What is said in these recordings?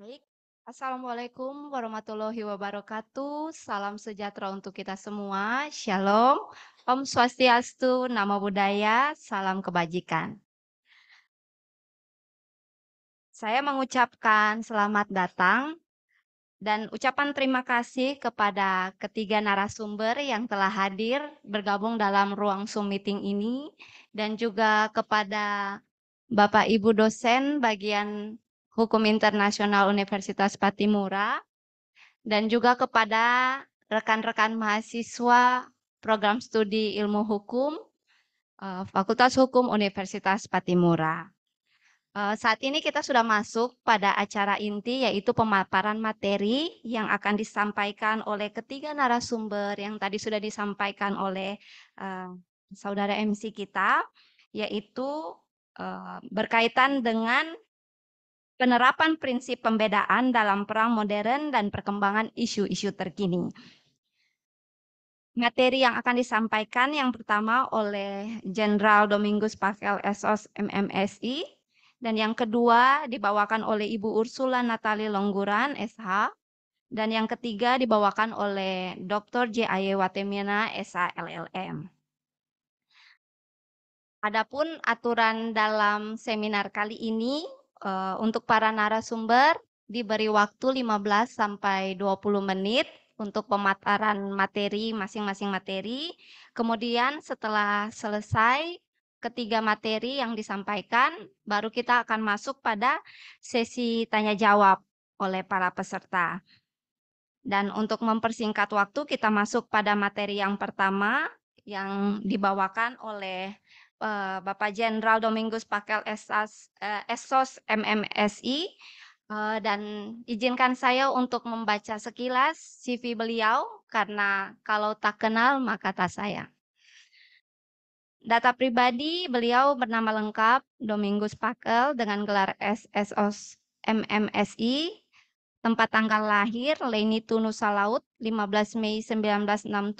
Baik, Assalamualaikum warahmatullahi wabarakatuh. Salam sejahtera untuk kita semua. Shalom, Om Swastiastu, Nama Budaya, Salam Kebajikan. Saya mengucapkan selamat datang dan ucapan terima kasih kepada ketiga narasumber yang telah hadir bergabung dalam ruang Zoom meeting ini dan juga kepada Bapak Ibu dosen bagian Hukum Internasional Universitas Patimura dan juga kepada rekan-rekan mahasiswa program studi ilmu hukum eh, Fakultas Hukum Universitas Patimura. Eh, saat ini kita sudah masuk pada acara inti yaitu pemaparan materi yang akan disampaikan oleh ketiga narasumber yang tadi sudah disampaikan oleh eh, saudara MC kita yaitu berkaitan dengan penerapan prinsip pembedaan dalam perang modern dan perkembangan isu-isu terkini. Materi yang akan disampaikan yang pertama oleh Jenderal Domingus Pakel Esos MMSI dan yang kedua dibawakan oleh Ibu Ursula Natali Longguran SH dan yang ketiga dibawakan oleh Dr. J.A.Y. Watemina SH LLM. Adapun aturan dalam seminar kali ini Eh, untuk para narasumber diberi waktu 15 sampai 20 menit untuk pemataran materi masing-masing materi. Kemudian setelah selesai ketiga materi yang disampaikan, baru kita akan masuk pada sesi tanya jawab oleh para peserta. Dan untuk mempersingkat waktu, kita masuk pada materi yang pertama yang dibawakan oleh Eh, Bapak Jenderal Domingus Pakel Esas, uh, Esos MMSI eh, dan izinkan saya untuk membaca sekilas CV beliau karena kalau tak kenal maka tak sayang. Data pribadi beliau bernama lengkap Domingus Pakel dengan gelar SSOS MMSI tempat tanggal lahir Leni Tunusa Laut 15 Mei 1967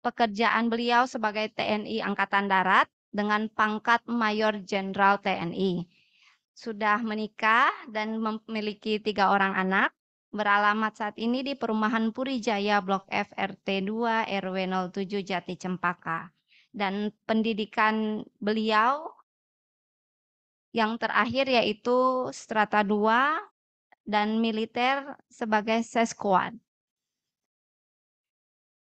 pekerjaan beliau sebagai TNI Angkatan Darat dengan pangkat Mayor Jenderal TNI. Sudah menikah dan memiliki tiga orang anak, beralamat saat ini di Perumahan Puri Jaya Blok F RT 2 RW 07 Jati Cempaka. Dan pendidikan beliau yang terakhir yaitu strata 2 dan militer sebagai seskuad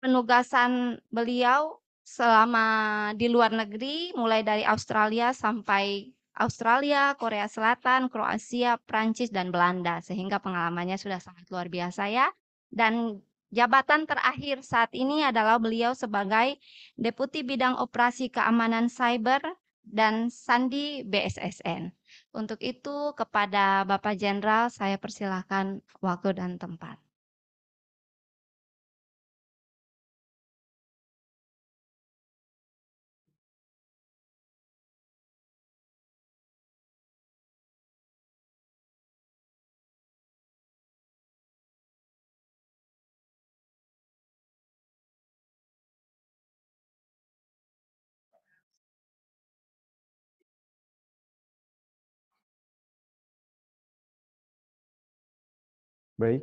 penugasan beliau selama di luar negeri, mulai dari Australia sampai Australia, Korea Selatan, Kroasia, Prancis, dan Belanda, sehingga pengalamannya sudah sangat luar biasa ya. Dan jabatan terakhir saat ini adalah beliau sebagai Deputi Bidang Operasi Keamanan Cyber dan Sandi BSSN. Untuk itu, kepada Bapak Jenderal, saya persilahkan waktu dan tempat. Baik,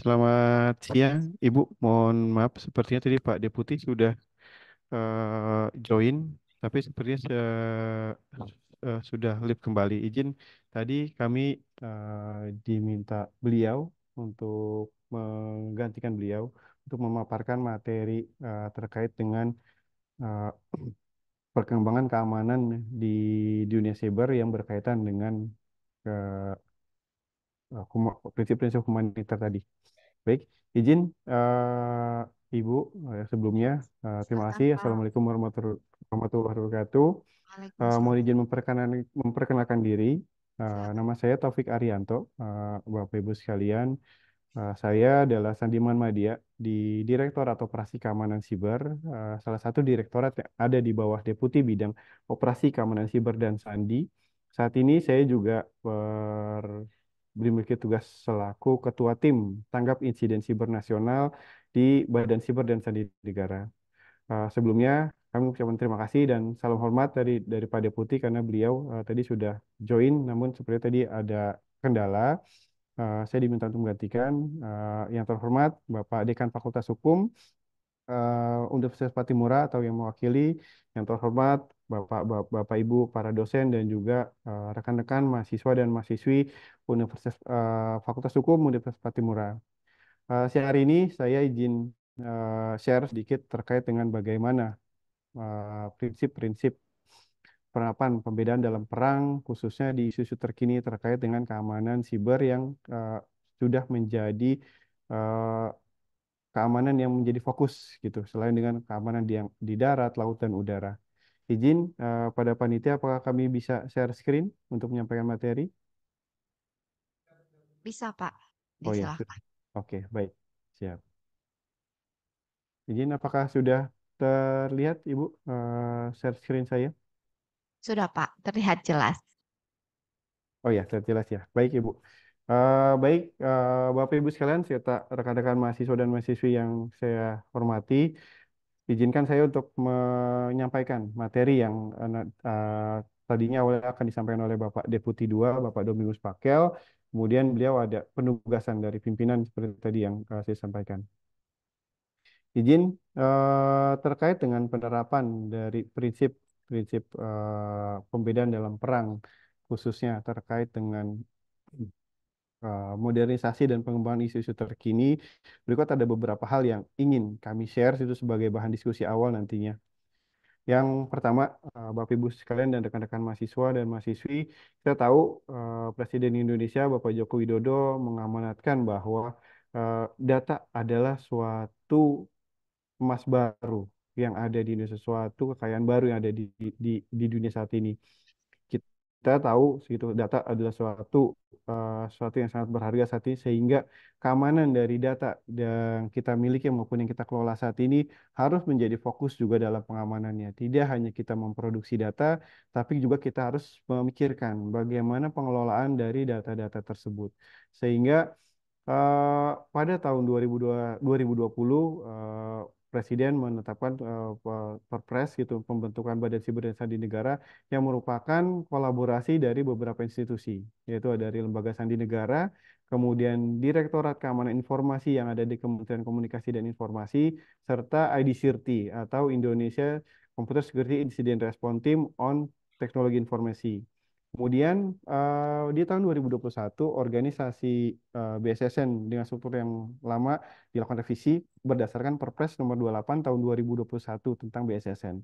selamat siang Ibu. Mohon maaf, sepertinya tadi Pak Deputi sudah uh, join, tapi sepertinya se uh, sudah live kembali. Izin tadi kami uh, diminta beliau untuk menggantikan beliau untuk memaparkan materi uh, terkait dengan uh, perkembangan keamanan di dunia cyber yang berkaitan dengan uh, Nah, prinsip-prinsip humaniter tadi. Baik, izin uh, Ibu uh, sebelumnya uh, terima kasih. Assalamualaikum warahmatullahi wabarakatuh. Uh, eh, mohon izin memperkenalkan, memperkenalkan diri. Uh, nama saya Taufik Arianto, uh, Bapak Ibu sekalian. Uh, saya adalah Sandiman Madia di Direktorat Operasi Keamanan Siber, uh, salah satu direktorat yang ada di bawah Deputi Bidang Operasi Keamanan Siber dan Sandi. Saat ini saya juga ber memiliki tugas selaku Ketua Tim Tanggap Insiden Siber Nasional di Badan Siber dan Sandi Negara. Uh, eh, sebelumnya kami ucapkan terima kasih dan salam hormat dari dari Pak Deputi karena beliau uh, tadi sudah join, namun seperti tadi ada kendala. Uh, saya diminta untuk menggantikan uh, yang terhormat Bapak Dekan Fakultas Hukum uh, Universitas Patimura atau yang mewakili yang terhormat Bapak, Bapak, Bapak Ibu, para dosen, dan juga eh, rekan-rekan uh, mahasiswa dan mahasiswi Universitas uh, Fakultas Hukum Universitas Patimura. Uh, siang hari ini saya izin uh, share sedikit terkait dengan bagaimana prinsip-prinsip uh, penerapan pembedaan dalam perang, khususnya di isu-isu terkini terkait dengan keamanan siber yang uh, sudah menjadi uh, keamanan yang menjadi fokus gitu selain dengan keamanan di, di darat, laut dan udara izin uh, pada panitia apakah kami bisa share screen untuk menyampaikan materi? Bisa, Pak. Disilahkan. Oh, ya. Oke, baik. Siap. Izin apakah sudah terlihat Ibu uh, share screen saya? Sudah, Pak. Terlihat jelas. Oh ya, terlihat jelas ya. Baik, Ibu. Uh, baik, uh, Bapak Ibu sekalian, serta rekan-rekan mahasiswa dan mahasiswi yang saya hormati, izinkan saya untuk menyampaikan materi yang uh, tadinya awalnya akan disampaikan oleh Bapak Deputi II, Bapak Dominus Pakel. Kemudian beliau ada penugasan dari pimpinan seperti tadi yang uh, saya sampaikan. Izin uh, terkait dengan penerapan dari prinsip prinsip uh, pembedaan dalam perang khususnya terkait dengan Eh, modernisasi dan pengembangan isu-isu terkini. Berikut ada beberapa hal yang ingin kami share itu sebagai bahan diskusi awal nantinya. Yang pertama, eh, Bapak Ibu sekalian dan rekan-rekan mahasiswa dan mahasiswi, kita tahu eh, Presiden Indonesia Bapak Joko Widodo mengamanatkan bahwa data adalah suatu emas baru yang ada di Indonesia, suatu kekayaan baru yang ada di di, di dunia saat ini kita tahu segitu data adalah suatu uh, suatu yang sangat berharga saat ini sehingga keamanan dari data yang kita miliki maupun yang kita kelola saat ini harus menjadi fokus juga dalam pengamanannya. Tidak hanya kita memproduksi data, tapi juga kita harus memikirkan bagaimana pengelolaan dari data-data tersebut. Sehingga uh, pada tahun 2020 uh, Presiden menetapkan eh, Perpres gitu pembentukan badan Siber dan Sandi negara yang merupakan kolaborasi dari beberapa institusi yaitu dari lembaga sandi negara, kemudian Direktorat Keamanan Informasi yang ada di Kementerian Komunikasi dan Informasi serta IDCRT atau Indonesia Computer Security Incident Response Team on Teknologi Informasi. Kemudian uh, di tahun 2021 organisasi uh, eh, BSSN dengan struktur yang lama dilakukan revisi berdasarkan Perpres nomor 28 tahun 2021 tentang BSSN.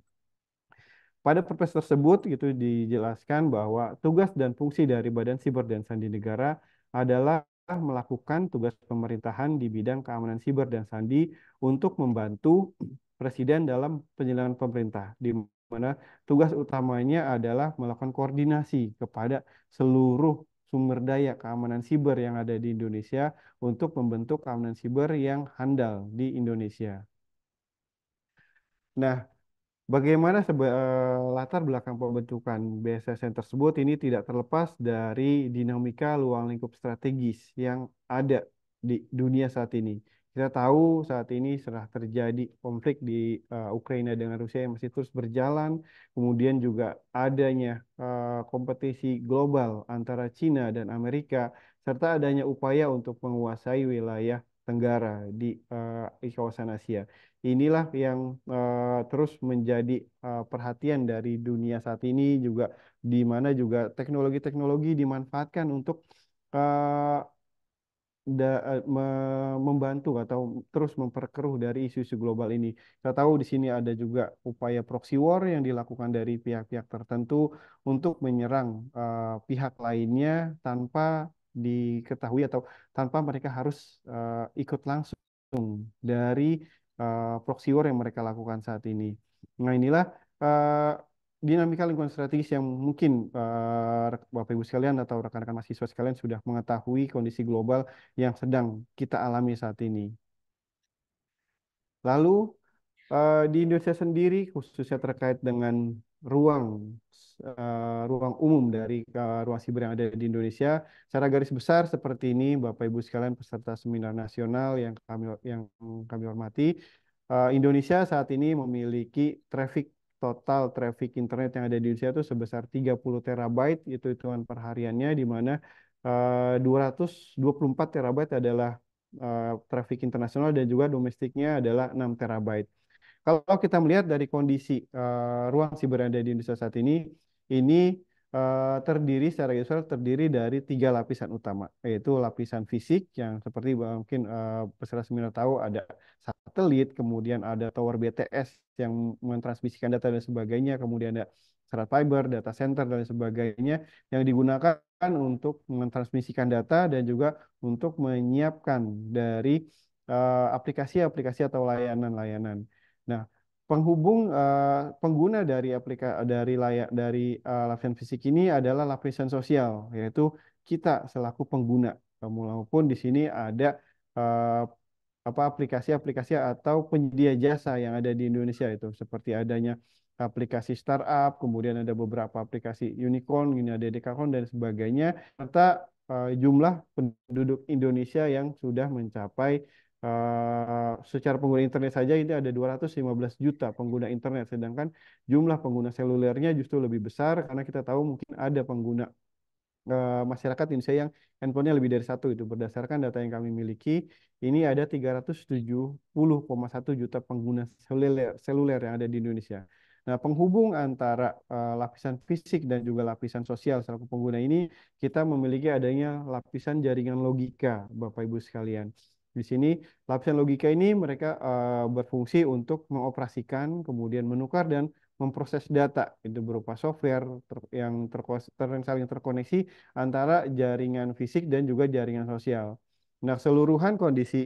Pada Perpres tersebut gitu dijelaskan bahwa tugas dan fungsi dari Badan Siber dan Sandi Negara adalah melakukan tugas pemerintahan di bidang keamanan siber dan sandi untuk membantu presiden dalam penyelenggaraan pemerintah di mana tugas utamanya adalah melakukan koordinasi kepada seluruh sumber daya keamanan siber yang ada di Indonesia untuk membentuk keamanan siber yang handal di Indonesia. Nah, bagaimana eh, latar belakang pembentukan BSSN tersebut ini tidak terlepas dari dinamika luang lingkup strategis yang ada di dunia saat ini kita tahu saat ini setelah terjadi konflik di uh, Ukraina dengan Rusia yang masih terus berjalan, kemudian juga adanya uh, kompetisi global antara Cina dan Amerika, serta adanya upaya untuk menguasai wilayah Tenggara di, uh, di kawasan Asia. Inilah yang uh, terus menjadi uh, perhatian dari dunia saat ini juga, di mana juga teknologi-teknologi dimanfaatkan untuk da, eh, me, membantu atau terus memperkeruh dari isu-isu global ini. Kita tahu di sini ada juga upaya proxy war yang dilakukan dari pihak-pihak tertentu untuk menyerang uh, pihak lainnya tanpa diketahui atau tanpa mereka harus uh, ikut langsung dari uh, proxy war yang mereka lakukan saat ini. Nah inilah uh, dinamika lingkungan strategis yang mungkin uh, Bapak Ibu sekalian atau rekan-rekan mahasiswa sekalian sudah mengetahui kondisi global yang sedang kita alami saat ini. Lalu uh, di Indonesia sendiri khususnya terkait dengan ruang uh, ruang umum dari uh, ruang siber yang ada di Indonesia secara garis besar seperti ini Bapak Ibu sekalian peserta seminar nasional yang kami yang kami hormati Indonesia saat ini memiliki traffic total traffic internet yang ada di Indonesia itu sebesar 30 terabyte itu hitungan perhariannya di mana eh, uh, 224 terabyte adalah uh, traffic internasional dan juga domestiknya adalah 6 terabyte. Kalau kita melihat dari kondisi uh, ruang siber yang ada di Indonesia saat ini, ini Eh, terdiri secara usual terdiri dari tiga lapisan utama, yaitu lapisan fisik yang seperti mungkin eh, peserta seminar tahu ada satelit, kemudian ada tower BTS yang mentransmisikan data dan sebagainya, kemudian ada serat fiber, data center dan sebagainya yang digunakan untuk mentransmisikan data dan juga untuk menyiapkan dari eh, aplikasi-aplikasi atau layanan-layanan. Nah, penghubung uh, pengguna dari aplikasi dari layak dari uh, eh, lapisan fisik ini adalah lapisan sosial yaitu kita selaku pengguna maupun di sini ada uh, apa aplikasi-aplikasi atau penyedia jasa yang ada di Indonesia itu seperti adanya aplikasi startup kemudian ada beberapa aplikasi unicorn ini ada Dekakorn dan sebagainya serta uh, jumlah penduduk Indonesia yang sudah mencapai uh, secara pengguna internet saja ini ada 215 juta pengguna internet, sedangkan jumlah pengguna selulernya justru lebih besar karena kita tahu mungkin ada pengguna uh, masyarakat Indonesia yang handphonenya lebih dari satu itu berdasarkan data yang kami miliki ini ada 370,1 juta pengguna seluler seluler yang ada di Indonesia. Nah, penghubung antara uh, lapisan fisik dan juga lapisan sosial selaku pengguna ini kita memiliki adanya lapisan jaringan logika Bapak Ibu sekalian. Di sini lapisan logika ini mereka eh, berfungsi untuk mengoperasikan, kemudian menukar dan memproses data itu berupa software ter yang ter saling terkoneksi antara jaringan fisik dan juga jaringan sosial. Nah, seluruhan kondisi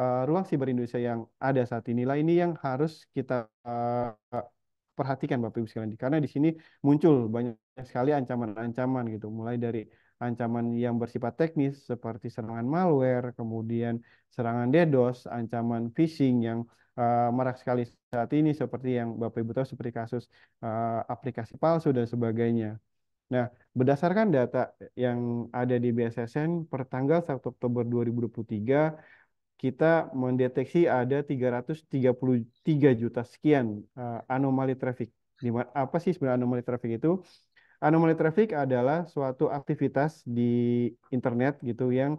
uh, ruang siber Indonesia yang ada saat inilah ini yang harus kita uh, perhatikan Bapak Ibu sekalian karena di sini muncul banyak sekali ancaman-ancaman gitu mulai dari ancaman yang bersifat teknis seperti serangan malware, kemudian serangan DDoS, ancaman phishing yang uh, marak sekali saat ini seperti yang Bapak Ibu tahu seperti kasus uh, aplikasi palsu dan sebagainya. Nah, berdasarkan data yang ada di BSSN per tanggal 1 Oktober 2023 kita mendeteksi ada 333 juta sekian uh, anomali traffic. apa sih sebenarnya anomali traffic itu? Anomali traffic adalah suatu aktivitas di internet gitu yang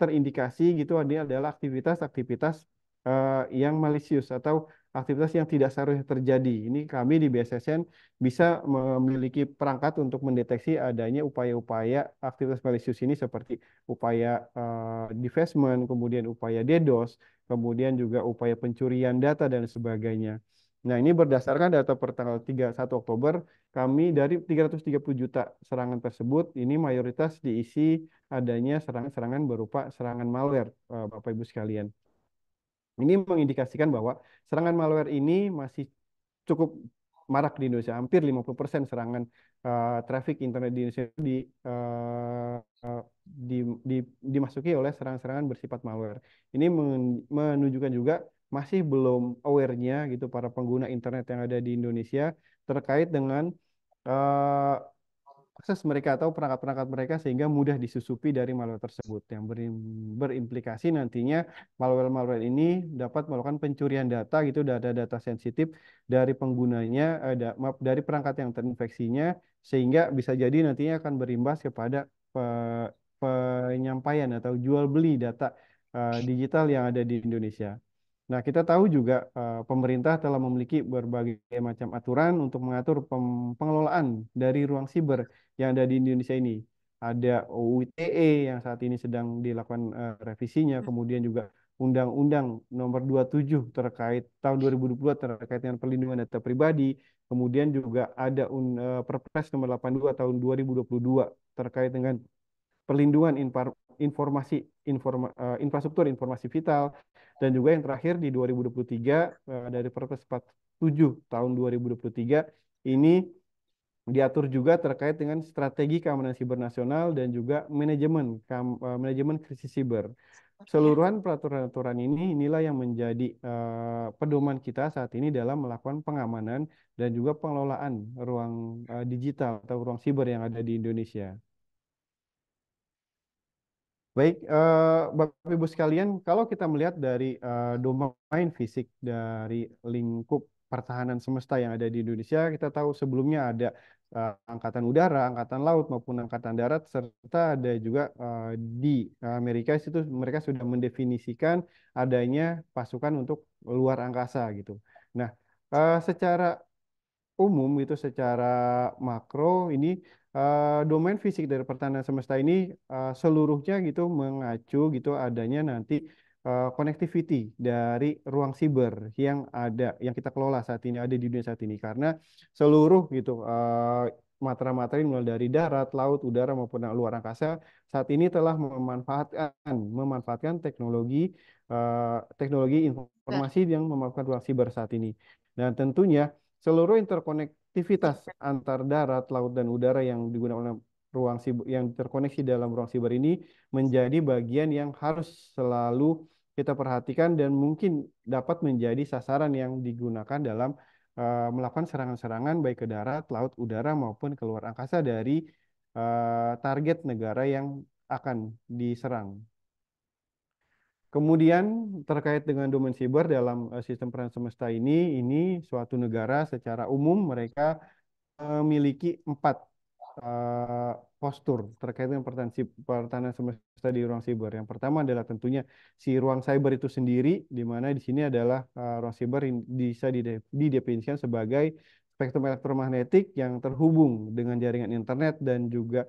terindikasi gitu ini adalah aktivitas-aktivitas uh, yang malicious atau aktivitas yang tidak seharusnya terjadi. Ini kami di BSSN bisa memiliki perangkat untuk mendeteksi adanya upaya-upaya aktivitas malicious ini seperti upaya uh, defacement, kemudian upaya DDoS, kemudian juga upaya pencurian data dan sebagainya. Nah, ini berdasarkan data per tanggal 31 Oktober, kami dari 330 juta serangan tersebut, ini mayoritas diisi adanya serangan-serangan berupa serangan malware, eh, Bapak Ibu sekalian. Ini mengindikasikan bahwa serangan malware ini masih cukup marak di Indonesia. Hampir 50% serangan uh, traffic internet di Indonesia di, uh, di, di dimasuki oleh serangan-serangan bersifat malware. Ini menunjukkan juga masih belum aware-nya gitu para pengguna internet yang ada di Indonesia terkait dengan uh, akses mereka atau perangkat-perangkat mereka sehingga mudah disusupi dari malware tersebut yang berimplikasi nantinya malware-malware ini dapat melakukan pencurian data gitu data-data sensitif dari penggunanya ada eh, maaf dari perangkat yang terinfeksinya sehingga bisa jadi nantinya akan berimbas kepada pe, penyampaian atau jual beli data uh, digital yang ada di Indonesia. Nah, kita tahu juga eh, pemerintah telah memiliki berbagai macam aturan untuk mengatur pengelolaan dari ruang siber yang ada di Indonesia ini. Ada UU e yang saat ini sedang dilakukan eh, revisinya, hmm. kemudian juga Undang-Undang Nomor 27 terkait tahun 2022 terkait dengan perlindungan data pribadi, kemudian juga ada eh, perpres nomor Perpres Nomor 82 tahun 2022 terkait dengan perlindungan informasi informa, uh, infrastruktur informasi vital dan juga yang terakhir di 2023 uh, eh, dari Perpres 47 tahun 2023 ini diatur juga terkait dengan strategi keamanan siber nasional dan juga manajemen kam, uh, manajemen krisis siber. Seluruhan peraturan-peraturan ini inilah yang menjadi uh, pedoman kita saat ini dalam melakukan pengamanan dan juga pengelolaan ruang uh, digital atau ruang siber yang ada di Indonesia. Baik, eh, Bapak Ibu sekalian, kalau kita melihat dari eh, domain fisik dari lingkup pertahanan semesta yang ada di Indonesia, kita tahu sebelumnya ada eh, angkatan udara, angkatan laut maupun angkatan darat serta ada juga di Amerika situ mereka sudah mendefinisikan adanya pasukan untuk luar angkasa gitu. Nah, secara umum itu secara makro ini uh, domain fisik dari pertanian semesta ini uh, seluruhnya gitu mengacu gitu adanya nanti uh, connectivity dari ruang siber yang ada yang kita kelola saat ini ada di dunia saat ini karena seluruh gitu uh, matra-materi mulai dari darat, laut, udara maupun luar angkasa saat ini telah memanfaatkan memanfaatkan teknologi uh, teknologi nah. informasi yang memanfaatkan ruang siber saat ini. Dan tentunya seluruh interkonek Aktivitas iya. antar darat, laut, dan udara yang digunakan oleh ruang siber, yang terkoneksi dalam ruang siber ini menjadi bagian yang harus selalu kita perhatikan dan mungkin dapat menjadi sasaran yang digunakan dalam uh, melakukan serangan-serangan baik ke darat, laut, udara maupun ke luar angkasa dari uh, target negara yang akan diserang. Kemudian terkait dengan domain siber dalam eh, sistem peran semesta ini, ini suatu negara secara umum mereka memiliki empat eh, postur terkait dengan pertahanan, pertahanan semesta di ruang siber. Yang pertama adalah tentunya si ruang siber itu sendiri, di mana di sini adalah eh, ruang siber bisa didefinisikan sebagai spektrum elektromagnetik yang terhubung dengan jaringan internet dan juga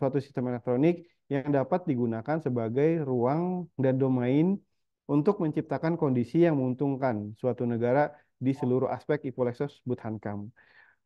suatu sistem elektronik yang dapat digunakan sebagai ruang dan domain untuk menciptakan kondisi yang menguntungkan suatu negara di seluruh aspek Ipolexos Buthankam.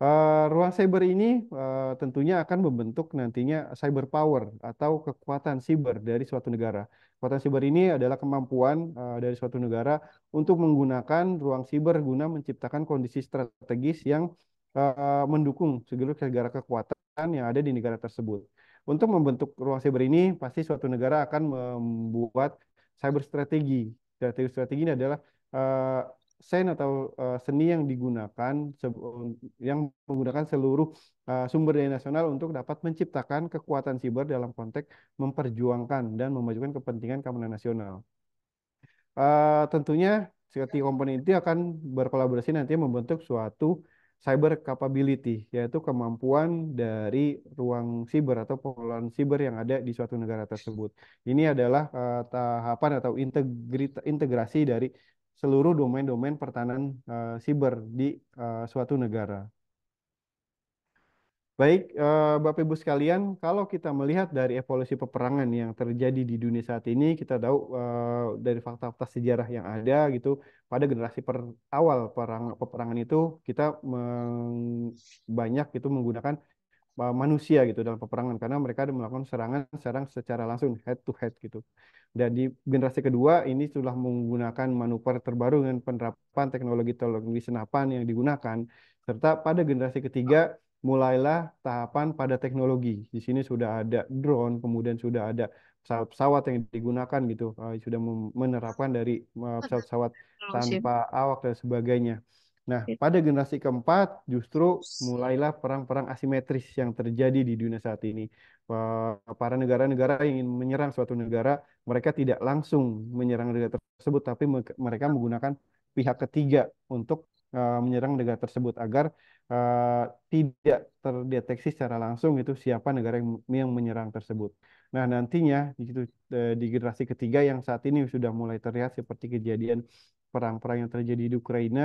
Uh, ruang cyber ini uh, tentunya akan membentuk nantinya cyber power atau kekuatan cyber dari suatu negara. Kekuatan cyber ini adalah kemampuan uh, dari suatu negara untuk menggunakan ruang cyber guna menciptakan kondisi strategis yang uh, mendukung segala segala kekuatan yang ada di negara tersebut. Untuk membentuk ruang cyber ini, pasti suatu negara akan membuat cyber strategi. Strategi strategi ini adalah uh, sen atau uh, seni yang digunakan yang menggunakan seluruh uh, sumber daya nasional untuk dapat menciptakan kekuatan siber dalam konteks memperjuangkan dan memajukan kepentingan keamanan nasional. Uh, tentunya setiap komponen itu akan berkolaborasi nanti membentuk suatu cyber capability, yaitu kemampuan dari ruang siber atau pengelolaan siber yang ada di suatu negara tersebut. Ini adalah uh, tahapan atau integrasi dari seluruh domain-domain pertahanan uh, siber di uh, suatu negara. Baik, eh, Bapak Ibu sekalian, kalau kita melihat dari evolusi peperangan yang terjadi di dunia saat ini, kita tahu eh, dari fakta-fakta sejarah yang ada gitu, pada generasi per awal perang peperangan itu kita banyak itu menggunakan eh, manusia gitu dalam peperangan karena mereka ada melakukan serangan serang secara langsung head to head gitu. Dan di generasi kedua ini sudah menggunakan manuver terbaru dengan penerapan teknologi teknologi senapan yang digunakan serta pada generasi ketiga mulailah tahapan pada teknologi. Di sini sudah ada drone, kemudian sudah ada pesawat yang digunakan gitu, eh, sudah menerapkan dari eh, pesawat-pesawat tanpa awak dan sebagainya. Nah, gitu. pada generasi keempat justru mulailah perang-perang asimetris yang terjadi di dunia saat ini. Eh, para negara-negara ingin menyerang suatu negara, mereka tidak langsung menyerang negara tersebut, tapi mereka menggunakan pihak ketiga untuk Eh, menyerang negara tersebut agar uh, tidak terdeteksi secara langsung itu siapa negara yang, yang menyerang tersebut. Nah, nantinya gitu di generasi ketiga yang saat ini sudah mulai terlihat seperti kejadian perang-perang yang terjadi di Ukraina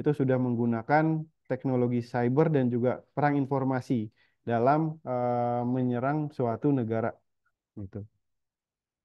itu sudah menggunakan teknologi cyber dan juga perang informasi dalam uh, menyerang suatu negara gitu.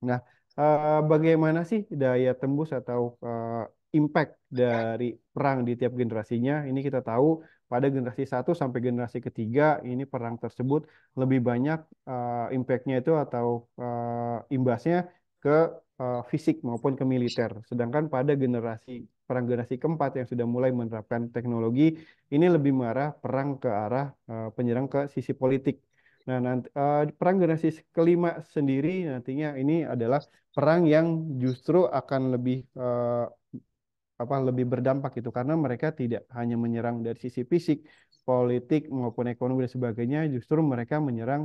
Nah, uh, bagaimana sih daya tembus atau uh, impact dari perang di tiap generasinya. Ini kita tahu pada generasi 1 sampai generasi ketiga ini perang tersebut lebih banyak uh, eh, impact itu atau uh, imbasnya ke uh, fisik maupun ke militer. Sedangkan pada generasi perang generasi keempat yang sudah mulai menerapkan teknologi ini lebih marah perang ke arah uh, penyerang ke sisi politik. Nah, nanti, uh, perang generasi kelima sendiri nantinya ini adalah perang yang justru akan lebih uh, apa lebih berdampak itu karena mereka tidak hanya menyerang dari sisi fisik, politik maupun ekonomi dan sebagainya, justru mereka menyerang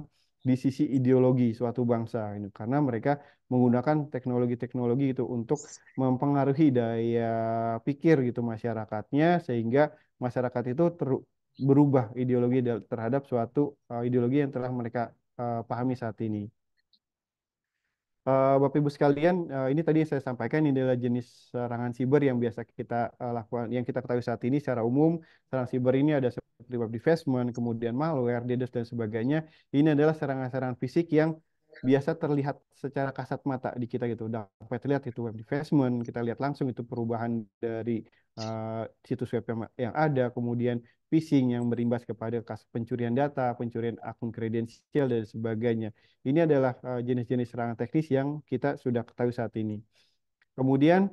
di sisi ideologi suatu bangsa gitu. karena mereka menggunakan teknologi-teknologi itu untuk mempengaruhi daya pikir gitu masyarakatnya sehingga masyarakat itu ter berubah ideologi terhadap suatu uh, ideologi yang telah mereka uh, pahami saat ini. Eh, Bapak Ibu sekalian, eh, ini tadi yang saya sampaikan ini adalah jenis serangan siber yang biasa kita eh, lakukan, yang kita ketahui saat ini secara umum. Serangan siber ini ada seperti web defacement, kemudian malware, DDoS dan sebagainya. Ini adalah serangan-serangan fisik yang biasa terlihat secara kasat mata di kita gitu. Dapat lihat itu web defacement, kita lihat langsung itu perubahan dari uh, situs web yang ada, kemudian phishing yang berimbas kepada kasus pencurian data, pencurian akun kredensial dan sebagainya. Ini adalah eh, jenis-jenis uh, serangan teknis yang kita sudah ketahui saat ini. Kemudian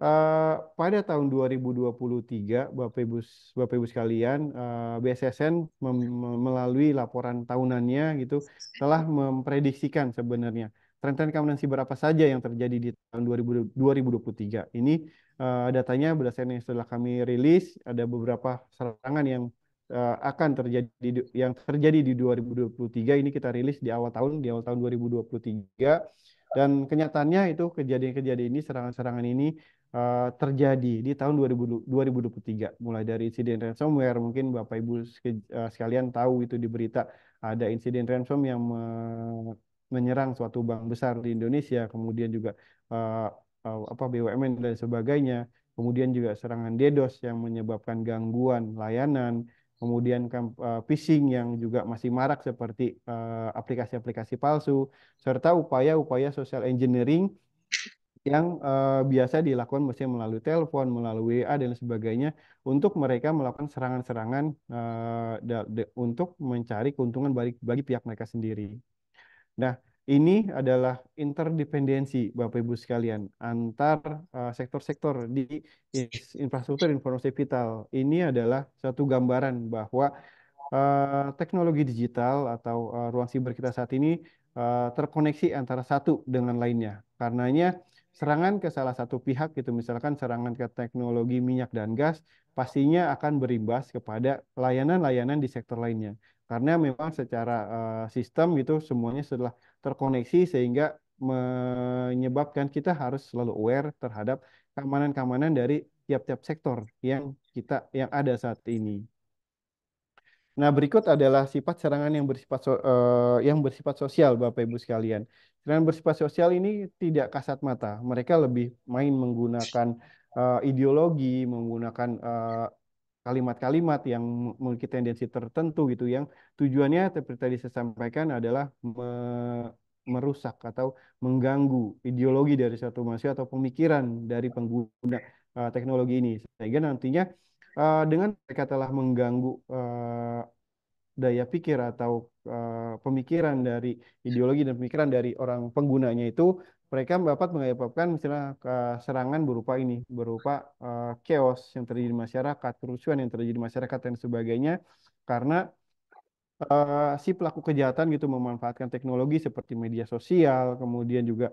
uh, pada tahun 2023 Bapak Ibu Bapak Ibu sekalian, uh, eh, BSSN melalui laporan tahunannya gitu telah memprediksikan sebenarnya tren-tren keamanan siber apa saja yang terjadi di tahun 2000, 2023. Ini uh, datanya berdasarkan yang setelah kami rilis ada beberapa serangan yang uh, akan terjadi yang terjadi di 2023 ini kita rilis di awal tahun di awal tahun 2023 dan kenyataannya itu kejadian-kejadian ini serangan-serangan ini uh, terjadi di tahun 2000, 2023 mulai dari insiden ransomware mungkin Bapak Ibu sekalian tahu itu di berita ada insiden ransom yang menyerang suatu bank besar di Indonesia kemudian juga uh, apa BUMN dan sebagainya kemudian juga serangan DDoS yang menyebabkan gangguan layanan kemudian uh, phishing yang juga masih marak seperti aplikasi eh, aplikasi-aplikasi palsu serta upaya-upaya social engineering yang uh, biasa dilakukan mestinya melalui telepon, melalui WA dan sebagainya untuk mereka melakukan serangan-serangan uh, untuk mencari keuntungan bagi, bagi pihak mereka sendiri. Nah, ini adalah interdependensi Bapak Ibu sekalian antar eh, sektor-sektor uh, di infrastruktur informasi vital. Ini adalah satu gambaran bahwa uh, teknologi digital atau uh, ruang siber kita saat ini uh, terkoneksi antara satu dengan lainnya. Karenanya serangan ke salah satu pihak gitu misalkan serangan ke teknologi minyak dan gas pastinya akan berimbas kepada layanan-layanan di sektor lainnya karena memang secara uh, sistem itu semuanya setelah terkoneksi sehingga menyebabkan kita harus selalu aware terhadap keamanan-keamanan dari tiap-tiap sektor yang kita yang ada saat ini. Nah, berikut adalah sifat serangan yang bersifat so, uh, yang bersifat sosial Bapak Ibu sekalian. Serangan bersifat sosial ini tidak kasat mata. Mereka lebih main menggunakan uh, ideologi, menggunakan uh, kalimat-kalimat yang memiliki tendensi tertentu gitu yang tujuannya seperti tadi saya sampaikan adalah me merusak atau mengganggu ideologi dari satu mahasiswa atau pemikiran dari pengguna uh, teknologi ini sehingga nantinya uh, dengan mereka telah mengganggu uh, daya pikir atau uh, pemikiran dari ideologi dan pemikiran dari orang penggunanya itu mereka dapat menyebabkan misalnya eh, serangan berupa ini, berupa uh, chaos yang terjadi di masyarakat, kerusuhan yang terjadi di masyarakat dan sebagainya, karena uh, si pelaku kejahatan gitu memanfaatkan teknologi seperti media sosial, kemudian juga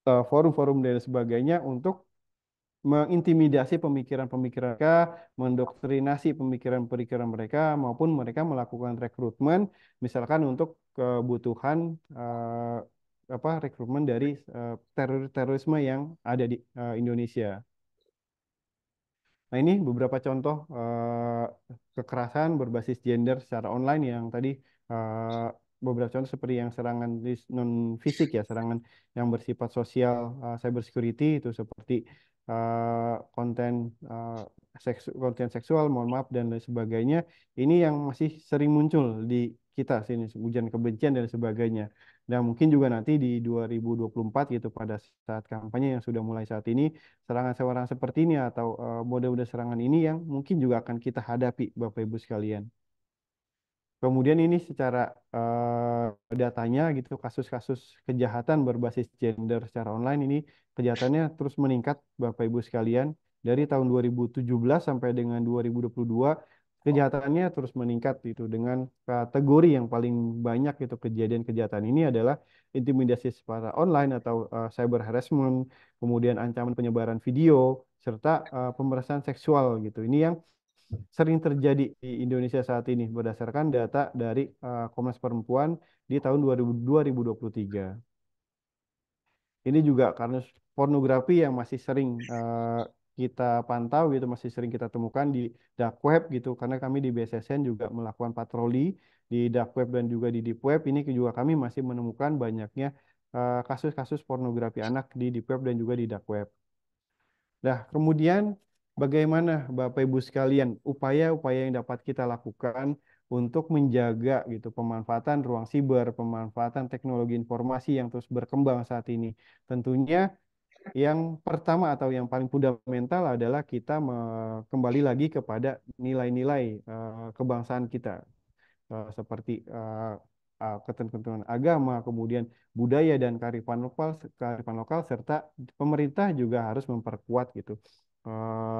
forum forum-forum dan sebagainya untuk mengintimidasi pemikiran-pemikiran mereka, mendoktrinasi pemikiran-pemikiran mereka, maupun mereka melakukan rekrutmen, misalkan untuk kebutuhan uh, apa rekrutmen dari uh, eh, teror terorisme yang ada di uh, Indonesia. Nah ini beberapa contoh uh, kekerasan berbasis gender secara online yang tadi uh, beberapa contoh seperti yang serangan non fisik ya serangan yang bersifat sosial uh, cyber security itu seperti uh, konten uh, seksu konten seksual mohon maaf dan lain sebagainya ini yang masih sering muncul di kita sini hujan kebencian dan sebagainya dan mungkin juga nanti di 2024 gitu pada saat kampanye yang sudah mulai saat ini serangan-serangan seperti ini atau eh, mode-mode serangan ini yang mungkin juga akan kita hadapi Bapak Ibu sekalian. Kemudian ini secara uh, datanya gitu kasus-kasus kejahatan berbasis gender secara online ini kejahatannya terus meningkat Bapak Ibu sekalian dari tahun 2017 sampai dengan 2022 kejahatannya terus meningkat itu dengan kategori yang paling banyak itu kejadian kejahatan ini adalah intimidasi secara online atau uh, cyber harassment, kemudian ancaman penyebaran video serta uh, pemerasan seksual gitu. Ini yang sering terjadi di Indonesia saat ini berdasarkan data dari uh, Komnas Perempuan di tahun 2023. Ini juga karena pornografi yang masih sering uh, kita pantau gitu masih sering kita temukan di dark web gitu karena kami di BSSN juga melakukan patroli di dark web dan juga di deep web ini juga kami masih menemukan banyaknya eh, kasus-kasus uh, pornografi anak di deep web dan juga di dark web. Nah, kemudian bagaimana Bapak Ibu sekalian upaya-upaya yang dapat kita lakukan untuk menjaga gitu pemanfaatan ruang siber, pemanfaatan teknologi informasi yang terus berkembang saat ini. Tentunya yang pertama atau yang paling fundamental adalah kita kembali lagi kepada nilai-nilai eh, kebangsaan kita eh, seperti eh, ketentuan ketentuan agama, kemudian budaya dan kearifan lokal, kearifan lokal serta pemerintah juga harus memperkuat gitu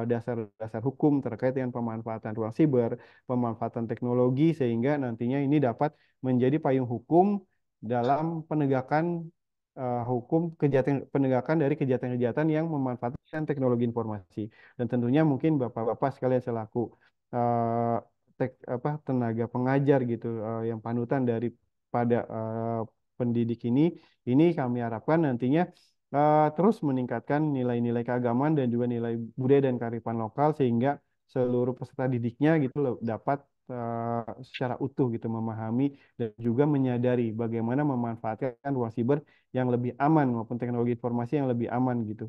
dasar-dasar hukum terkait dengan pemanfaatan ruang siber, pemanfaatan teknologi sehingga nantinya ini dapat menjadi payung hukum dalam penegakan uh, hukum kejahatan penegakan dari kejahatan-kejahatan yang memanfaatkan teknologi informasi dan tentunya mungkin bapak-bapak sekalian selaku uh, tek, apa tenaga pengajar gitu uh, yang panutan dari pada uh, pendidik ini ini kami harapkan nantinya uh, terus meningkatkan nilai-nilai keagamaan dan juga nilai budaya dan kearifan lokal sehingga seluruh peserta didiknya gitu dapat Eh, secara utuh gitu memahami dan juga menyadari bagaimana memanfaatkan ruang siber yang lebih aman maupun teknologi informasi yang lebih aman gitu.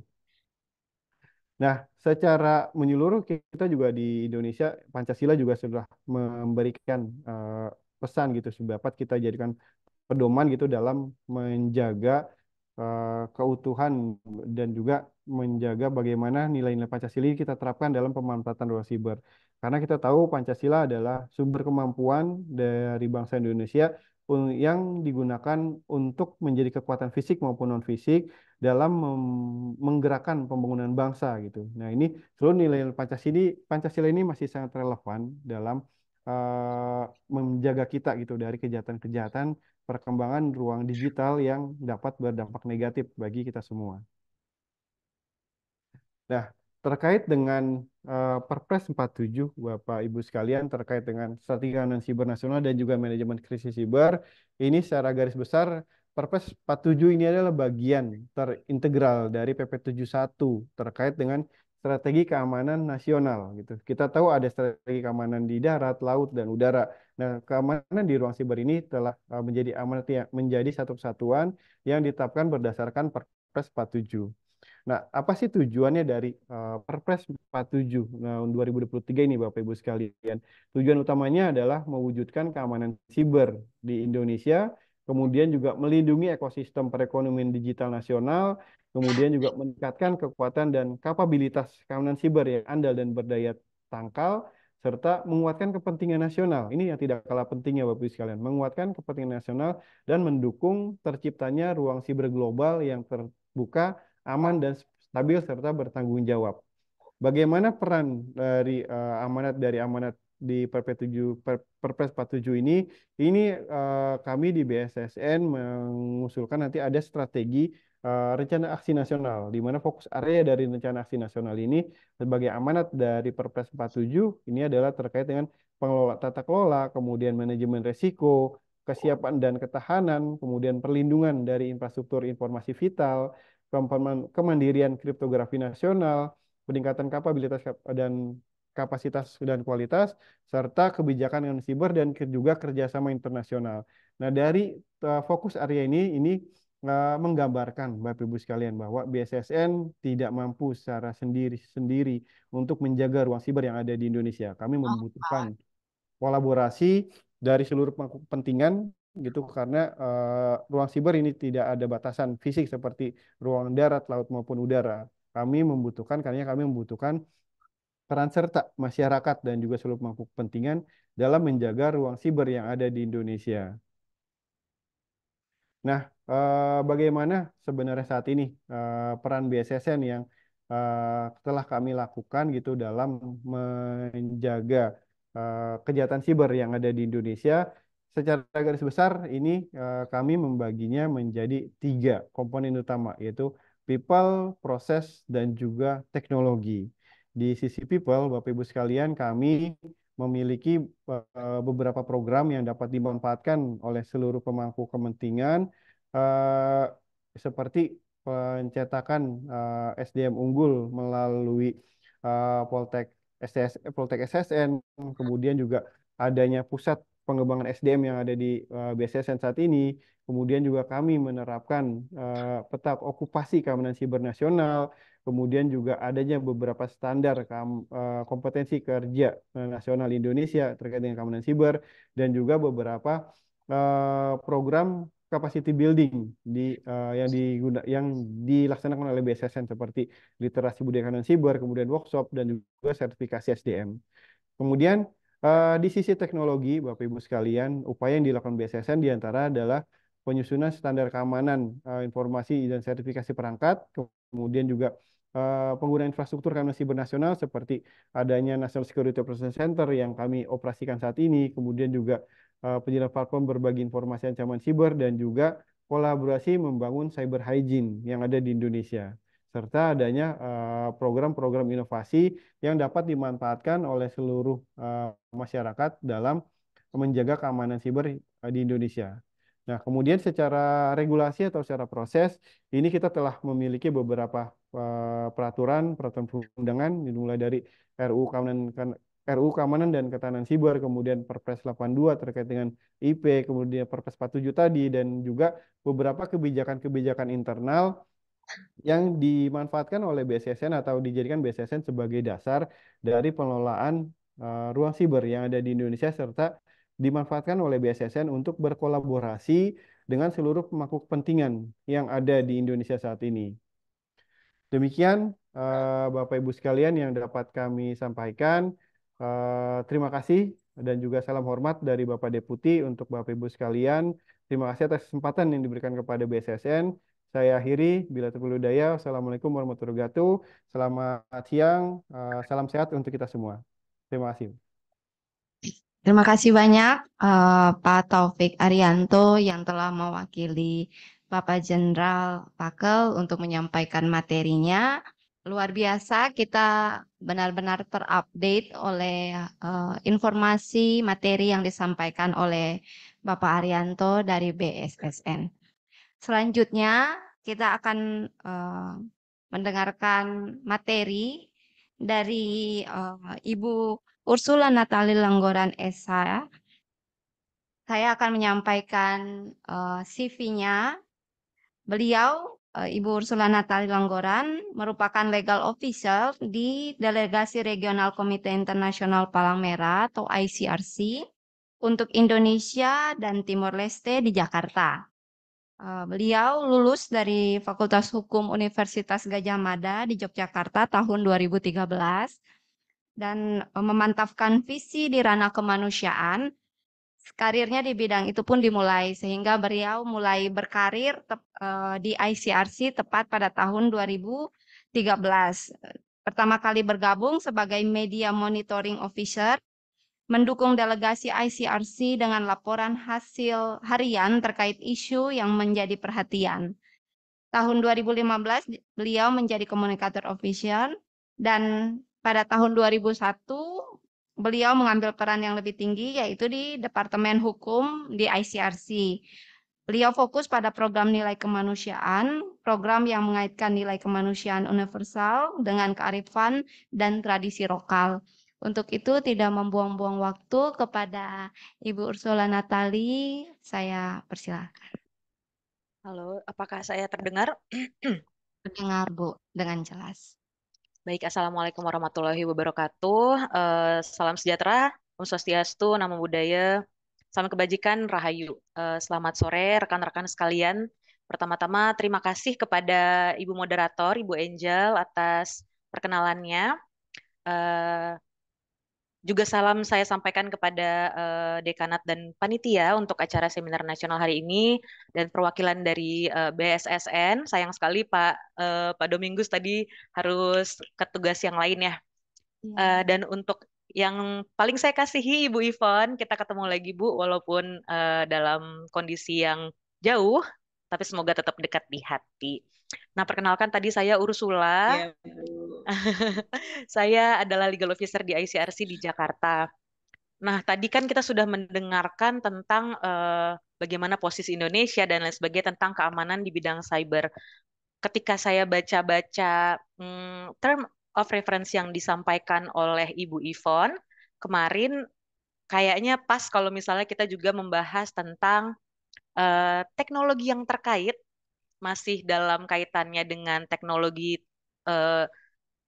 Nah, secara menyeluruh kita juga di Indonesia Pancasila juga sudah memberikan uh, pesan gitu sebab kita jadikan pedoman gitu dalam menjaga eh, keutuhan dan juga menjaga bagaimana nilai-nilai Pancasila kita terapkan dalam pemanfaatan ruang siber. Karena kita tahu Pancasila adalah sumber kemampuan dari bangsa Indonesia yang digunakan untuk menjadi kekuatan fisik maupun non fisik dalam menggerakkan pembangunan bangsa gitu. Nah ini seluruh nilai Pancasila Pancasila ini masih sangat relevan dalam uh, menjaga kita gitu dari kejahatan-kejahatan perkembangan ruang digital yang dapat berdampak negatif bagi kita semua. Nah terkait dengan uh, Perpres 47 Bapak Ibu sekalian terkait dengan strategi keamanan siber nasional dan juga manajemen krisis siber. Ini secara garis besar Perpres 47 ini adalah bagian terintegral dari PP 71 terkait dengan strategi keamanan nasional gitu. Kita tahu ada strategi keamanan di darat, laut dan udara. Nah, keamanan di ruang siber ini telah eh, menjadi amanat menjadi satu kesatuan yang ditetapkan berdasarkan Perpres 47. Nah, apa sih tujuannya dari uh, Perpres 47 nah, tahun 2023 ini Bapak Ibu sekalian? Tujuan utamanya adalah mewujudkan keamanan siber di Indonesia, kemudian juga melindungi ekosistem perekonomian digital nasional, kemudian juga meningkatkan kekuatan dan kapabilitas keamanan siber yang andal dan berdaya tangkal serta menguatkan kepentingan nasional. Ini yang tidak kalah pentingnya Bapak Ibu sekalian, menguatkan kepentingan nasional dan mendukung terciptanya ruang siber global yang terbuka aman dan stabil serta bertanggung jawab. Bagaimana peran dari uh, amanat dari amanat di Perpres 7 per, Perpres 47 ini ini uh, kami di BSSN mengusulkan nanti ada strategi uh, rencana aksi nasional di mana fokus area dari rencana aksi nasional ini sebagai amanat dari Perpres 47 ini adalah terkait dengan pengelola tata kelola, kemudian manajemen risiko, kesiapan dan ketahanan, kemudian perlindungan dari infrastruktur informasi vital, kemandirian kriptografi nasional, peningkatan kapabilitas dan kapasitas dan kualitas, serta kebijakan dengan siber dan juga kerjasama internasional. Nah dari eh, fokus area ini, ini eh, menggambarkan Bapak-Ibu sekalian bahwa BSSN tidak mampu secara sendiri-sendiri untuk menjaga ruang siber yang ada di Indonesia. Kami oh, membutuhkan kolaborasi dari seluruh kepentingan gitu karena uh, ruang siber ini tidak ada batasan fisik seperti ruang darat, laut maupun udara. Kami membutuhkan karena kami membutuhkan peran serta masyarakat dan juga seluruh pemangku kepentingan dalam menjaga ruang siber yang ada di Indonesia. Nah, uh, bagaimana sebenarnya saat ini uh, peran BSSN yang uh, telah kami lakukan gitu dalam menjaga kejahatan siber yang ada di Indonesia secara garis besar ini eh, kami membaginya menjadi tiga komponen utama yaitu people, proses, dan juga teknologi. Di sisi people, Bapak Ibu sekalian, kami memiliki eh, beberapa program yang dapat dimanfaatkan oleh seluruh pemangku kepentingan eh, seperti pencetakan SDM unggul melalui Poltek SSN, kemudian juga adanya pusat pengembangan SDM yang ada di uh, eh, BSSN saat ini. Kemudian juga kami menerapkan uh, eh, peta okupasi keamanan siber nasional. Kemudian juga adanya beberapa standar uh, kompetensi kerja nasional Indonesia terkait dengan keamanan siber dan juga beberapa uh, program capacity building di uh, yang diguna, yang dilaksanakan oleh BSSN seperti literasi budaya keamanan siber, kemudian workshop dan juga sertifikasi SDM. Kemudian Uh, di sisi teknologi, Bapak Ibu sekalian, upaya yang dilakukan BSSN diantara adalah penyusunan standar keamanan uh, informasi dan sertifikasi perangkat, kemudian juga uh, eh, penggunaan infrastruktur keamanan siber nasional seperti adanya National Security Operations Center yang kami operasikan saat ini, kemudian juga uh, penyedia platform berbagi informasi ancaman siber dan juga kolaborasi membangun cyber hygiene yang ada di Indonesia serta adanya eh, program-program uh, inovasi yang dapat dimanfaatkan oleh seluruh uh, masyarakat dalam menjaga keamanan siber eh, di Indonesia. Nah, kemudian secara regulasi atau secara proses, ini kita telah memiliki beberapa peraturan, peraturan perundangan, dimulai dari RU Keamanan, RU Keamanan dan Ketahanan Siber, kemudian Perpres 82 terkait dengan IP, kemudian Perpres 47 tadi, dan juga beberapa kebijakan-kebijakan internal yang dimanfaatkan oleh BSSN atau dijadikan BSSN sebagai dasar dari pengelolaan uh, ruang siber yang ada di Indonesia serta dimanfaatkan oleh BSSN untuk berkolaborasi dengan seluruh pemangku kepentingan yang ada di Indonesia saat ini. Demikian uh, Bapak Ibu sekalian yang dapat kami sampaikan. Uh, terima kasih dan juga salam hormat dari Bapak Deputi untuk Bapak Ibu sekalian. Terima kasih atas kesempatan yang diberikan kepada BSSN. Saya akhiri, bila terperlu daya, Assalamualaikum warahmatullahi wabarakatuh. Selamat siang, eh, salam sehat untuk kita semua. Terima kasih. Terima kasih banyak uh, Pak Taufik Arianto yang telah mewakili Bapak Jenderal Pakel untuk menyampaikan materinya. Luar biasa kita benar-benar terupdate oleh uh, informasi materi yang disampaikan oleh Bapak Arianto dari BSSN. Selanjutnya, kita akan uh, mendengarkan materi dari uh, Ibu Ursula Natali Langgoran Esa. Saya akan menyampaikan uh, eh, CV-nya. Beliau, uh, Ibu Ursula Natali Langgoran, merupakan legal official di Delegasi Regional Komite Internasional Palang Merah atau ICRC untuk Indonesia dan Timor Leste di Jakarta. Eh, beliau lulus dari Fakultas Hukum Universitas Gajah Mada di Yogyakarta tahun 2013 dan eh, memantapkan visi di ranah kemanusiaan. Karirnya di bidang itu pun dimulai sehingga beliau mulai berkarir eh, di ICRC tepat pada tahun 2013. Pertama kali bergabung sebagai media monitoring officer mendukung delegasi ICRC dengan laporan hasil harian terkait isu yang menjadi perhatian. Tahun 2015 beliau menjadi komunikator official dan pada tahun 2001 beliau mengambil peran yang lebih tinggi yaitu di Departemen Hukum di ICRC. Beliau fokus pada program nilai kemanusiaan, program yang mengaitkan nilai kemanusiaan universal dengan kearifan dan tradisi lokal. Untuk itu tidak membuang-buang waktu kepada Ibu Ursula Natali, saya persilakan. Halo, apakah saya terdengar? terdengar, Bu, dengan jelas. Baik, Assalamualaikum warahmatullahi wabarakatuh. Uh, salam sejahtera, Om Swastiastu, Namo Buddhaya, Salam Kebajikan, Rahayu. Uh, selamat sore rekan-rekan sekalian. Pertama-tama terima kasih kepada Ibu Moderator, Ibu Angel atas perkenalannya. Uh, juga salam saya sampaikan kepada uh, dekanat dan panitia untuk acara seminar nasional hari ini dan perwakilan dari uh, eh, BSSN. Sayang sekali Pak uh, Pak Domingus tadi harus ke tugas yang lain ya. Uh, dan untuk yang paling saya kasihi Ibu Ivon, kita ketemu lagi Bu walaupun uh, dalam kondisi yang jauh, tapi semoga tetap dekat di hati. Nah, perkenalkan tadi saya Ursula. Ya, saya adalah legal officer di ICRC di Jakarta. Nah, tadi kan kita sudah mendengarkan tentang uh, bagaimana posisi Indonesia dan lain sebagainya tentang keamanan di bidang cyber. Ketika saya baca-baca hmm, term of reference yang disampaikan oleh Ibu Ivon kemarin, kayaknya pas kalau misalnya kita juga membahas tentang uh, teknologi yang terkait masih dalam kaitannya dengan teknologi uh,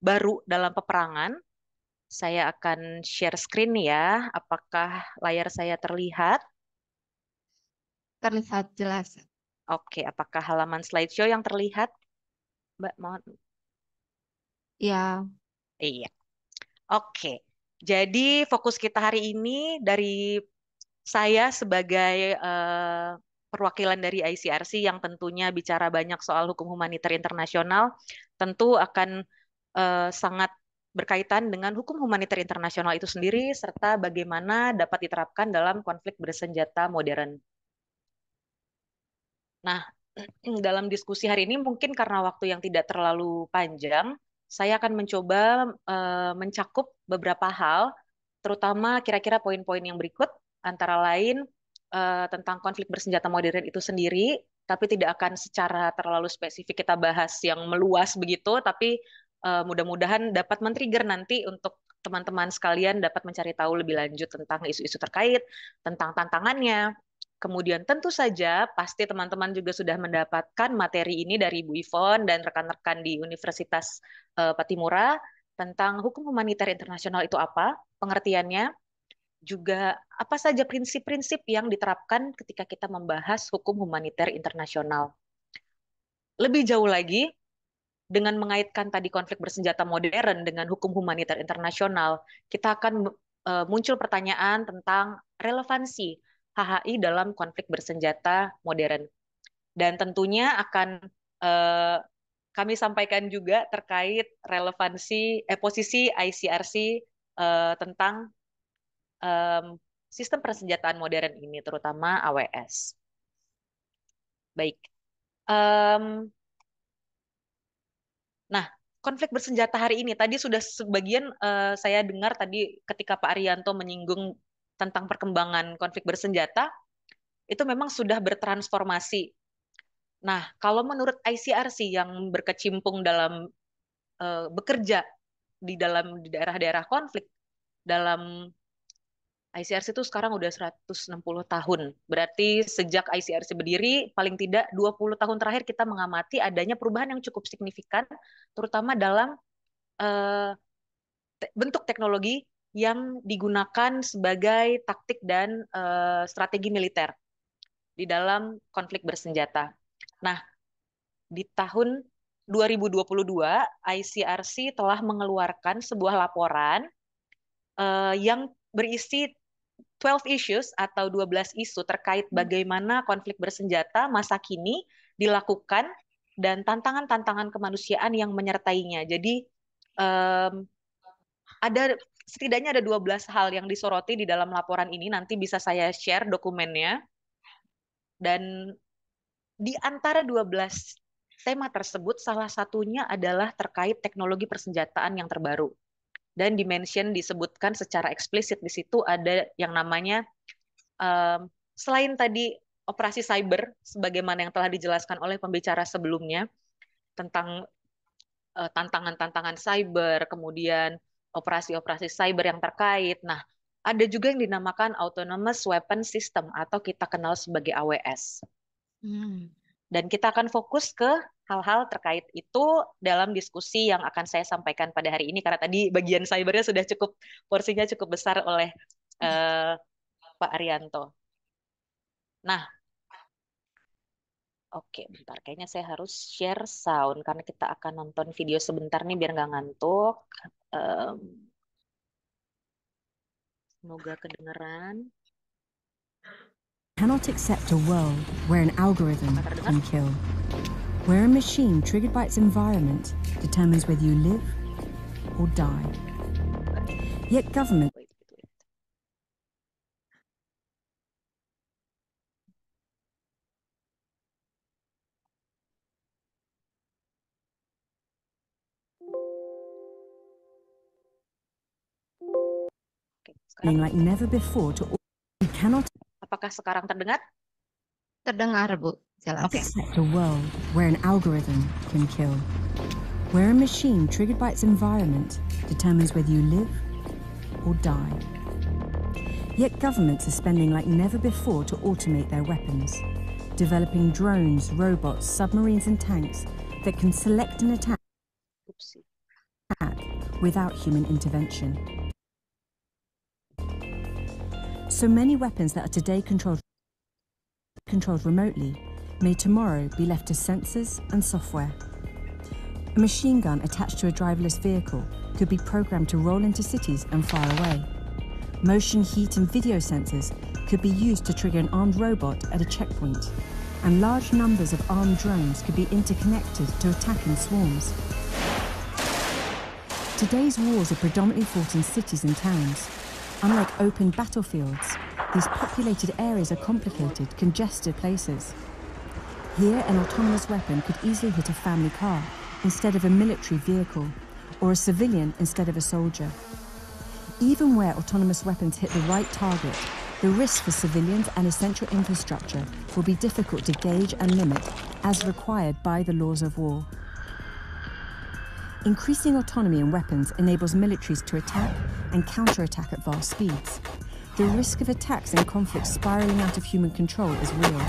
baru dalam peperangan. Saya akan share screen ya. Apakah layar saya terlihat? Terlihat jelas. Oke, apakah halaman slideshow yang terlihat? Mbak, mohon. Ya. Iya. Oke. Jadi fokus kita hari ini dari saya sebagai uh, perwakilan dari ICRC yang tentunya bicara banyak soal hukum humaniter internasional, tentu akan uh, sangat berkaitan dengan hukum humaniter internasional itu sendiri serta bagaimana dapat diterapkan dalam konflik bersenjata modern. Nah, dalam diskusi hari ini mungkin karena waktu yang tidak terlalu panjang, saya akan mencoba uh, mencakup beberapa hal, terutama kira-kira poin-poin yang berikut antara lain uh, tentang konflik bersenjata modern itu sendiri, tapi tidak akan secara terlalu spesifik kita bahas yang meluas begitu, tapi uh, mudah-mudahan dapat men-trigger nanti untuk teman-teman sekalian dapat mencari tahu lebih lanjut tentang isu-isu terkait, tentang tantangannya. Kemudian tentu saja pasti teman-teman juga sudah mendapatkan materi ini dari Bu Ivon dan rekan-rekan di Universitas uh, Patimura tentang hukum humaniter internasional itu apa, pengertiannya, juga apa saja prinsip-prinsip yang diterapkan ketika kita membahas hukum humaniter internasional. Lebih jauh lagi, dengan mengaitkan tadi konflik bersenjata modern dengan hukum humaniter internasional, kita akan e, muncul pertanyaan tentang relevansi HHI dalam konflik bersenjata modern. Dan tentunya akan eh, kami sampaikan juga terkait relevansi eh, posisi ICRC eh, tentang um, sistem persenjataan modern ini, terutama AWS. Baik. Um, nah, konflik bersenjata hari ini tadi sudah sebagian uh, saya dengar tadi ketika Pak Arianto menyinggung tentang perkembangan konflik bersenjata itu memang sudah bertransformasi. Nah, kalau menurut ICRC yang berkecimpung dalam uh, bekerja di dalam di daerah-daerah konflik dalam ICRC itu sekarang udah 160 tahun. Berarti sejak ICRC berdiri, paling tidak 20 tahun terakhir kita mengamati adanya perubahan yang cukup signifikan, terutama dalam uh, bentuk teknologi yang digunakan sebagai taktik dan uh, strategi militer di dalam konflik bersenjata. Nah, di tahun 2022, ICRC telah mengeluarkan sebuah laporan uh, yang berisi 12 issues atau 12 isu terkait hmm. bagaimana konflik bersenjata masa kini dilakukan dan tantangan-tantangan kemanusiaan yang menyertainya. Jadi um, ada setidaknya ada 12 hal yang disoroti di dalam laporan ini nanti bisa saya share dokumennya. Dan di antara 12 tema tersebut salah satunya adalah terkait teknologi persenjataan yang terbaru dan dimension disebutkan secara eksplisit di situ ada yang namanya um, selain tadi operasi cyber sebagaimana yang telah dijelaskan oleh pembicara sebelumnya tentang eh, tantangan-tantangan uh, cyber, kemudian operasi-operasi cyber yang terkait. Nah, ada juga yang dinamakan autonomous weapon system atau kita kenal sebagai AWS. Hmm. Dan kita akan fokus ke hal-hal terkait itu dalam diskusi yang akan saya sampaikan pada hari ini karena tadi bagian cybernya sudah cukup porsinya cukup besar oleh uh, Pak Arianto. Nah, Oke, bentar. Kayaknya saya harus share sound karena kita akan nonton video sebentar nih biar nggak ngantuk. Um, semoga kedengeran. cannot accept a world where an algorithm can kill, where a machine triggered by its environment determines whether you live or die. Yet government. like never before to all you cannot Apakah sekarang terdengar? Terdengar, Bu. Jelas. Okay. Set a world where an algorithm can kill. Where a machine triggered by its environment determines whether you live or die. Yet governments are spending like never before to automate their weapons, developing drones, robots, submarines and tanks that can select an attack without human intervention. So many weapons that are today controlled, controlled remotely may tomorrow be left to sensors and software. A machine gun attached to a driverless vehicle could be programmed to roll into cities and fire away. Motion, heat and video sensors could be used to trigger an armed robot at a checkpoint. And large numbers of armed drones could be interconnected to attack in swarms. Today's wars are predominantly fought in cities and towns, Unlike open battlefields, these populated areas are complicated, congested places. Here, an autonomous weapon could easily hit a family car instead of a military vehicle, or a civilian instead of a soldier. Even where autonomous weapons hit the right target, the risk for civilians and essential infrastructure will be difficult to gauge and limit as required by the laws of war. Increasing autonomy in weapons enables militaries to attack and counterattack at vast speeds. The risk of attacks and conflicts spiraling out of human control is real.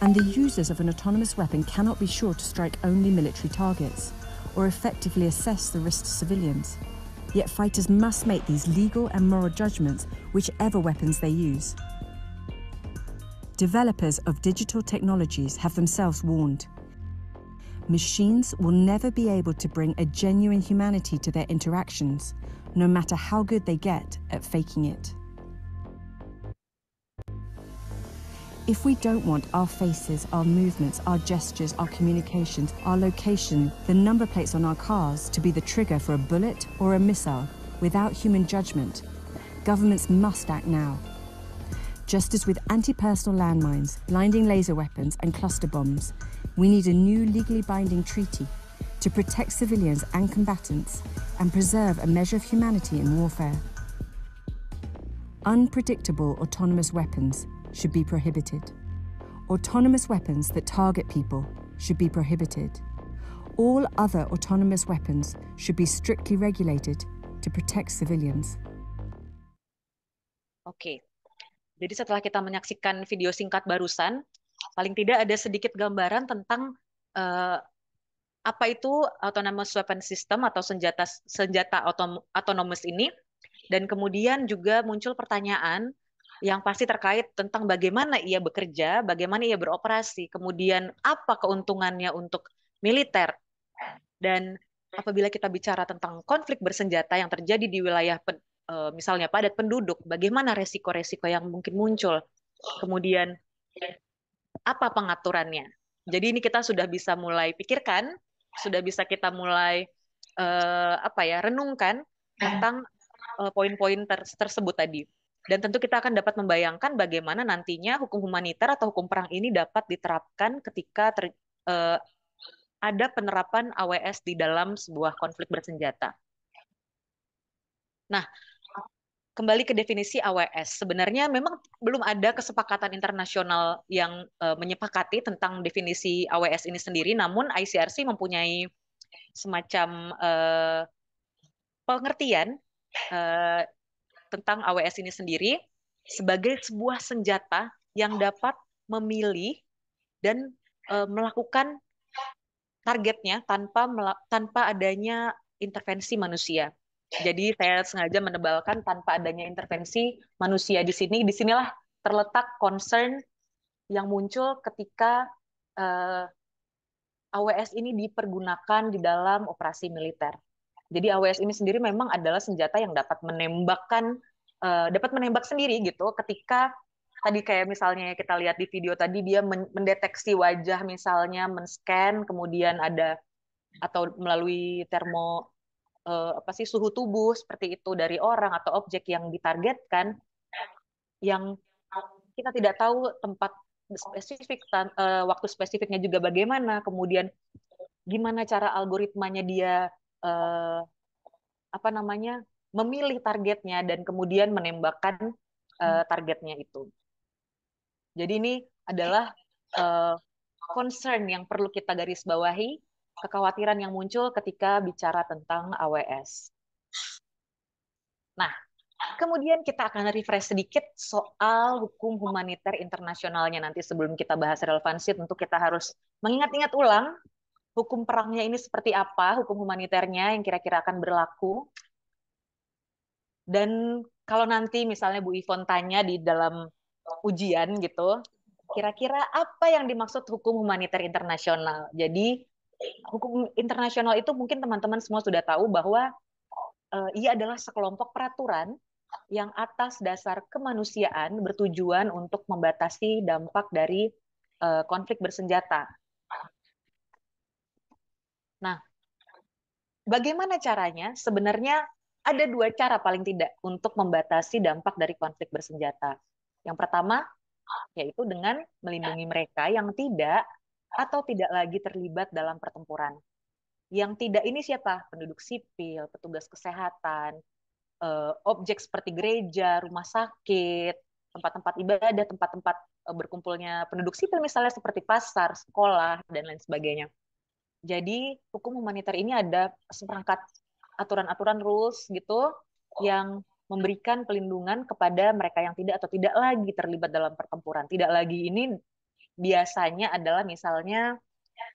And the users of an autonomous weapon cannot be sure to strike only military targets or effectively assess the risk to civilians. Yet fighters must make these legal and moral judgments whichever weapons they use. Developers of digital technologies have themselves warned machines will never be able to bring a genuine humanity to their interactions, no matter how good they get at faking it. If we don't want our faces, our movements, our gestures, our communications, our location, the number plates on our cars to be the trigger for a bullet or a missile without human judgment, governments must act now. Just as with anti-personal landmines, blinding laser weapons and cluster bombs, we need a new legally binding treaty to protect civilians and combatants and preserve a measure of humanity in warfare. Unpredictable autonomous weapons should be prohibited. Autonomous weapons that target people should be prohibited. All other autonomous weapons should be strictly regulated to protect civilians. Oke, okay. jadi setelah kita menyaksikan video singkat barusan, paling tidak ada sedikit gambaran tentang uh, apa itu autonomous weapon system atau senjata senjata autonomous ini dan kemudian juga muncul pertanyaan yang pasti terkait tentang bagaimana ia bekerja, bagaimana ia beroperasi, kemudian apa keuntungannya untuk militer. Dan apabila kita bicara tentang konflik bersenjata yang terjadi di wilayah pen, eh, misalnya padat penduduk, bagaimana resiko-resiko yang mungkin muncul. Kemudian apa pengaturannya. Jadi ini kita sudah bisa mulai pikirkan, sudah bisa kita mulai uh, apa ya renungkan ah. tentang uh, poin-poin ter tersebut tadi. Dan tentu kita akan dapat membayangkan bagaimana nantinya hukum humaniter atau hukum perang ini dapat diterapkan ketika ter, uh, ada penerapan AWS di dalam sebuah konflik bersenjata. Nah, kembali ke definisi AWS. Sebenarnya memang belum ada kesepakatan internasional yang uh, menyepakati tentang definisi AWS ini sendiri, namun ICRC mempunyai semacam uh, pengertian uh, tentang AWS ini sendiri sebagai sebuah senjata yang dapat memilih dan uh, melakukan targetnya tanpa tanpa adanya intervensi manusia. Jadi saya sengaja menebalkan tanpa adanya intervensi manusia di sini. disinilah terletak concern yang muncul ketika uh, eh, AWS ini dipergunakan di dalam operasi militer. Jadi AWS ini sendiri memang adalah senjata yang dapat menembakkan, uh, dapat menembak sendiri gitu ketika tadi kayak misalnya kita lihat di video tadi dia mendeteksi wajah misalnya men-scan kemudian ada atau melalui termo uh, apa sih suhu tubuh seperti itu dari orang atau objek yang ditargetkan yang kita tidak tahu tempat spesifik uh, waktu spesifiknya juga bagaimana kemudian gimana cara algoritmanya dia uh, apa namanya memilih targetnya dan kemudian menembakkan uh, targetnya itu jadi ini adalah uh, concern yang perlu kita garis bawahi kekhawatiran yang muncul ketika bicara tentang AWS. Nah, kemudian kita akan refresh sedikit soal hukum humaniter internasionalnya nanti sebelum kita bahas relevansi tentu kita harus mengingat-ingat ulang hukum perangnya ini seperti apa, hukum humaniternya yang kira-kira akan berlaku. Dan kalau nanti misalnya Bu Ivon tanya di dalam ujian gitu, kira-kira apa yang dimaksud hukum humaniter internasional? Jadi hukum internasional itu mungkin teman-teman semua sudah tahu bahwa uh, ia adalah sekelompok peraturan yang atas dasar kemanusiaan bertujuan untuk membatasi dampak dari uh, konflik bersenjata. Nah, bagaimana caranya? Sebenarnya ada dua cara paling tidak untuk membatasi dampak dari konflik bersenjata. Yang pertama yaitu dengan melindungi mereka yang tidak atau tidak lagi terlibat dalam pertempuran. Yang tidak ini siapa? Penduduk sipil, petugas kesehatan, eh, objek seperti gereja, rumah sakit, tempat-tempat ibadah, tempat-tempat eh, berkumpulnya penduduk sipil misalnya seperti pasar, sekolah, dan lain sebagainya. Jadi hukum humaniter ini ada seperangkat aturan-aturan rules gitu yang memberikan pelindungan kepada mereka yang tidak atau tidak lagi terlibat dalam pertempuran. Tidak lagi ini biasanya adalah misalnya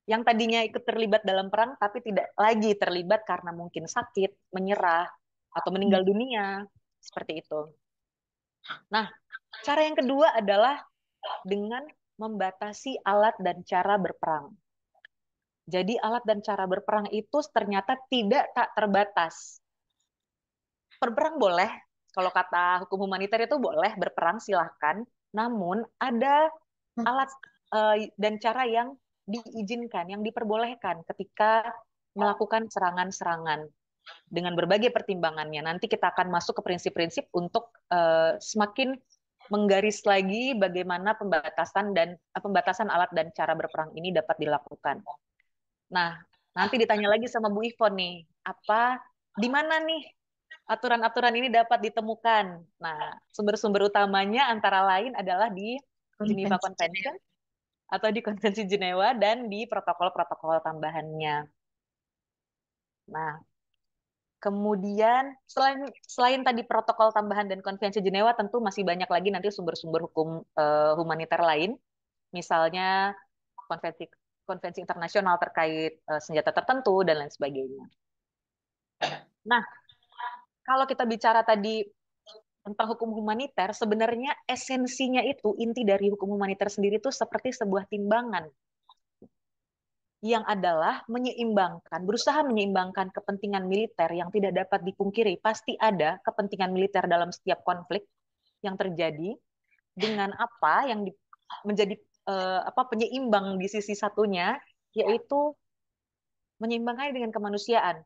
yang tadinya ikut terlibat dalam perang tapi tidak lagi terlibat karena mungkin sakit, menyerah, atau meninggal hmm. dunia, seperti itu. Nah, cara yang kedua adalah dengan membatasi alat dan cara berperang. Jadi alat dan cara berperang itu ternyata tidak tak terbatas. Berperang boleh, kalau kata hukum humaniter itu boleh berperang silahkan, namun ada hmm. alat uh, dan cara yang diizinkan, yang diperbolehkan ketika melakukan serangan-serangan dengan berbagai pertimbangannya. Nanti kita akan masuk ke prinsip-prinsip untuk uh, semakin menggaris lagi bagaimana pembatasan dan eh, pembatasan alat dan cara berperang ini dapat dilakukan. Nah, nanti ditanya lagi sama Bu Ivon nih, apa di mana nih aturan-aturan ini dapat ditemukan? Nah, sumber-sumber utamanya antara lain adalah di Geneva Convention atau di Konvensi Jenewa dan di protokol-protokol tambahannya. Nah, kemudian selain selain tadi protokol tambahan dan Konvensi Jenewa tentu masih banyak lagi nanti sumber-sumber hukum uh, humaniter lain. Misalnya konvensi konvensi internasional terkait uh, senjata tertentu dan lain sebagainya. Nah, kalau kita bicara tadi tentang hukum humaniter, sebenarnya esensinya itu, inti dari hukum humaniter sendiri itu seperti sebuah timbangan yang adalah menyeimbangkan, berusaha menyeimbangkan kepentingan militer yang tidak dapat dipungkiri. Pasti ada kepentingan militer dalam setiap konflik yang terjadi dengan apa yang di, menjadi eh, apa penyeimbang di sisi satunya yaitu menyeimbangkan dengan kemanusiaan.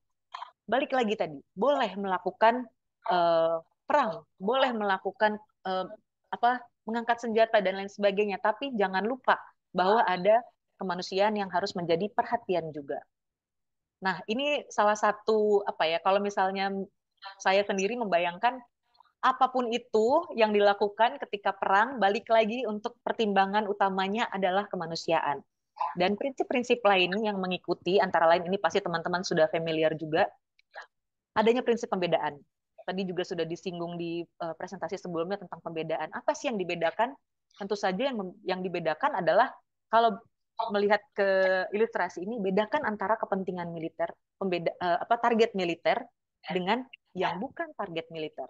Balik lagi tadi, boleh melakukan eh, perang, boleh melakukan eh, apa mengangkat senjata dan lain sebagainya, tapi jangan lupa bahwa ada kemanusiaan yang harus menjadi perhatian juga. Nah, ini salah satu apa ya? Kalau misalnya saya sendiri membayangkan apapun itu yang dilakukan ketika perang, balik lagi untuk pertimbangan utamanya adalah kemanusiaan. Dan prinsip-prinsip lain yang mengikuti antara lain ini pasti teman-teman sudah familiar juga. Adanya prinsip pembedaan tadi juga sudah disinggung di uh, presentasi sebelumnya tentang pembedaan. Apa sih yang dibedakan? Tentu saja yang yang dibedakan adalah kalau melihat ke ilustrasi ini bedakan antara kepentingan militer, pembeda uh, apa target militer dengan yang bukan target militer.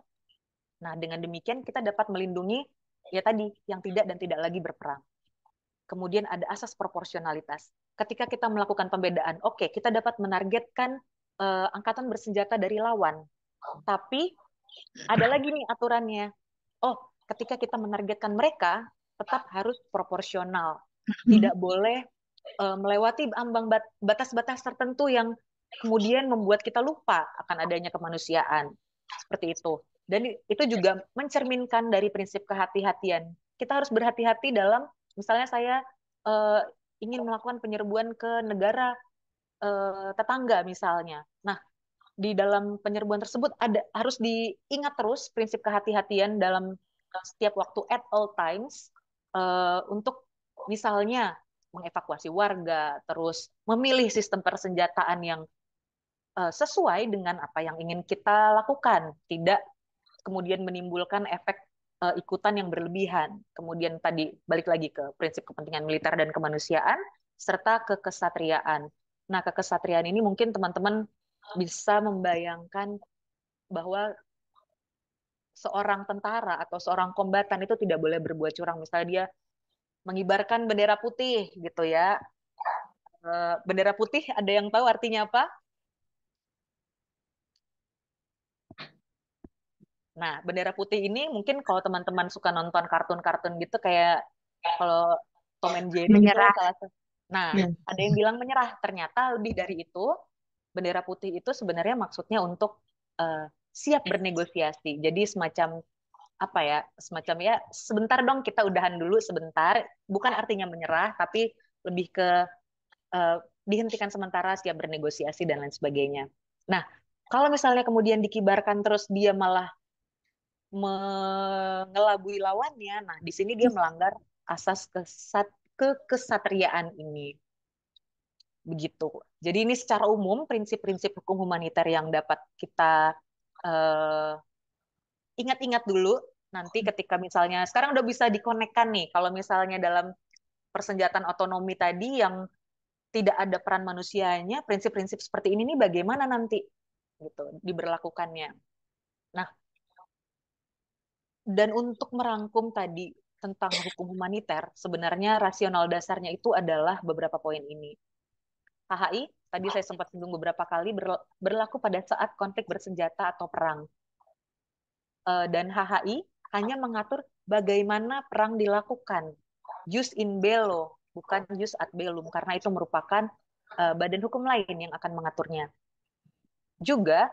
Nah, dengan demikian kita dapat melindungi ya tadi yang tidak dan tidak lagi berperang. Kemudian ada asas proporsionalitas. Ketika kita melakukan pembedaan, oke, okay, kita dapat menargetkan uh, angkatan bersenjata dari lawan. Tapi ada lagi nih aturannya. Oh, ketika kita menargetkan mereka tetap harus proporsional. Mm-hmm. Tidak boleh uh, melewati ambang batas-batas tertentu yang kemudian membuat kita lupa akan adanya kemanusiaan. Seperti itu. Dan itu juga mencerminkan dari prinsip kehati-hatian. Kita harus berhati-hati dalam misalnya saya uh, ingin melakukan penyerbuan ke negara uh, tetangga misalnya. Nah, di dalam penyerbuan tersebut ada harus diingat terus prinsip kehati-hatian dalam eh, setiap waktu at all times uh, untuk misalnya mengevakuasi warga terus memilih sistem persenjataan yang uh, sesuai dengan apa yang ingin kita lakukan tidak kemudian menimbulkan efek uh, ikutan yang berlebihan kemudian tadi balik lagi ke prinsip kepentingan militer dan kemanusiaan serta kekesatriaan nah kekesatriaan ini mungkin teman-teman bisa membayangkan bahwa seorang tentara atau seorang kombatan itu tidak boleh berbuat curang. Misalnya dia mengibarkan bendera putih gitu ya. Eh, bendera putih ada yang tahu artinya apa? Nah, bendera putih ini mungkin kalau teman-teman suka nonton kartun-kartun gitu kayak kalau Tom and Jerry Itu salah satu. Nah, ya. ada yang bilang menyerah. Ternyata lebih dari itu, bendera putih itu sebenarnya maksudnya untuk uh, siap hmm. bernegosiasi. Jadi semacam apa ya, semacam ya sebentar dong kita udahan dulu sebentar, bukan artinya menyerah tapi lebih ke uh, dihentikan sementara siap bernegosiasi dan lain sebagainya. Nah, kalau misalnya kemudian dikibarkan terus dia malah mengelabui lawannya, nah di sini dia melanggar asas kesat kekesatriaan ini begitu. Jadi ini secara umum prinsip-prinsip hukum humaniter yang dapat kita uh, ingat-ingat dulu nanti ketika misalnya sekarang udah bisa dikonekkan nih kalau misalnya dalam persenjataan otonomi tadi yang tidak ada peran manusianya, prinsip-prinsip seperti ini nih bagaimana nanti gitu diberlakukannya. Nah, dan untuk merangkum tadi tentang hukum humaniter, sebenarnya rasional dasarnya itu adalah beberapa poin ini. KHI tadi saya sempat singgung beberapa kali berlaku pada saat konflik bersenjata atau perang. Eh, dan HHI hanya mengatur bagaimana perang dilakukan. Jus in bello, bukan jus ad bellum, karena itu merupakan eh, badan hukum lain yang akan mengaturnya. Juga,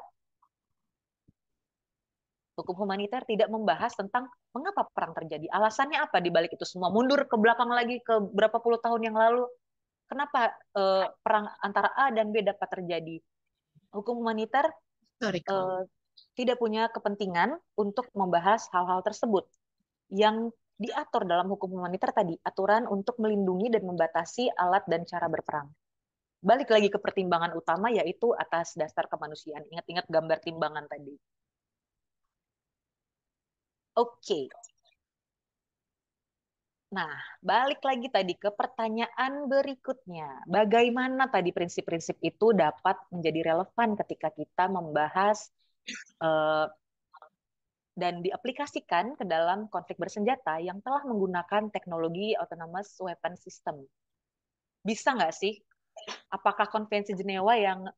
hukum humaniter tidak membahas tentang mengapa perang terjadi. Alasannya apa dibalik itu semua? Mundur ke belakang lagi ke berapa puluh tahun yang lalu, Kenapa uh, perang antara A dan B dapat terjadi? Hukum humaniter uh, tidak punya kepentingan untuk membahas hal-hal tersebut yang diatur dalam hukum humaniter tadi, aturan untuk melindungi dan membatasi alat dan cara berperang. Balik lagi ke pertimbangan utama yaitu atas dasar kemanusiaan. Ingat-ingat gambar timbangan tadi. Oke, okay. Nah, balik lagi tadi ke pertanyaan berikutnya. Bagaimana tadi prinsip-prinsip itu dapat menjadi relevan ketika kita membahas uh, dan diaplikasikan ke dalam konflik bersenjata yang telah menggunakan teknologi autonomous weapon system? Bisa nggak sih? Apakah konvensi Jenewa yang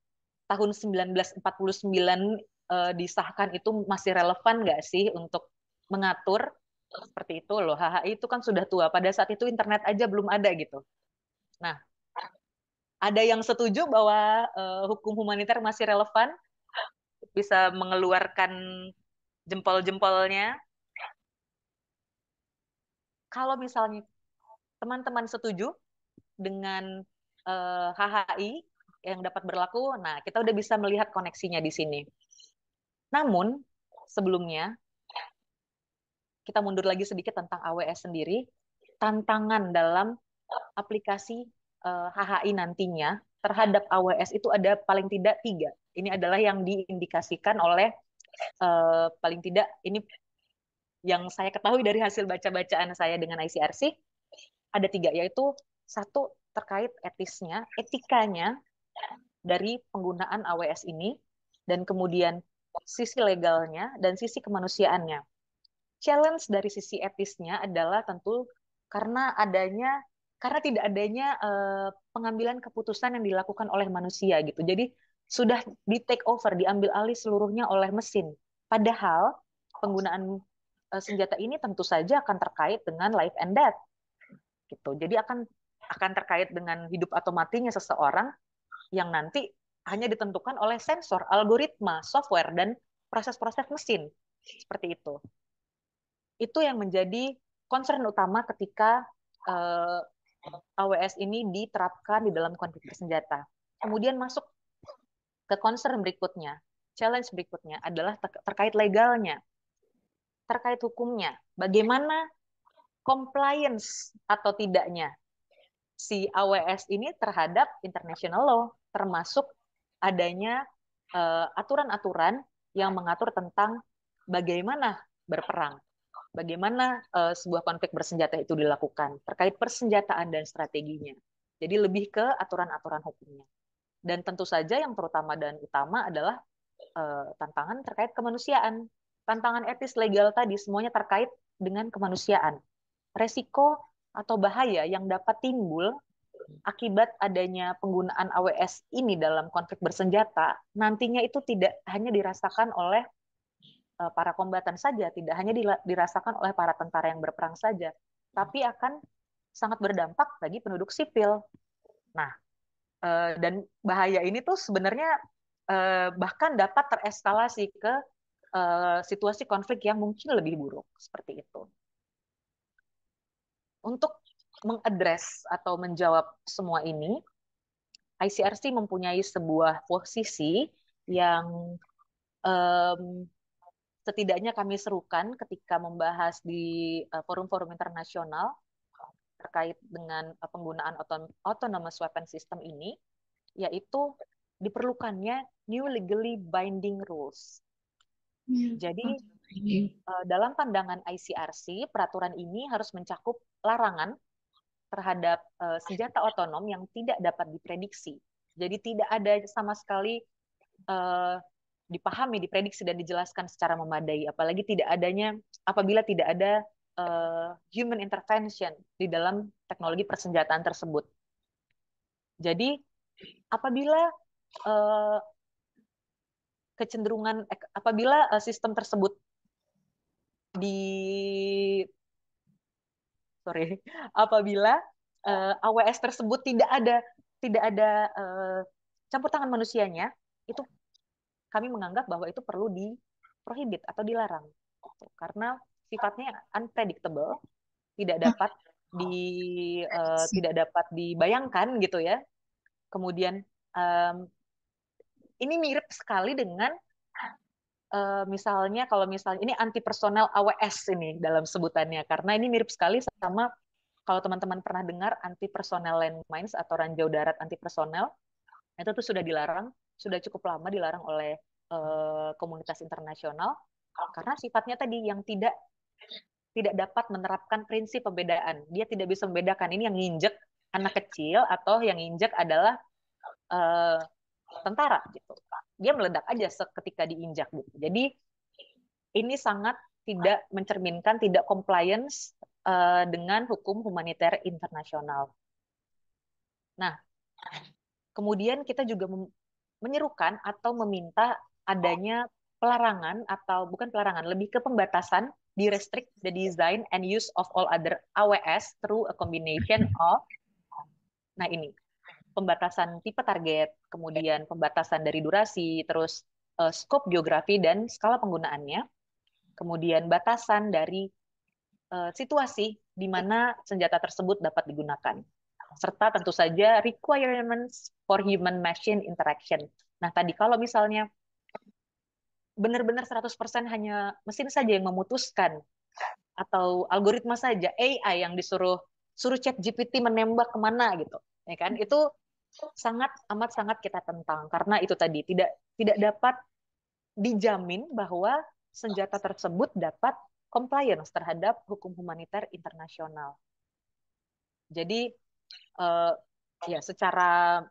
tahun 1949 uh, eh, disahkan itu masih relevan nggak sih untuk mengatur Oh, seperti itu loh HHI itu kan sudah tua pada saat itu internet aja belum ada gitu nah ada yang setuju bahwa uh, hukum humaniter masih relevan bisa mengeluarkan jempol-jempolnya kalau misalnya teman-teman setuju dengan uh, eh, HHI yang dapat berlaku nah kita udah bisa melihat koneksinya di sini namun sebelumnya kita mundur lagi sedikit tentang AWS sendiri, tantangan dalam aplikasi uh, eh, HHI nantinya terhadap AWS itu ada paling tidak tiga. Ini adalah yang diindikasikan oleh uh, paling tidak ini yang saya ketahui dari hasil baca-bacaan saya dengan ICRC ada tiga yaitu satu terkait etisnya, etikanya dari penggunaan AWS ini dan kemudian sisi legalnya dan sisi kemanusiaannya challenge dari sisi etisnya adalah tentu karena adanya karena tidak adanya uh, pengambilan keputusan yang dilakukan oleh manusia gitu. Jadi sudah di take over, diambil alih seluruhnya oleh mesin. Padahal penggunaan uh, senjata ini tentu saja akan terkait dengan life and death. Gitu. Jadi akan akan terkait dengan hidup atau matinya seseorang yang nanti hanya ditentukan oleh sensor, algoritma, software dan proses-proses mesin. Seperti itu itu yang menjadi concern utama ketika uh, eh, AWS ini diterapkan di dalam konflik bersenjata. Kemudian masuk ke concern berikutnya, challenge berikutnya adalah ter terkait legalnya, terkait hukumnya, bagaimana compliance atau tidaknya si AWS ini terhadap international law, termasuk adanya eh, aturan-aturan uh, aturan -aturan yang mengatur tentang bagaimana berperang bagaimana uh, sebuah konflik bersenjata itu dilakukan terkait persenjataan dan strateginya. Jadi lebih ke aturan-aturan hukumnya. Dan tentu saja yang terutama dan utama adalah uh, tantangan terkait kemanusiaan. Tantangan etis legal tadi semuanya terkait dengan kemanusiaan. Resiko atau bahaya yang dapat timbul akibat adanya penggunaan AWS ini dalam konflik bersenjata nantinya itu tidak hanya dirasakan oleh Eh, para kombatan saja, tidak hanya dirasakan oleh para tentara yang berperang saja, tapi akan sangat berdampak bagi penduduk sipil. Nah, eh, dan bahaya ini tuh sebenarnya eh, bahkan dapat tereskalasi ke situasi konflik yang mungkin lebih buruk seperti itu. Untuk mengadres atau menjawab semua ini, ICRC mempunyai sebuah posisi yang setidaknya kami serukan ketika membahas di eh, forum-forum internasional eh, terkait dengan eh, penggunaan autonomous weapon system ini, yaitu diperlukannya new legally binding rules. Hmm, Jadi oh, dalam pandangan ICRC, peraturan ini harus mencakup larangan terhadap senjata otonom yang tidak dapat diprediksi. Jadi tidak ada sama sekali dipahami, diprediksi dan dijelaskan secara memadai, apalagi tidak adanya apabila tidak ada uh, human intervention di dalam teknologi persenjataan tersebut. Jadi apabila uh, kecenderungan eh, apabila uh, sistem tersebut di sorry apabila uh, AWS tersebut tidak ada tidak ada uh, campur tangan manusianya itu kami menganggap bahwa itu perlu diprohibit atau dilarang gitu. karena sifatnya unpredictable, tidak hmm. dapat di uh, tidak dapat dibayangkan gitu ya. Kemudian um, ini mirip sekali dengan uh, misalnya kalau misalnya ini anti personal AWS ini dalam sebutannya karena ini mirip sekali sama kalau teman-teman pernah dengar anti personal landmines atau ranjau darat anti personal itu tuh sudah dilarang sudah cukup lama dilarang oleh uh, komunitas internasional karena sifatnya tadi yang tidak tidak dapat menerapkan prinsip pembedaan. Dia tidak bisa membedakan ini yang nginjek anak kecil atau yang injek adalah uh, tentara gitu. Dia meledak aja ketika diinjak gitu. Jadi ini sangat tidak mencerminkan tidak compliance uh, dengan hukum humaniter internasional. Nah, kemudian kita juga menyerukan atau meminta adanya pelarangan atau bukan pelarangan, lebih ke pembatasan di restrict the design and use of all other AWS through a combination of nah ini pembatasan tipe target, kemudian pembatasan dari durasi, terus uh, scope geografi dan skala penggunaannya, kemudian batasan dari uh, situasi di mana senjata tersebut dapat digunakan serta tentu saja requirements for human machine interaction. Nah, tadi kalau misalnya benar-benar 100% hanya mesin saja yang memutuskan atau algoritma saja AI yang disuruh suruh chat GPT menembak kemana gitu ya kan itu sangat amat sangat kita tentang karena itu tadi tidak tidak dapat dijamin bahwa senjata tersebut dapat compliance terhadap hukum humaniter internasional jadi uh, ya secara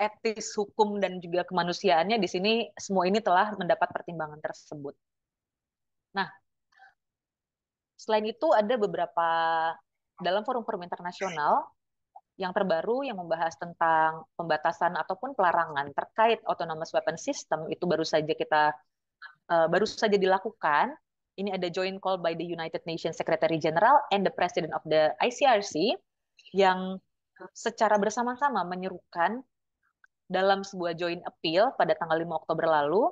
etis hukum dan juga kemanusiaannya di sini semua ini telah mendapat pertimbangan tersebut. Nah, selain itu ada beberapa dalam forum-forum internasional yang terbaru yang membahas tentang pembatasan ataupun pelarangan terkait autonomous weapon system itu baru saja kita uh, baru saja dilakukan. Ini ada joint call by the United Nations Secretary General and the President of the ICRC yang secara bersama-sama menyerukan dalam sebuah joint appeal pada tanggal 5 Oktober lalu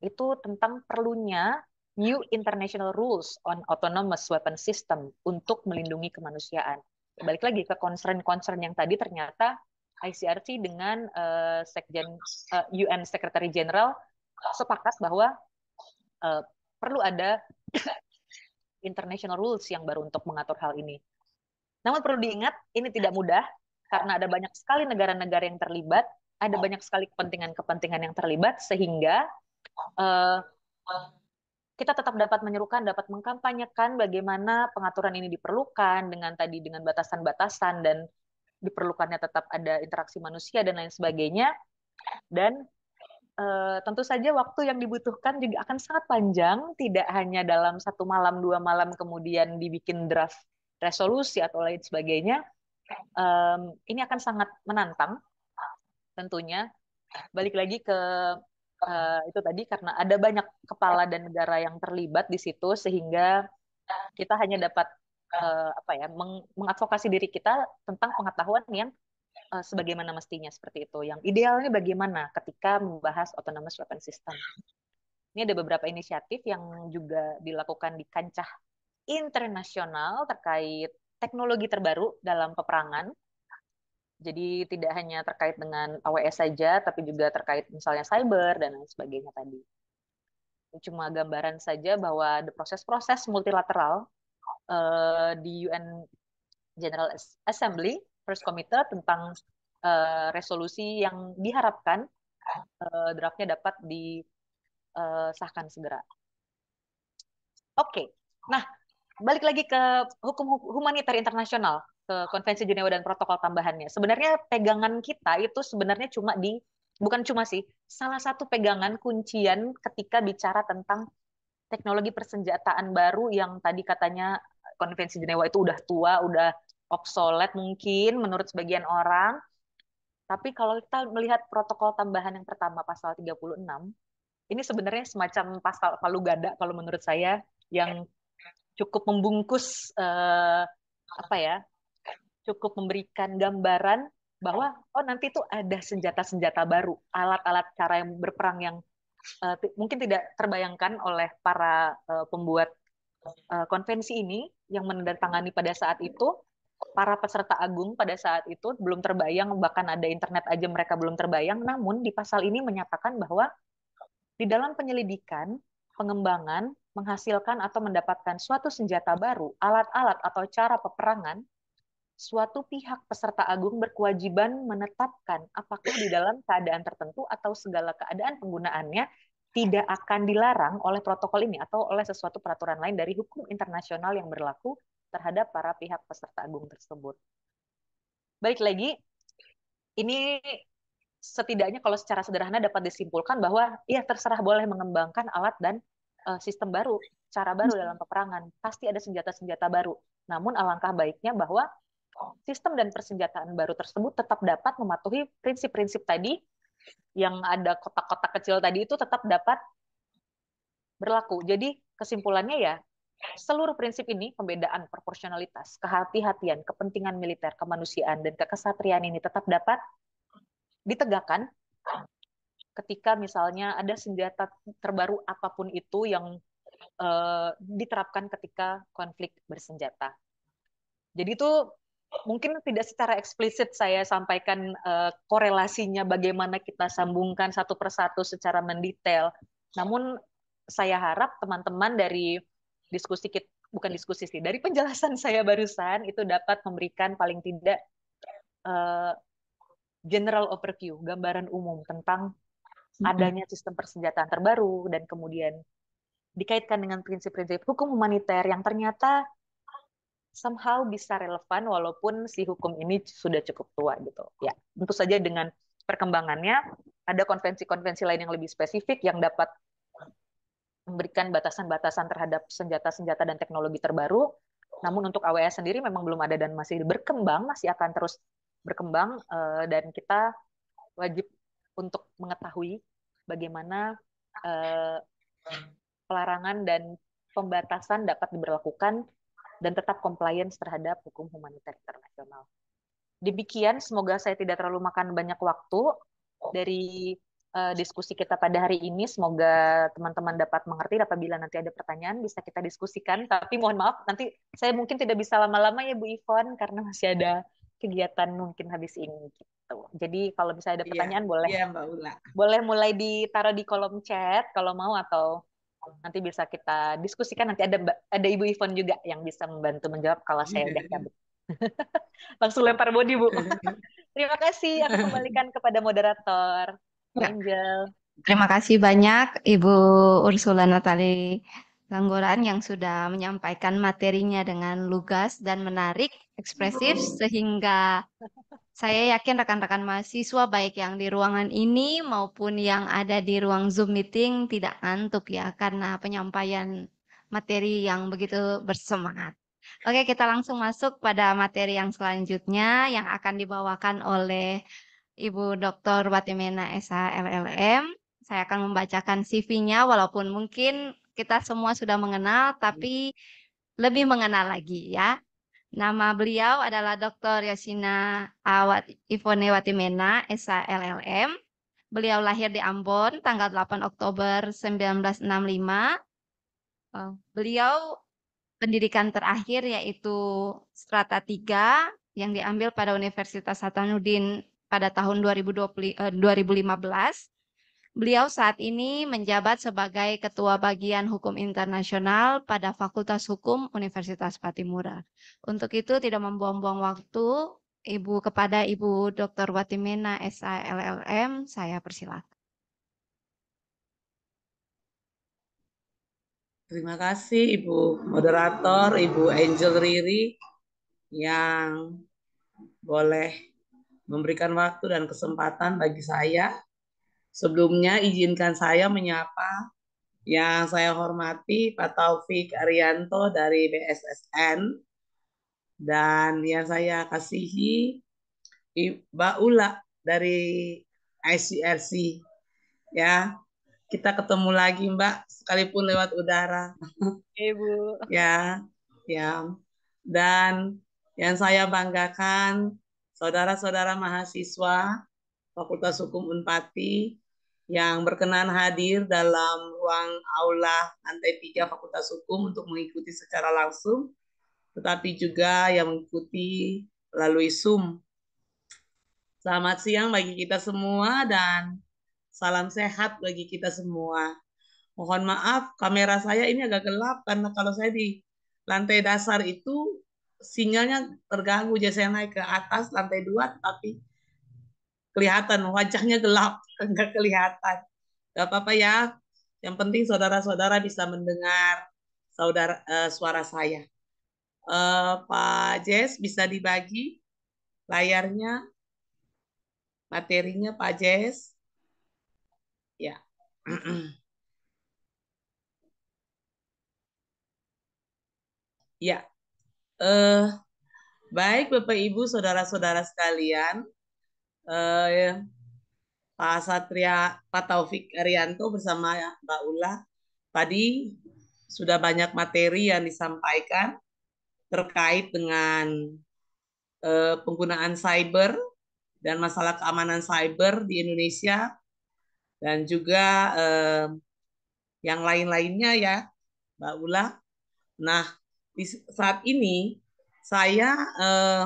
itu tentang perlunya new international rules on autonomous weapon system untuk melindungi kemanusiaan. Balik lagi ke concern-concern yang tadi ternyata ICRC dengan uh, Sekjen uh, eh, UN Secretary General sepakat bahwa uh, perlu ada international rules yang baru untuk mengatur hal ini. Namun perlu diingat, ini tidak mudah karena ada banyak sekali negara-negara yang terlibat, ada oh. banyak sekali kepentingan-kepentingan yang terlibat, sehingga uh, kita tetap dapat menyerukan, dapat mengkampanyekan bagaimana pengaturan ini diperlukan dengan tadi dengan batasan-batasan dan diperlukannya tetap ada interaksi manusia dan lain sebagainya. Dan e, tentu saja waktu yang dibutuhkan juga akan sangat panjang, tidak hanya dalam satu malam dua malam kemudian dibikin draft resolusi atau lain sebagainya, um, ini akan sangat menantang tentunya. Balik lagi ke uh, itu tadi karena ada banyak kepala dan negara yang terlibat di situ sehingga kita hanya dapat uh, apa ya meng mengadvokasi diri kita tentang pengetahuan yang uh, sebagaimana mestinya seperti itu. Yang idealnya bagaimana ketika membahas autonomous weapon system. Ini ada beberapa inisiatif yang juga dilakukan di kancah internasional terkait teknologi terbaru dalam peperangan. Jadi tidak hanya terkait dengan AWS saja, tapi juga terkait misalnya cyber dan lain sebagainya tadi. Ini Cuma gambaran saja bahwa proses-proses multilateral uh, di UN General Assembly First Committee tentang uh, resolusi yang diharapkan uh, draftnya dapat disahkan segera. Oke, okay. nah balik lagi ke hukum humaniter internasional ke konvensi Jenewa dan protokol tambahannya. Sebenarnya pegangan kita itu sebenarnya cuma di bukan cuma sih, salah satu pegangan kuncian ketika bicara tentang teknologi persenjataan baru yang tadi katanya konvensi Jenewa itu udah tua, udah obsolet mungkin menurut sebagian orang. Tapi kalau kita melihat protokol tambahan yang pertama pasal 36, ini sebenarnya semacam pasal palu gada kalau menurut saya yang cukup membungkus uh, apa ya cukup memberikan gambaran bahwa oh nanti itu ada senjata-senjata baru, alat-alat cara yang berperang yang uh, mungkin tidak terbayangkan oleh para uh, pembuat uh, konvensi ini yang menandatangani pada saat itu para peserta agung pada saat itu belum terbayang bahkan ada internet aja mereka belum terbayang namun di pasal ini menyatakan bahwa di dalam penyelidikan, pengembangan, menghasilkan atau mendapatkan suatu senjata baru, alat-alat atau cara peperangan, suatu pihak peserta agung berkewajiban menetapkan apakah di dalam keadaan tertentu atau segala keadaan penggunaannya tidak akan dilarang oleh protokol ini atau oleh sesuatu peraturan lain dari hukum internasional yang berlaku terhadap para pihak peserta agung tersebut. Baik lagi, ini setidaknya kalau secara sederhana dapat disimpulkan bahwa ya terserah boleh mengembangkan alat dan uh, sistem baru, cara baru hmm. dalam peperangan. Pasti ada senjata-senjata baru. Namun alangkah baiknya bahwa sistem dan persenjataan baru tersebut tetap dapat mematuhi prinsip-prinsip tadi yang ada kotak-kotak kecil tadi itu tetap dapat berlaku. Jadi kesimpulannya ya seluruh prinsip ini pembedaan proporsionalitas, kehati-hatian, kepentingan militer, kemanusiaan dan kekesatrian ini tetap dapat ditegakkan ketika misalnya ada senjata terbaru apapun itu yang uh, diterapkan ketika konflik bersenjata. Jadi itu mungkin tidak secara eksplisit saya sampaikan uh, korelasinya bagaimana kita sambungkan satu persatu secara mendetail. Namun saya harap teman-teman dari diskusi kita bukan diskusi sih dari penjelasan saya barusan itu dapat memberikan paling tidak uh, general overview gambaran umum tentang adanya sistem persenjataan terbaru dan kemudian dikaitkan dengan prinsip-prinsip hukum humaniter yang ternyata somehow bisa relevan walaupun si hukum ini sudah cukup tua gitu. Ya, tentu saja dengan perkembangannya ada konvensi-konvensi lain yang lebih spesifik yang dapat memberikan batasan-batasan terhadap senjata-senjata dan teknologi terbaru. Namun untuk AWS sendiri memang belum ada dan masih berkembang, masih akan terus berkembang eh, dan kita wajib untuk mengetahui bagaimana eh, pelarangan dan pembatasan dapat diberlakukan dan tetap compliance terhadap hukum humaniter internasional. Demikian, semoga saya tidak terlalu makan banyak waktu dari uh, diskusi kita pada hari ini. Semoga teman-teman dapat mengerti. Apabila nanti ada pertanyaan, bisa kita diskusikan. Tapi mohon maaf, nanti saya mungkin tidak bisa lama-lama ya Bu Ivon, karena masih ada kegiatan mungkin habis ini gitu. Jadi kalau misalnya ada iya. pertanyaan yeah, boleh yeah, Mbak Ula. boleh mulai ditaruh di kolom chat kalau mau atau nanti bisa kita diskusikan nanti ada ada Ibu Ivon juga yang bisa membantu menjawab kalau saya udah cabut. Langsung lempar body, Bu. Terima kasih aku kembalikan kepada moderator. Ya. Angel. Terima kasih banyak Ibu Ursula Natali Langgoran yang sudah menyampaikan materinya dengan lugas dan menarik ekspresif sehingga saya yakin rekan-rekan mahasiswa baik yang di ruangan ini maupun yang ada di ruang Zoom meeting tidak ngantuk ya karena penyampaian materi yang begitu bersemangat. Oke, kita langsung masuk pada materi yang selanjutnya yang akan dibawakan oleh Ibu Dr. Batimena SH LLM. Saya akan membacakan CV-nya walaupun mungkin kita semua sudah mengenal tapi lebih mengenal lagi ya. Nama beliau adalah Dr. Yasina Awat Ivonewati Mena, S.L.L.M. Beliau lahir di Ambon tanggal 8 Oktober 1965. Eh, beliau pendidikan terakhir yaitu strata 3 yang diambil pada Universitas Hasanuddin pada tahun 2020, eh, 2015 Beliau saat ini menjabat sebagai Ketua Bagian Hukum Internasional pada Fakultas Hukum Universitas Patimura. Untuk itu tidak membuang-buang waktu, Ibu kepada Ibu Dr. Watimena SALLM, saya persilakan. Terima kasih Ibu Moderator, Ibu Angel Riri yang boleh memberikan waktu dan kesempatan bagi saya Sebelumnya izinkan saya menyapa yang saya hormati Pak Taufik Arianto dari BSSN dan yang saya kasihi Mbak Ula dari ICRC ya kita ketemu lagi Mbak sekalipun lewat udara Ibu ya ya dan yang saya banggakan saudara-saudara mahasiswa Fakultas Hukum Unpati yang berkenan hadir dalam ruang aula lantai 3 Fakultas Hukum untuk mengikuti secara langsung, tetapi juga yang mengikuti melalui Zoom. Selamat siang bagi kita semua dan salam sehat bagi kita semua. Mohon maaf, kamera saya ini agak gelap karena kalau saya di lantai dasar itu sinyalnya terganggu, jadi saya naik ke atas lantai dua, tapi kelihatan wajahnya gelap nggak kelihatan nggak apa-apa ya yang penting saudara-saudara bisa mendengar saudara uh, suara saya uh, Pak Jess bisa dibagi layarnya materinya Pak Jess ya ya uh, baik Bapak Ibu saudara-saudara sekalian uh, Pak Satria, Pak Taufik Arianto bersama Mbak Ula. Tadi sudah banyak materi yang disampaikan terkait dengan uh, penggunaan cyber dan masalah keamanan cyber di Indonesia dan juga eh, yang lain-lainnya ya Mbak Ula. Nah di saat ini saya eh,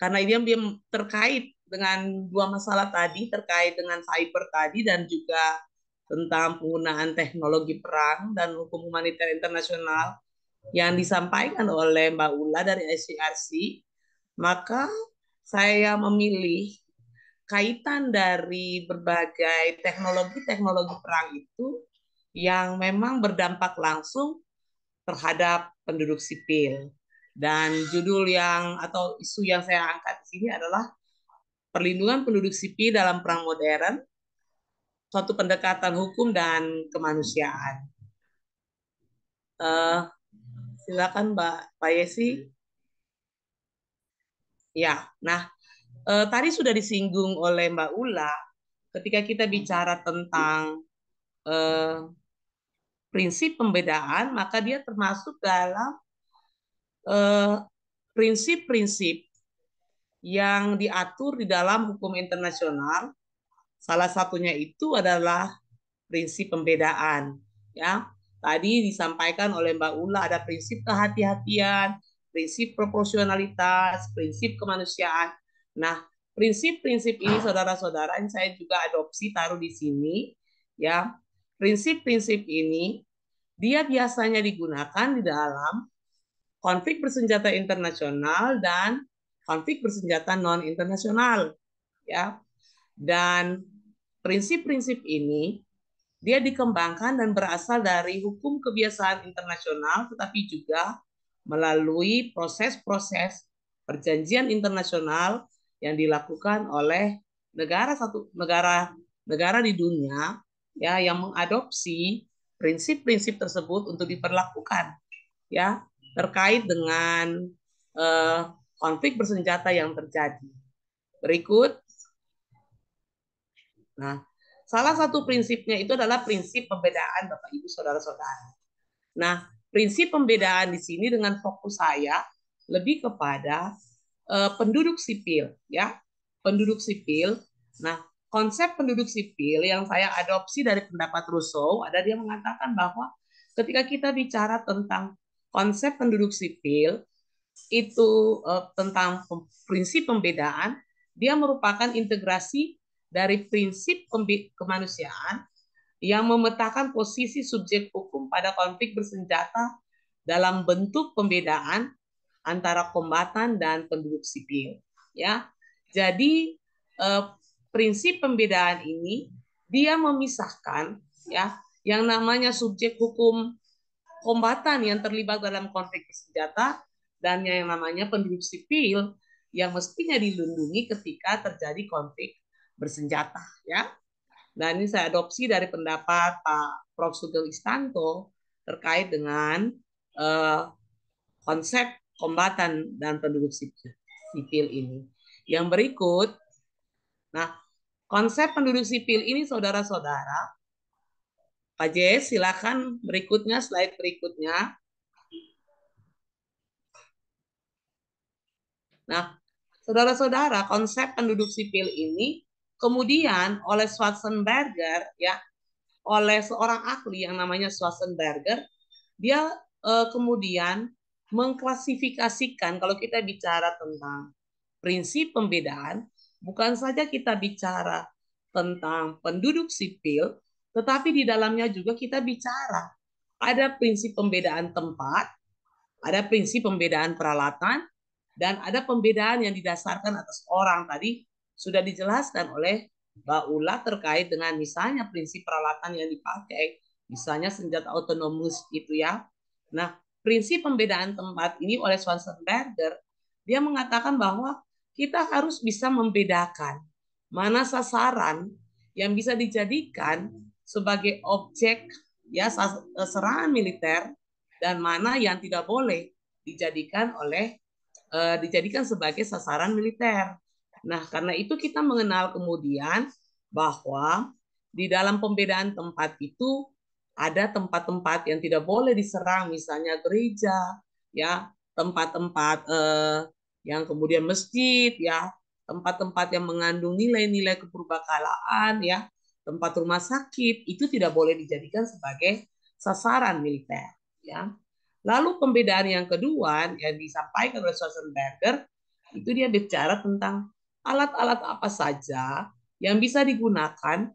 karena ini yang terkait dengan dua masalah tadi terkait dengan cyber tadi dan juga tentang penggunaan teknologi perang dan hukum humaniter internasional yang disampaikan oleh Mbak Ula dari SCRC, maka saya memilih kaitan dari berbagai teknologi-teknologi perang itu yang memang berdampak langsung terhadap penduduk sipil. Dan judul yang atau isu yang saya angkat di sini adalah perlindungan penduduk sipil dalam perang modern, suatu pendekatan hukum dan kemanusiaan. Uh, silakan Mbak Pak Yesi. Ya, nah uh, tadi sudah disinggung oleh Mbak Ula ketika kita bicara tentang uh, prinsip pembedaan, maka dia termasuk dalam Eh, prinsip-prinsip eh, yang diatur di dalam hukum internasional. Salah satunya itu adalah prinsip pembedaan. Ya, tadi disampaikan oleh Mbak Ula ada prinsip kehati-hatian, prinsip proporsionalitas, prinsip kemanusiaan. Nah, prinsip-prinsip ini saudara-saudara saya juga adopsi taruh di sini ya. Prinsip-prinsip ini dia biasanya digunakan di dalam konflik bersenjata internasional dan konflik bersenjata non internasional ya dan prinsip-prinsip ini dia dikembangkan dan berasal dari hukum kebiasaan internasional tetapi juga melalui proses-proses perjanjian internasional yang dilakukan oleh negara satu negara negara di dunia ya yang mengadopsi prinsip-prinsip tersebut untuk diperlakukan ya terkait dengan uh, konflik bersenjata yang terjadi. Berikut. Nah, salah satu prinsipnya itu adalah prinsip pembedaan Bapak Ibu Saudara-saudara. Nah, prinsip pembedaan di sini dengan fokus saya lebih kepada uh, penduduk sipil ya, penduduk sipil. Nah, konsep penduduk sipil yang saya adopsi dari pendapat Rousseau ada dia mengatakan bahwa ketika kita bicara tentang konsep penduduk sipil itu uh, tentang prinsip pembedaan, dia merupakan integrasi dari prinsip kemanusiaan yang memetakan posisi subjek hukum pada konflik bersenjata dalam bentuk pembedaan antara kombatan dan penduduk sipil. Ya, jadi eh, prinsip pembedaan ini dia memisahkan ya yang namanya subjek hukum kombatan yang terlibat dalam konflik senjata dan yang namanya penduduk sipil yang mestinya dilindungi ketika terjadi konflik bersenjata ya. Nah ini saya adopsi dari pendapat Pak Prof. Sugeng Istanto terkait dengan uh, konsep kombatan dan penduduk sipil, sipil ini. Yang berikut, nah konsep penduduk sipil ini saudara-saudara Pak J, silakan berikutnya slide berikutnya. Nah, saudara-saudara, konsep penduduk sipil ini kemudian oleh Schwarzenberger ya, oleh seorang ahli yang namanya Schwarzenberger, dia eh, kemudian mengklasifikasikan kalau kita bicara tentang prinsip pembedaan, bukan saja kita bicara tentang penduduk sipil, tetapi di dalamnya juga kita bicara. Ada prinsip pembedaan tempat, ada prinsip pembedaan peralatan, dan ada pembedaan yang didasarkan atas orang tadi sudah dijelaskan oleh Mbak Ula terkait dengan misalnya prinsip peralatan yang dipakai, misalnya senjata autonomus itu ya. Nah, prinsip pembedaan tempat ini oleh Swanson Berger dia mengatakan bahwa kita harus bisa membedakan mana sasaran yang bisa dijadikan sebagai objek ya serangan militer dan mana yang tidak boleh dijadikan oleh eh, dijadikan sebagai sasaran militer. Nah, karena itu kita mengenal kemudian bahwa di dalam pembedaan tempat itu ada tempat-tempat yang tidak boleh diserang, misalnya gereja, ya, tempat-tempat eh, yang kemudian masjid, ya, tempat-tempat yang mengandung nilai-nilai keperbakalaan, ya, tempat rumah sakit itu tidak boleh dijadikan sebagai sasaran militer. Ya. Lalu pembedaan yang kedua yang disampaikan oleh Schwarzenberger itu dia bicara tentang alat-alat apa saja yang bisa digunakan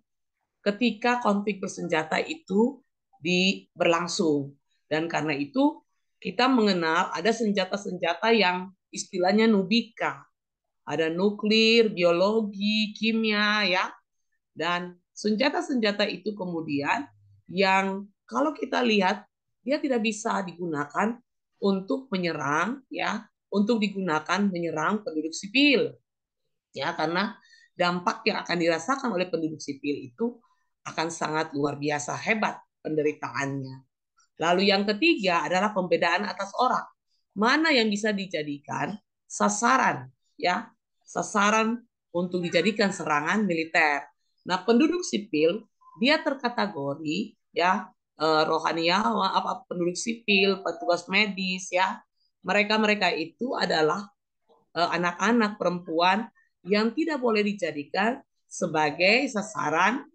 ketika konflik bersenjata itu di berlangsung. Dan karena itu kita mengenal ada senjata-senjata yang istilahnya nubika. Ada nuklir, biologi, kimia ya. Dan Senjata-senjata itu kemudian yang kalau kita lihat dia tidak bisa digunakan untuk menyerang ya, untuk digunakan menyerang penduduk sipil. Ya, karena dampak yang akan dirasakan oleh penduduk sipil itu akan sangat luar biasa hebat penderitaannya. Lalu yang ketiga adalah pembedaan atas orang. Mana yang bisa dijadikan sasaran ya, sasaran untuk dijadikan serangan militer. Nah, penduduk sipil dia terkategori ya eh, rohaniawan, apa penduduk sipil, petugas medis ya. Mereka-mereka itu adalah eh, anak-anak perempuan yang tidak boleh dijadikan sebagai sasaran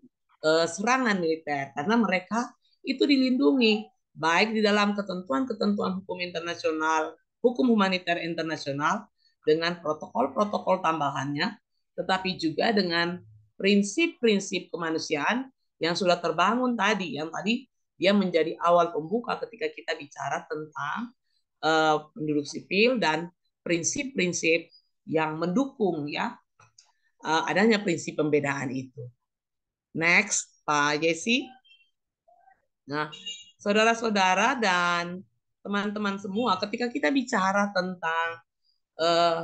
eh, serangan militer karena mereka itu dilindungi baik di dalam ketentuan-ketentuan hukum internasional, hukum humaniter internasional dengan protokol-protokol tambahannya, tetapi juga dengan prinsip-prinsip kemanusiaan yang sudah terbangun tadi, yang tadi dia menjadi awal pembuka ketika kita bicara tentang uh, penduduk sipil dan prinsip-prinsip yang mendukung ya uh, adanya prinsip pembedaan itu. Next, Pak Jesse. Nah, saudara-saudara dan teman-teman semua, ketika kita bicara tentang uh,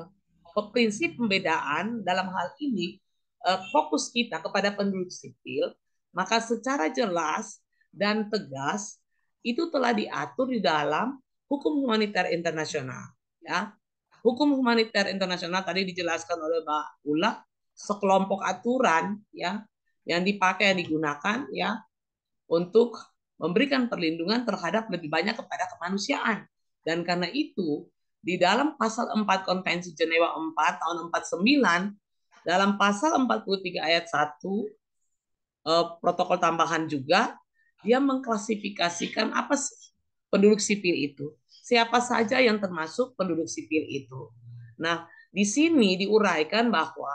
prinsip pembedaan dalam hal ini Eh, fokus kita kepada penduduk sipil, maka secara jelas dan tegas itu telah diatur di dalam hukum humaniter internasional. Ya, hukum humaniter internasional tadi dijelaskan oleh Mbak Ula sekelompok aturan ya yang dipakai yang digunakan ya untuk memberikan perlindungan terhadap lebih banyak kepada kemanusiaan dan karena itu di dalam pasal 4 Konvensi Jenewa 4 tahun 49 dalam pasal 43 ayat 1 eh, protokol tambahan juga dia mengklasifikasikan apa sih penduduk sipil itu. Siapa saja yang termasuk penduduk sipil itu. Nah, di sini diuraikan bahwa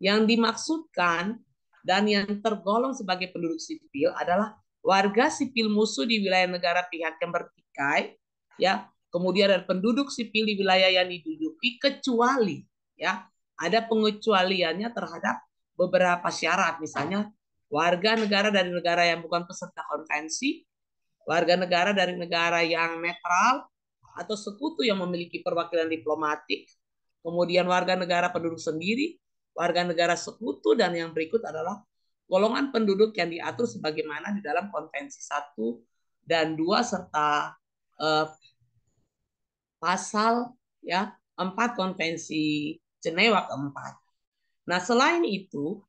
yang dimaksudkan dan yang tergolong sebagai penduduk sipil adalah warga sipil musuh di wilayah negara pihak yang bertikai ya kemudian ada penduduk sipil di wilayah yang diduduki kecuali ya ada pengecualiannya terhadap beberapa syarat, misalnya warga negara dari negara yang bukan peserta konvensi, warga negara dari negara yang netral, atau sekutu yang memiliki perwakilan diplomatik, kemudian warga negara penduduk sendiri, warga negara sekutu, dan yang berikut adalah golongan penduduk yang diatur sebagaimana di dalam konvensi 1 dan 2 serta eh, pasal ya empat konvensi Jenewa keempat. Nah, selain itu,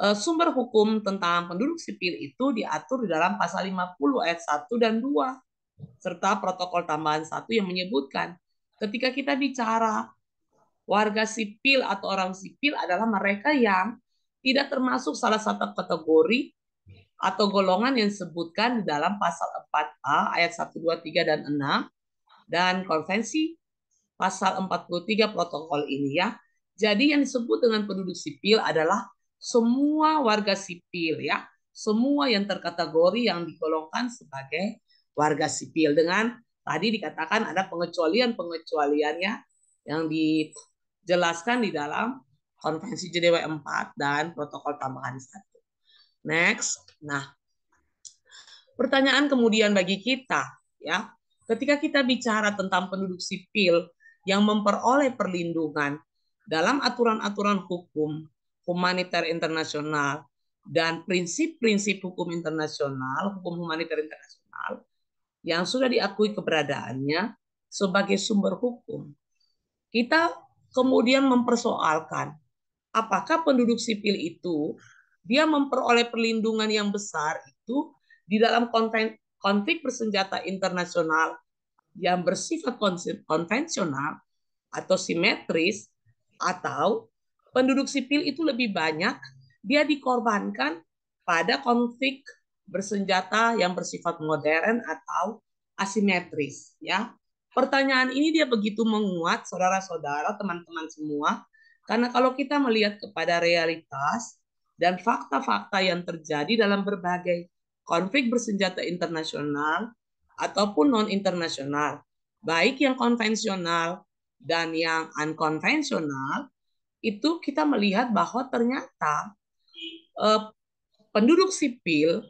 eh, sumber hukum tentang penduduk sipil itu diatur di dalam pasal 50 ayat 1 dan 2 serta protokol tambahan 1 yang menyebutkan ketika kita bicara warga sipil atau orang sipil adalah mereka yang tidak termasuk salah satu kategori atau golongan yang disebutkan di dalam pasal 4A ayat 1, 2, 3 dan 6 dan konvensi pasal 43 protokol ini ya jadi yang disebut dengan penduduk sipil adalah semua warga sipil ya, semua yang terkategori yang digolongkan sebagai warga sipil dengan tadi dikatakan ada pengecualian-pengecualiannya yang dijelaskan di dalam Konvensi Jenewa 4 dan Protokol Tambahan 1. Next. Nah, pertanyaan kemudian bagi kita ya, ketika kita bicara tentang penduduk sipil yang memperoleh perlindungan dalam aturan-aturan hukum humaniter internasional dan prinsip-prinsip hukum internasional, hukum humaniter internasional yang sudah diakui keberadaannya sebagai sumber hukum. Kita kemudian mempersoalkan apakah penduduk sipil itu dia memperoleh perlindungan yang besar itu di dalam konten, konflik bersenjata internasional yang bersifat konvensional atau simetris atau penduduk sipil itu lebih banyak dia dikorbankan pada konflik bersenjata yang bersifat modern atau asimetris ya. Pertanyaan ini dia begitu menguat saudara-saudara, teman-teman semua karena kalau kita melihat kepada realitas dan fakta-fakta yang terjadi dalam berbagai konflik bersenjata internasional ataupun non-internasional, baik yang konvensional dan yang unkonvensional itu kita melihat bahwa ternyata eh, penduduk sipil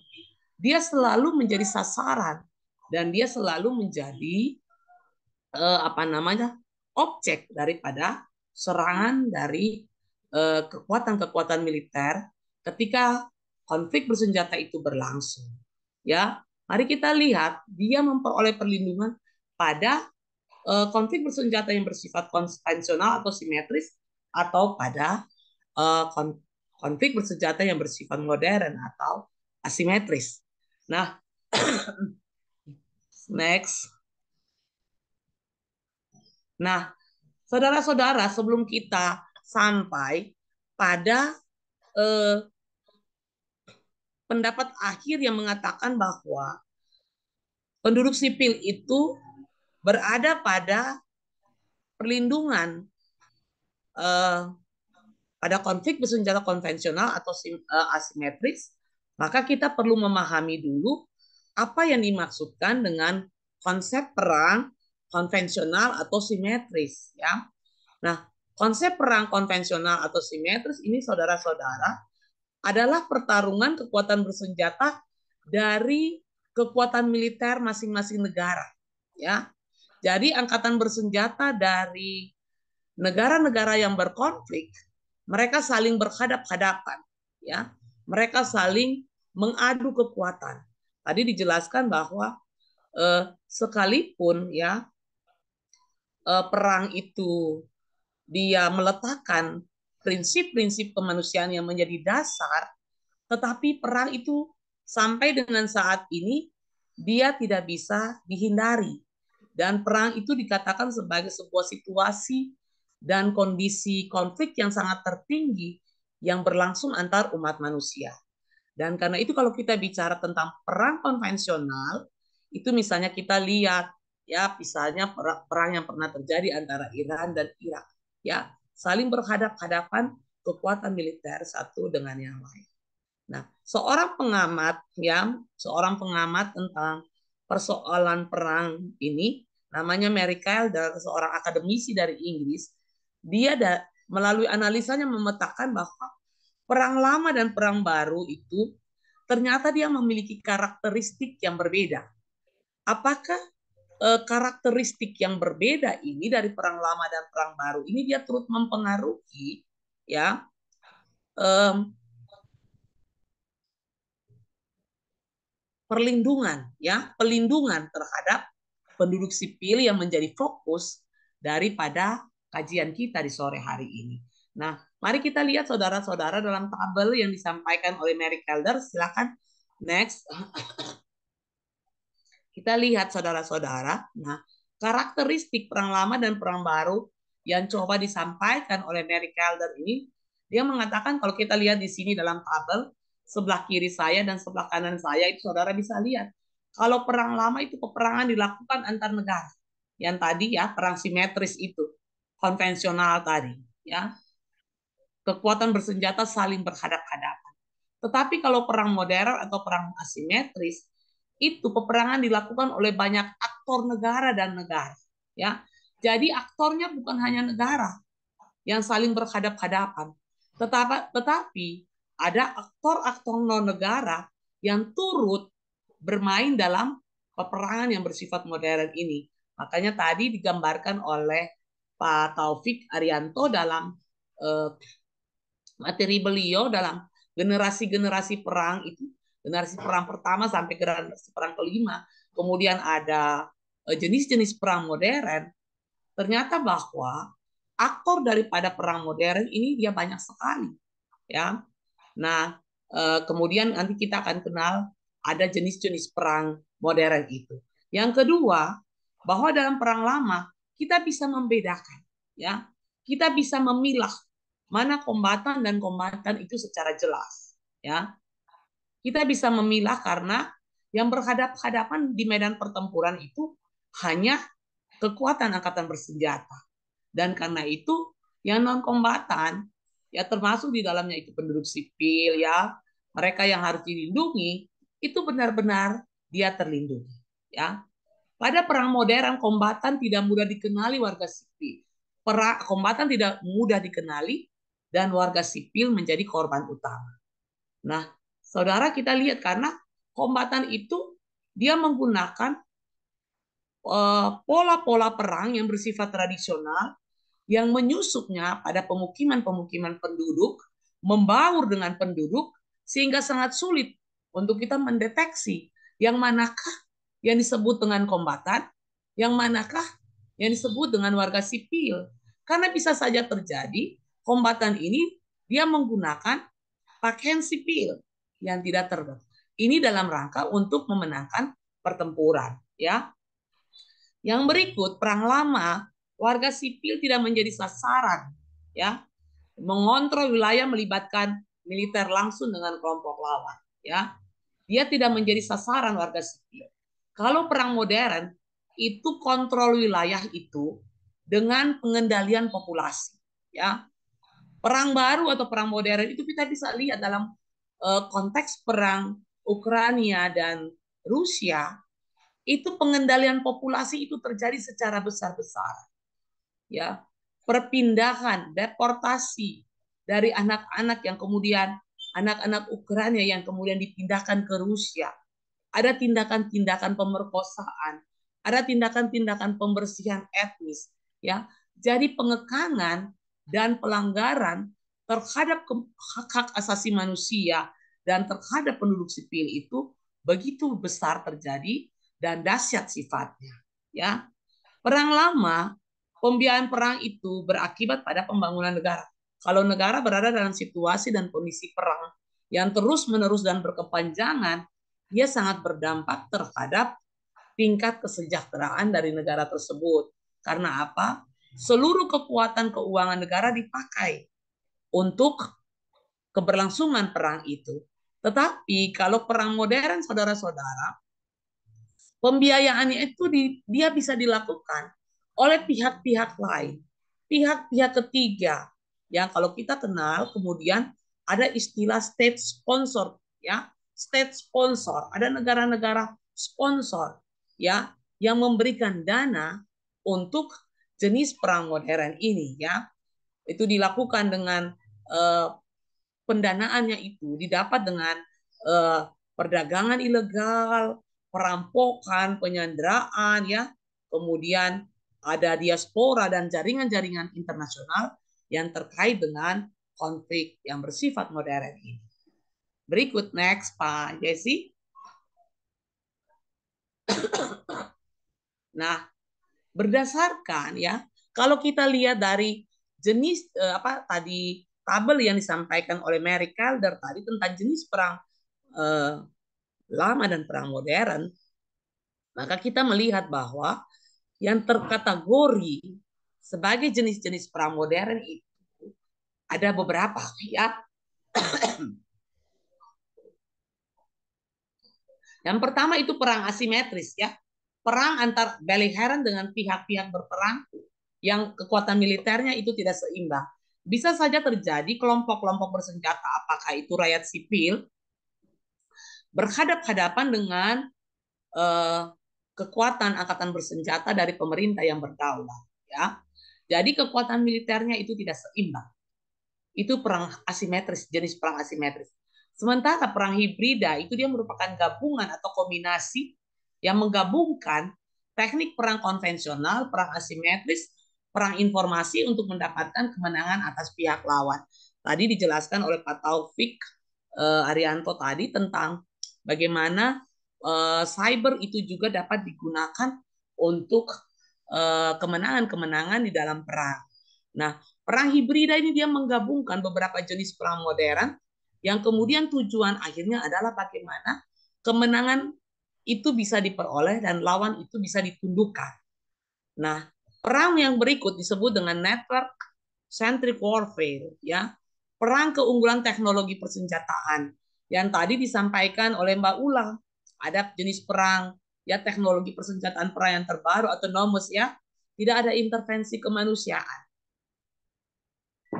dia selalu menjadi sasaran dan dia selalu menjadi eh, apa namanya objek daripada serangan dari eh, kekuatan-kekuatan eh, militer ketika konflik bersenjata itu berlangsung ya mari kita lihat dia memperoleh perlindungan pada uh, konflik bersenjata yang bersifat konvensional atau simetris atau pada uh, konflik bersenjata yang bersifat modern atau asimetris. Nah, next. Nah, saudara-saudara, sebelum kita sampai pada eh, pendapat akhir yang mengatakan bahwa penduduk sipil itu berada pada perlindungan eh, pada konflik bersenjata konvensional atau eh, asimetris, maka kita perlu memahami dulu apa yang dimaksudkan dengan konsep perang konvensional atau simetris ya. Nah, konsep perang konvensional atau simetris ini saudara-saudara adalah pertarungan kekuatan bersenjata dari kekuatan militer masing-masing negara ya jadi angkatan bersenjata dari negara-negara yang berkonflik, mereka saling berhadap-hadapan, ya. Mereka saling mengadu kekuatan. Tadi dijelaskan bahwa eh, sekalipun ya eh, perang itu dia meletakkan prinsip-prinsip kemanusiaan yang menjadi dasar, tetapi perang itu sampai dengan saat ini dia tidak bisa dihindari. Dan perang itu dikatakan sebagai sebuah situasi dan kondisi konflik yang sangat tertinggi yang berlangsung antar umat manusia. Dan karena itu kalau kita bicara tentang perang konvensional, itu misalnya kita lihat ya misalnya perang yang pernah terjadi antara Iran dan Irak ya saling berhadap-hadapan kekuatan militer satu dengan yang lain. Nah, seorang pengamat ya, seorang pengamat tentang persoalan perang ini namanya Mary Kyle seorang akademisi dari Inggris dia da, melalui analisanya memetakan bahwa perang lama dan perang baru itu ternyata dia memiliki karakteristik yang berbeda apakah eh, karakteristik yang berbeda ini dari perang lama dan perang baru ini dia turut mempengaruhi ya um, perlindungan ya, pelindungan terhadap penduduk sipil yang menjadi fokus daripada kajian kita di sore hari ini. Nah, mari kita lihat saudara-saudara dalam tabel yang disampaikan oleh Mary Calder. Silakan next. kita lihat saudara-saudara. Nah, karakteristik perang lama dan perang baru yang coba disampaikan oleh Mary Calder ini, dia mengatakan kalau kita lihat di sini dalam tabel, sebelah kiri saya dan sebelah kanan saya itu saudara bisa lihat. Kalau perang lama itu peperangan dilakukan antar negara. Yang tadi ya perang simetris itu konvensional tadi ya. Kekuatan bersenjata saling berhadap-hadapan. Tetapi kalau perang modern atau perang asimetris itu peperangan dilakukan oleh banyak aktor negara dan negara ya. Jadi aktornya bukan hanya negara yang saling berhadap-hadapan. Tetapi, tetapi ada aktor-aktor non negara yang turut bermain dalam peperangan yang bersifat modern ini. Makanya tadi digambarkan oleh Pak Taufik Arianto dalam uh, materi beliau dalam generasi-generasi perang itu, generasi perang pertama sampai generasi perang kelima, kemudian ada eh, jenis-jenis perang modern, ternyata bahwa aktor daripada perang modern ini dia banyak sekali. Ya, Nah, eh, kemudian nanti kita akan kenal ada jenis-jenis perang modern itu. Yang kedua, bahwa dalam perang lama kita bisa membedakan, ya, kita bisa memilah mana kombatan dan kombatan itu secara jelas, ya. Kita bisa memilah karena yang berhadap-hadapan di medan pertempuran itu hanya kekuatan angkatan bersenjata. Dan karena itu yang non kombatan ya termasuk di dalamnya itu penduduk sipil ya mereka yang harus dilindungi itu benar-benar dia terlindungi ya pada perang modern kombatan tidak mudah dikenali warga sipil perang kombatan tidak mudah dikenali dan warga sipil menjadi korban utama nah saudara kita lihat karena kombatan itu dia menggunakan eh, pola-pola uh, perang yang bersifat tradisional yang menyusupnya pada pemukiman-pemukiman penduduk, membaur dengan penduduk, sehingga sangat sulit untuk kita mendeteksi yang manakah yang disebut dengan kombatan, yang manakah yang disebut dengan warga sipil. Karena bisa saja terjadi kombatan ini dia menggunakan pakaian sipil yang tidak terbang. Ini dalam rangka untuk memenangkan pertempuran, ya. Yang berikut perang lama warga sipil tidak menjadi sasaran ya mengontrol wilayah melibatkan militer langsung dengan kelompok lawan ya dia tidak menjadi sasaran warga sipil kalau perang modern itu kontrol wilayah itu dengan pengendalian populasi ya perang baru atau perang modern itu kita bisa lihat dalam uh, konteks perang Ukraina dan Rusia itu pengendalian populasi itu terjadi secara besar-besaran ya perpindahan deportasi dari anak-anak yang kemudian anak-anak Ukraina yang kemudian dipindahkan ke Rusia ada tindakan-tindakan pemerkosaan ada tindakan-tindakan pembersihan etnis ya jadi pengekangan dan pelanggaran terhadap hak, hak asasi manusia dan terhadap penduduk sipil itu begitu besar terjadi dan dahsyat sifatnya ya perang lama Pembiayaan perang itu berakibat pada pembangunan negara. Kalau negara berada dalam situasi dan kondisi perang yang terus-menerus dan berkepanjangan, ia sangat berdampak terhadap tingkat kesejahteraan dari negara tersebut. Karena apa? Seluruh kekuatan keuangan negara dipakai untuk keberlangsungan perang itu. Tetapi kalau perang modern, saudara-saudara, pembiayaannya itu di, dia bisa dilakukan oleh pihak-pihak lain, pihak-pihak ketiga. yang kalau kita kenal kemudian ada istilah state sponsor ya, state sponsor. Ada negara-negara sponsor ya yang memberikan dana untuk jenis perang modern ini ya. Itu dilakukan dengan eh, pendanaannya itu didapat dengan eh, perdagangan ilegal, perampokan, penyanderaan ya, kemudian ada diaspora dan jaringan-jaringan internasional yang terkait dengan konflik yang bersifat modern ini. Berikut next Pak Jesse. nah, berdasarkan ya, kalau kita lihat dari jenis eh, apa tadi tabel yang disampaikan oleh Mary Calder tadi tentang jenis perang eh, lama dan perang modern, maka kita melihat bahwa yang terkategori sebagai jenis-jenis perang modern itu ada beberapa ya. yang pertama itu perang asimetris ya. Perang antar belligerent dengan pihak-pihak berperang yang kekuatan militernya itu tidak seimbang. Bisa saja terjadi kelompok-kelompok bersenjata, apakah itu rakyat sipil, berhadap-hadapan dengan uh, kekuatan angkatan bersenjata dari pemerintah yang berdaulat ya. Jadi kekuatan militernya itu tidak seimbang. Itu perang asimetris, jenis perang asimetris. Sementara perang hibrida itu dia merupakan gabungan atau kombinasi yang menggabungkan teknik perang konvensional, perang asimetris, perang informasi untuk mendapatkan kemenangan atas pihak lawan. Tadi dijelaskan oleh Pak Taufik uh, Arianto tadi tentang bagaimana Eh, cyber itu juga dapat digunakan untuk eh, kemenangan-kemenangan di dalam perang. Nah, perang hibrida ini dia menggabungkan beberapa jenis perang modern yang kemudian tujuan akhirnya adalah bagaimana kemenangan itu bisa diperoleh dan lawan itu bisa ditundukkan. Nah, perang yang berikut disebut dengan network centric warfare ya. Perang keunggulan teknologi persenjataan yang tadi disampaikan oleh Mbak Ula ada jenis perang, ya teknologi persenjataan perang yang terbaru atau autonomous ya, tidak ada intervensi kemanusiaan.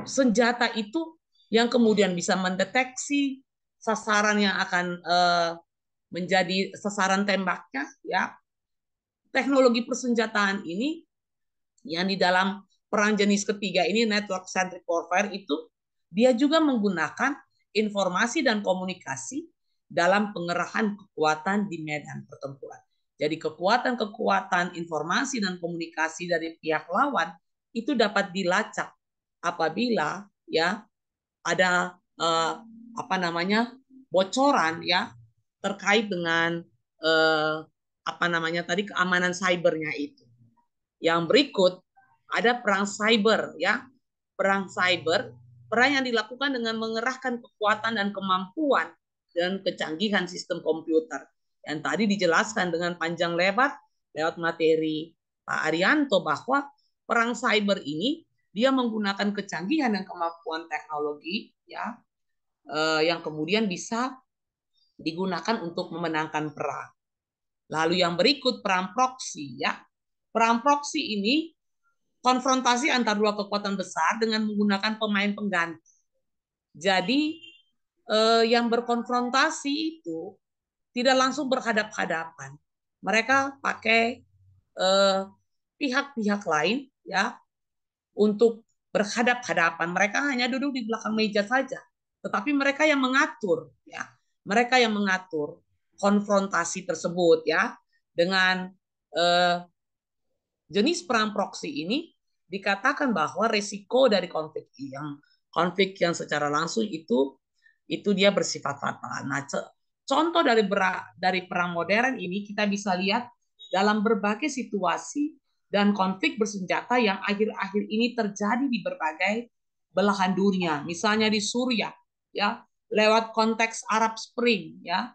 Senjata itu yang kemudian bisa mendeteksi sasaran yang akan eh, menjadi sasaran tembaknya ya. Teknologi persenjataan ini yang di dalam perang jenis ketiga ini network centric warfare itu dia juga menggunakan informasi dan komunikasi dalam pengerahan kekuatan di medan pertempuran. Jadi kekuatan-kekuatan informasi dan komunikasi dari pihak lawan itu dapat dilacak apabila ya ada eh, apa namanya bocoran ya terkait dengan eh, apa namanya tadi keamanan cybernya itu. Yang berikut ada perang cyber ya. Perang cyber, perang yang dilakukan dengan mengerahkan kekuatan dan kemampuan dan kecanggihan sistem komputer. Yang tadi dijelaskan dengan panjang lebar lewat materi Pak Arianto bahwa perang cyber ini dia menggunakan kecanggihan dan kemampuan teknologi ya eh, yang kemudian bisa digunakan untuk memenangkan perang. Lalu yang berikut perang proksi ya. Perang proksi ini konfrontasi antar dua kekuatan besar dengan menggunakan pemain pengganti. Jadi eh, yang berkonfrontasi itu tidak langsung berhadap-hadapan. Mereka pakai pihak eh, pihak-pihak lain ya untuk berhadap-hadapan. Mereka hanya duduk di belakang meja saja, tetapi mereka yang mengatur ya. Mereka yang mengatur konfrontasi tersebut ya dengan eh, jenis perang proksi ini dikatakan bahwa resiko dari konflik yang konflik yang secara langsung itu itu dia bersifat fatal. Nah, contoh dari dari perang modern ini kita bisa lihat dalam berbagai situasi dan konflik bersenjata yang akhir-akhir ini terjadi di berbagai belahan dunia. Misalnya di Suriah, ya, lewat konteks Arab Spring, ya.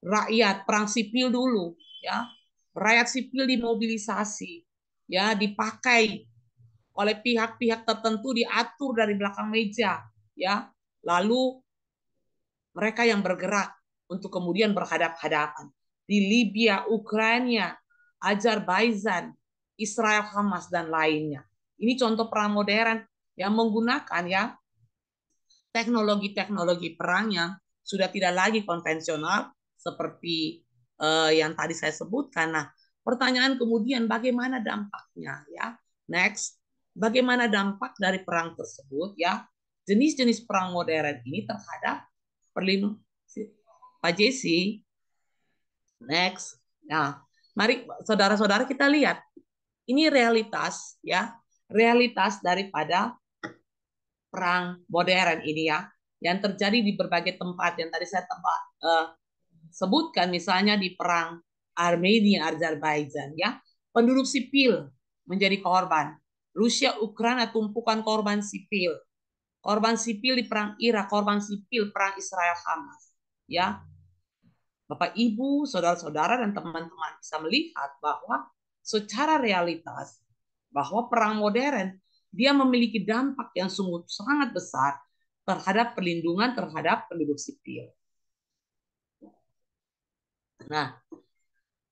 Rakyat perang sipil dulu, ya. Rakyat sipil dimobilisasi, ya, dipakai oleh pihak-pihak tertentu diatur dari belakang meja, ya. Lalu mereka yang bergerak untuk kemudian berhadap-hadapan. Di Libya, Ukraina, Azerbaijan, Israel, Hamas, dan lainnya. Ini contoh perang modern yang menggunakan ya teknologi-teknologi perang yang sudah tidak lagi konvensional seperti uh, yang tadi saya sebutkan. Nah, pertanyaan kemudian bagaimana dampaknya ya? Next, bagaimana dampak dari perang tersebut ya? Jenis-jenis perang modern ini terhadap Perlino, Pak JC. Next. Nah, mari saudara-saudara kita lihat. Ini realitas ya, realitas daripada perang modern ini ya, yang terjadi di berbagai tempat yang tadi saya tempat uh, eh, sebutkan misalnya di perang Armenia Azerbaijan ya, penduduk sipil menjadi korban. Rusia Ukraina tumpukan korban sipil korban sipil di perang Irak, korban sipil perang Israel Hamas. Ya, Bapak Ibu, saudara-saudara dan teman-teman bisa melihat bahwa secara realitas bahwa perang modern dia memiliki dampak yang sungguh sangat besar terhadap perlindungan terhadap penduduk sipil. Nah,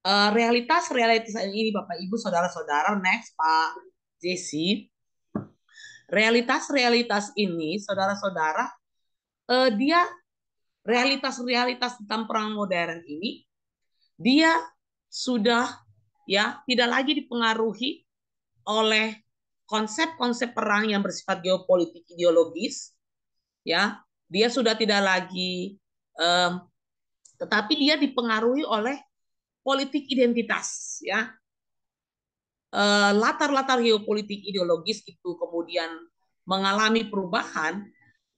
eh, realitas-realitas ini Bapak Ibu, saudara-saudara, next Pak Jesse. Realitas-realitas ini, saudara-saudara, eh, dia realitas-realitas tentang perang modern ini, dia sudah ya tidak lagi dipengaruhi oleh konsep-konsep perang yang bersifat geopolitik ideologis, ya dia sudah tidak lagi, eh, tetapi dia dipengaruhi oleh politik identitas, ya Eh, latar-latar geopolitik ideologis itu kemudian mengalami perubahan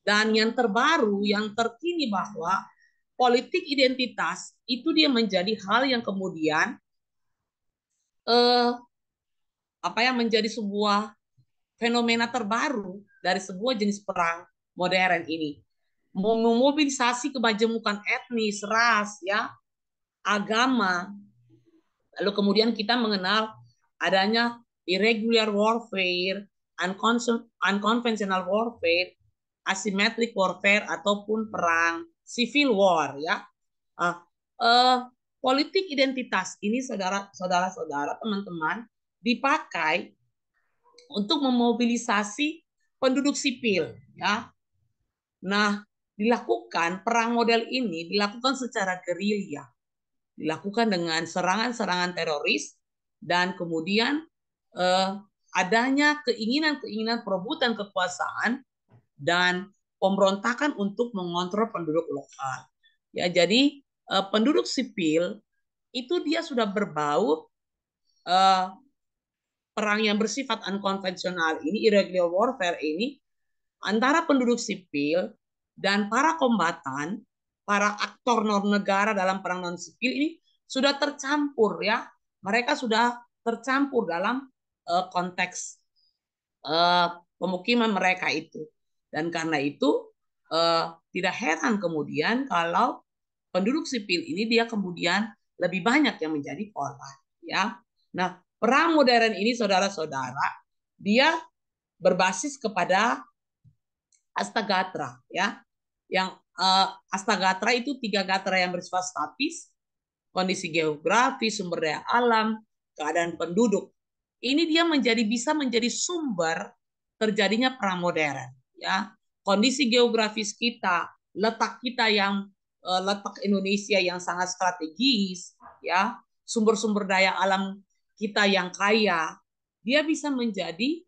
dan yang terbaru yang terkini bahwa politik identitas itu dia menjadi hal yang kemudian eh, apa yang menjadi sebuah fenomena terbaru dari sebuah jenis perang modern ini memobilisasi kemajemukan etnis, ras, ya, agama. Lalu kemudian kita mengenal adanya irregular warfare, unconventional warfare, asymmetric warfare ataupun perang civil war ya. Uh, uh, politik identitas ini saudara-saudara teman-teman dipakai untuk memobilisasi penduduk sipil ya. Nah, dilakukan perang model ini dilakukan secara gerilya. Dilakukan dengan serangan-serangan teroris dan kemudian eh, adanya keinginan-keinginan perebutan kekuasaan dan pemberontakan untuk mengontrol penduduk lokal. Ya, jadi eh, penduduk sipil itu dia sudah berbau eh, perang yang bersifat unkonvensional ini irregular warfare ini antara penduduk sipil dan para kombatan, para aktor non negara dalam perang non sipil ini sudah tercampur ya mereka sudah tercampur dalam uh, konteks uh, pemukiman mereka itu. Dan karena itu uh, tidak heran kemudian kalau penduduk sipil ini dia kemudian lebih banyak yang menjadi korban, ya. Nah, perang modern ini saudara-saudara dia berbasis kepada Astagatra, ya. Yang uh, Astagatra itu tiga gatra yang bersifat statis, kondisi geografi, sumber daya alam, keadaan penduduk. Ini dia menjadi bisa menjadi sumber terjadinya pramodern, ya. Kondisi geografis kita, letak kita yang eh, letak Indonesia yang sangat strategis, ya, sumber-sumber daya alam kita yang kaya, dia bisa menjadi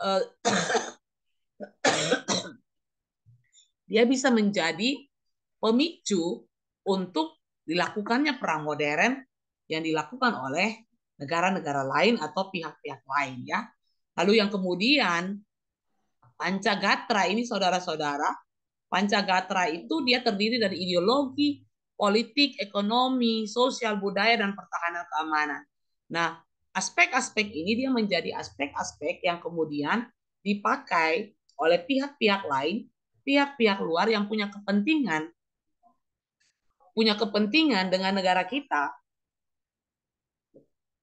uh, dia bisa menjadi pemicu untuk dilakukannya perang modern yang dilakukan oleh negara-negara lain atau pihak-pihak lain ya. Lalu yang kemudian Pancagatra ini saudara-saudara, Pancagatra itu dia terdiri dari ideologi, politik, ekonomi, sosial, budaya dan pertahanan keamanan. Nah, aspek-aspek ini dia menjadi aspek-aspek yang kemudian dipakai oleh pihak-pihak lain, pihak-pihak luar yang punya kepentingan punya kepentingan dengan negara kita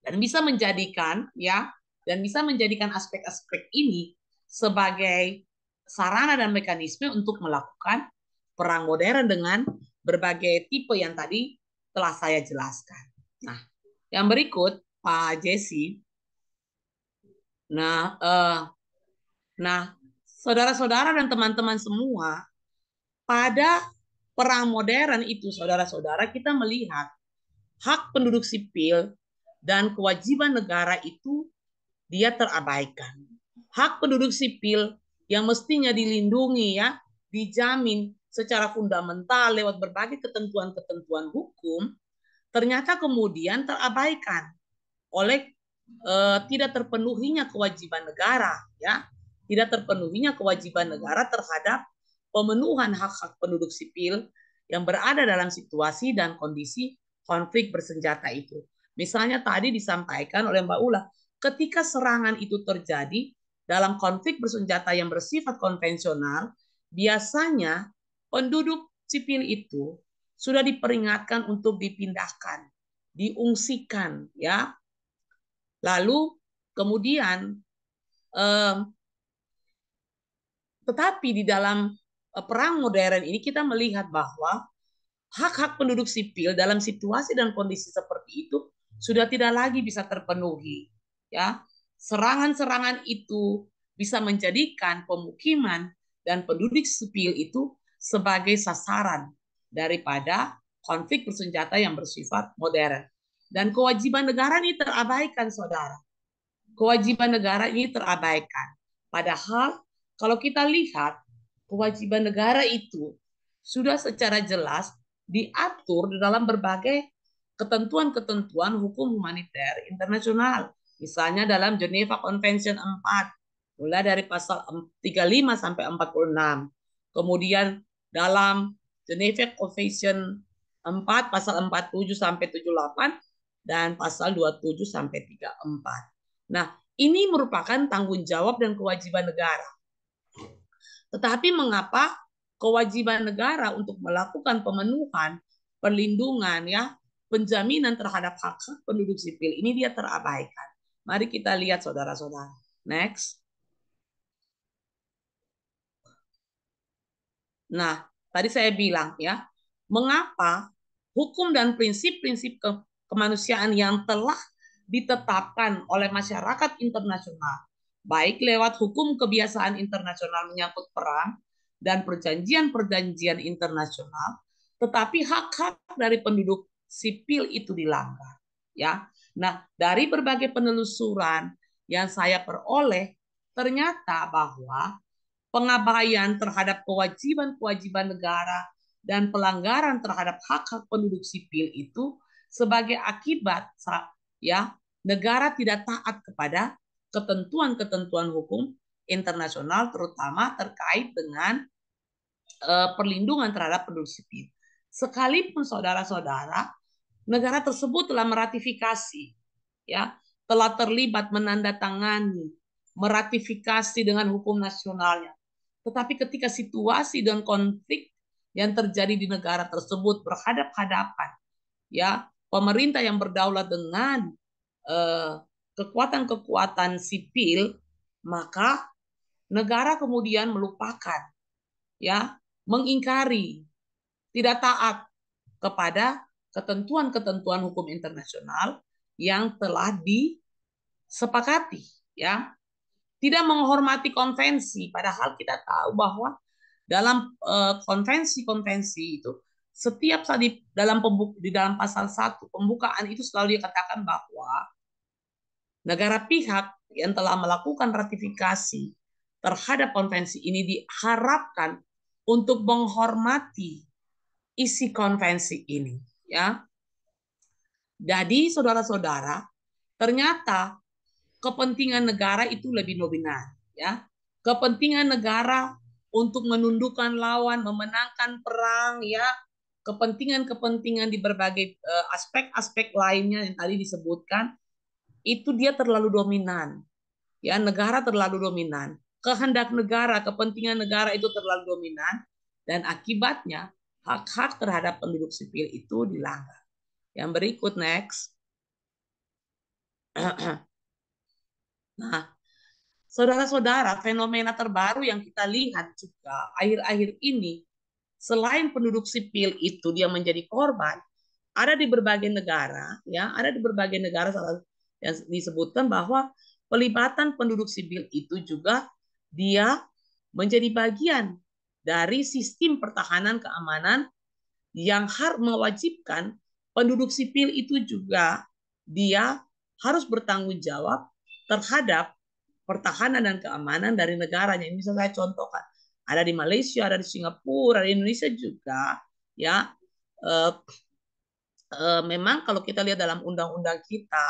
dan bisa menjadikan ya dan bisa menjadikan aspek-aspek ini sebagai sarana dan mekanisme untuk melakukan perang modern dengan berbagai tipe yang tadi telah saya jelaskan. Nah, yang berikut Pak Jesse. Nah, uh, nah, saudara-saudara dan teman-teman semua, pada perang modern itu, saudara-saudara, kita melihat hak penduduk sipil dan kewajiban negara itu dia terabaikan. Hak penduduk sipil yang mestinya dilindungi ya, dijamin secara fundamental lewat berbagai ketentuan-ketentuan hukum, ternyata kemudian terabaikan oleh e, tidak terpenuhinya kewajiban negara ya, tidak terpenuhinya kewajiban negara terhadap pemenuhan hak-hak penduduk sipil yang berada dalam situasi dan kondisi konflik bersenjata itu. Misalnya tadi disampaikan oleh Mbak Ula, ketika serangan itu terjadi dalam konflik bersenjata yang bersifat konvensional, biasanya penduduk sipil itu sudah diperingatkan untuk dipindahkan, diungsikan, ya. Lalu kemudian, eh, tetapi di dalam Eh, perang modern ini kita melihat bahwa hak-hak penduduk sipil dalam situasi dan kondisi seperti itu sudah tidak lagi bisa terpenuhi. Ya, serangan-serangan itu bisa menjadikan pemukiman dan penduduk sipil itu sebagai sasaran daripada konflik bersenjata yang bersifat modern. Dan kewajiban negara ini terabaikan, saudara. Kewajiban negara ini terabaikan. Padahal kalau kita lihat kewajiban negara itu sudah secara jelas diatur di dalam berbagai ketentuan-ketentuan hukum humaniter internasional. Misalnya dalam Geneva Convention 4, mulai dari pasal 35 sampai 46. Kemudian dalam Geneva Convention 4 pasal 47 sampai 78 dan pasal 27 sampai 34. Nah, ini merupakan tanggung jawab dan kewajiban negara tetapi mengapa kewajiban negara untuk melakukan pemenuhan, perlindungan, ya, penjaminan terhadap hak penduduk sipil ini dia terabaikan. Mari kita lihat saudara-saudara. Next. Nah, tadi saya bilang ya, mengapa hukum dan prinsip-prinsip ke kemanusiaan yang telah ditetapkan oleh masyarakat internasional baik lewat hukum kebiasaan internasional menyangkut perang dan perjanjian-perjanjian internasional, tetapi hak-hak dari penduduk sipil itu dilanggar, ya. Nah, dari berbagai penelusuran yang saya peroleh, ternyata bahwa pengabaian terhadap kewajiban-kewajiban negara dan pelanggaran terhadap hak-hak penduduk sipil itu sebagai akibat ya negara tidak taat kepada ketentuan-ketentuan hukum internasional terutama terkait dengan uh, perlindungan terhadap penduduk sipil. Sekalipun saudara-saudara negara tersebut telah meratifikasi ya, telah terlibat menandatangani meratifikasi dengan hukum nasionalnya. Tetapi ketika situasi dan konflik yang terjadi di negara tersebut berhadap-hadapan ya, pemerintah yang berdaulat dengan eh, kekuatan-kekuatan sipil, maka negara kemudian melupakan, ya, mengingkari, tidak taat kepada ketentuan-ketentuan hukum internasional yang telah disepakati, ya. Tidak menghormati konvensi, padahal kita tahu bahwa dalam eh, konvensi-konvensi itu setiap saat di dalam pembuka, di dalam pasal satu pembukaan itu selalu dikatakan bahwa Negara pihak yang telah melakukan ratifikasi terhadap konvensi ini diharapkan untuk menghormati isi konvensi ini, ya. Jadi saudara-saudara, ternyata kepentingan negara itu lebih dominan, ya. Kepentingan negara untuk menundukkan lawan, memenangkan perang, ya, kepentingan-kepentingan di berbagai eh, aspek-aspek lainnya yang tadi disebutkan itu dia terlalu dominan. Ya, negara terlalu dominan. Kehendak negara, kepentingan negara itu terlalu dominan dan akibatnya hak-hak terhadap penduduk sipil itu dilanggar. Yang berikut next. nah, saudara-saudara, fenomena terbaru yang kita lihat juga akhir-akhir ini selain penduduk sipil itu dia menjadi korban, ada di berbagai negara, ya, ada di berbagai negara salah yang disebutkan bahwa pelibatan penduduk sipil itu juga dia menjadi bagian dari sistem pertahanan keamanan yang harus mewajibkan penduduk sipil itu juga dia harus bertanggung jawab terhadap pertahanan dan keamanan dari negaranya. Ini bisa saya contohkan. Ada di Malaysia, ada di Singapura, ada di Indonesia juga. Ya, eh, eh, memang kalau kita lihat dalam undang-undang kita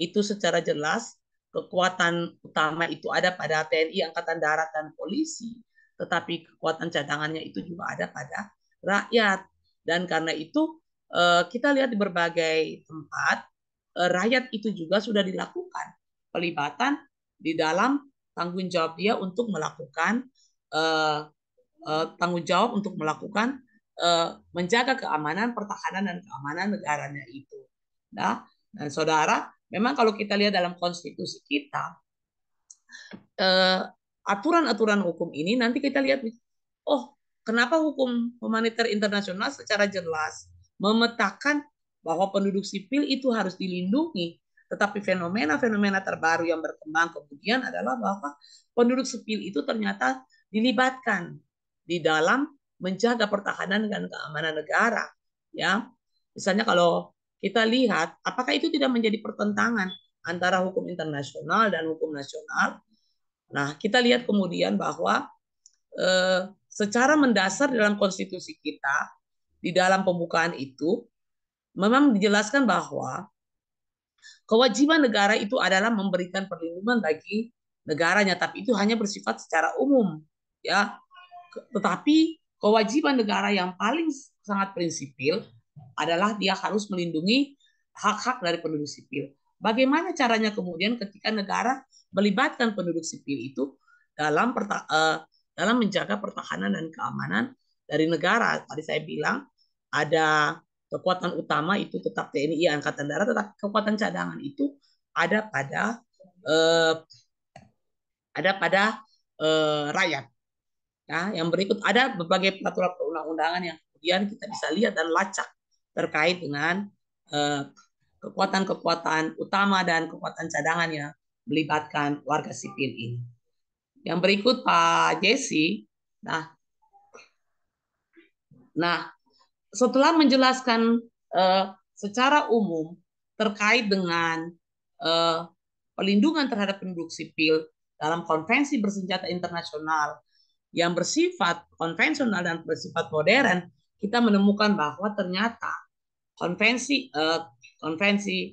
itu secara jelas kekuatan utama itu ada pada TNI Angkatan Darat dan polisi, tetapi kekuatan cadangannya itu juga ada pada rakyat. Dan karena itu eh, kita lihat di berbagai tempat eh, rakyat itu juga sudah dilakukan pelibatan di dalam tanggung jawab dia untuk melakukan eh, tanggung jawab untuk melakukan menjaga keamanan pertahanan dan keamanan negaranya itu. Nah, dan saudara Memang kalau kita lihat dalam konstitusi kita, eh, aturan-aturan uh, hukum ini nanti kita lihat, oh kenapa hukum humaniter internasional secara jelas memetakan bahwa penduduk sipil itu harus dilindungi. Tetapi fenomena-fenomena terbaru yang berkembang kemudian adalah bahwa penduduk sipil itu ternyata dilibatkan di dalam menjaga pertahanan dan keamanan negara. Ya, misalnya kalau kita lihat apakah itu tidak menjadi pertentangan antara hukum internasional dan hukum nasional. Nah, kita lihat kemudian bahwa eh, secara mendasar dalam konstitusi kita di dalam pembukaan itu memang dijelaskan bahwa kewajiban negara itu adalah memberikan perlindungan bagi negaranya, tapi itu hanya bersifat secara umum, ya. Tetapi kewajiban negara yang paling sangat prinsipil adalah dia harus melindungi hak-hak dari penduduk sipil. Bagaimana caranya kemudian ketika negara melibatkan penduduk sipil itu dalam eh, dalam menjaga pertahanan dan keamanan dari negara. Tadi saya bilang ada kekuatan utama itu tetap TNI Angkatan Darat, tetap kekuatan cadangan itu ada pada eh, ada pada eh, rakyat. Nah, yang berikut ada berbagai peraturan perundang-undangan yang kemudian kita bisa lihat dan lacak terkait dengan eh, kekuatan-kekuatan utama dan kekuatan cadangan yang melibatkan warga sipil ini. Yang berikut Pak Jesse. Nah, nah setelah menjelaskan uh, secara umum terkait dengan uh, pelindungan terhadap penduduk sipil dalam konvensi bersenjata internasional yang bersifat konvensional dan bersifat modern kita menemukan bahwa ternyata konvensi uh, konvensi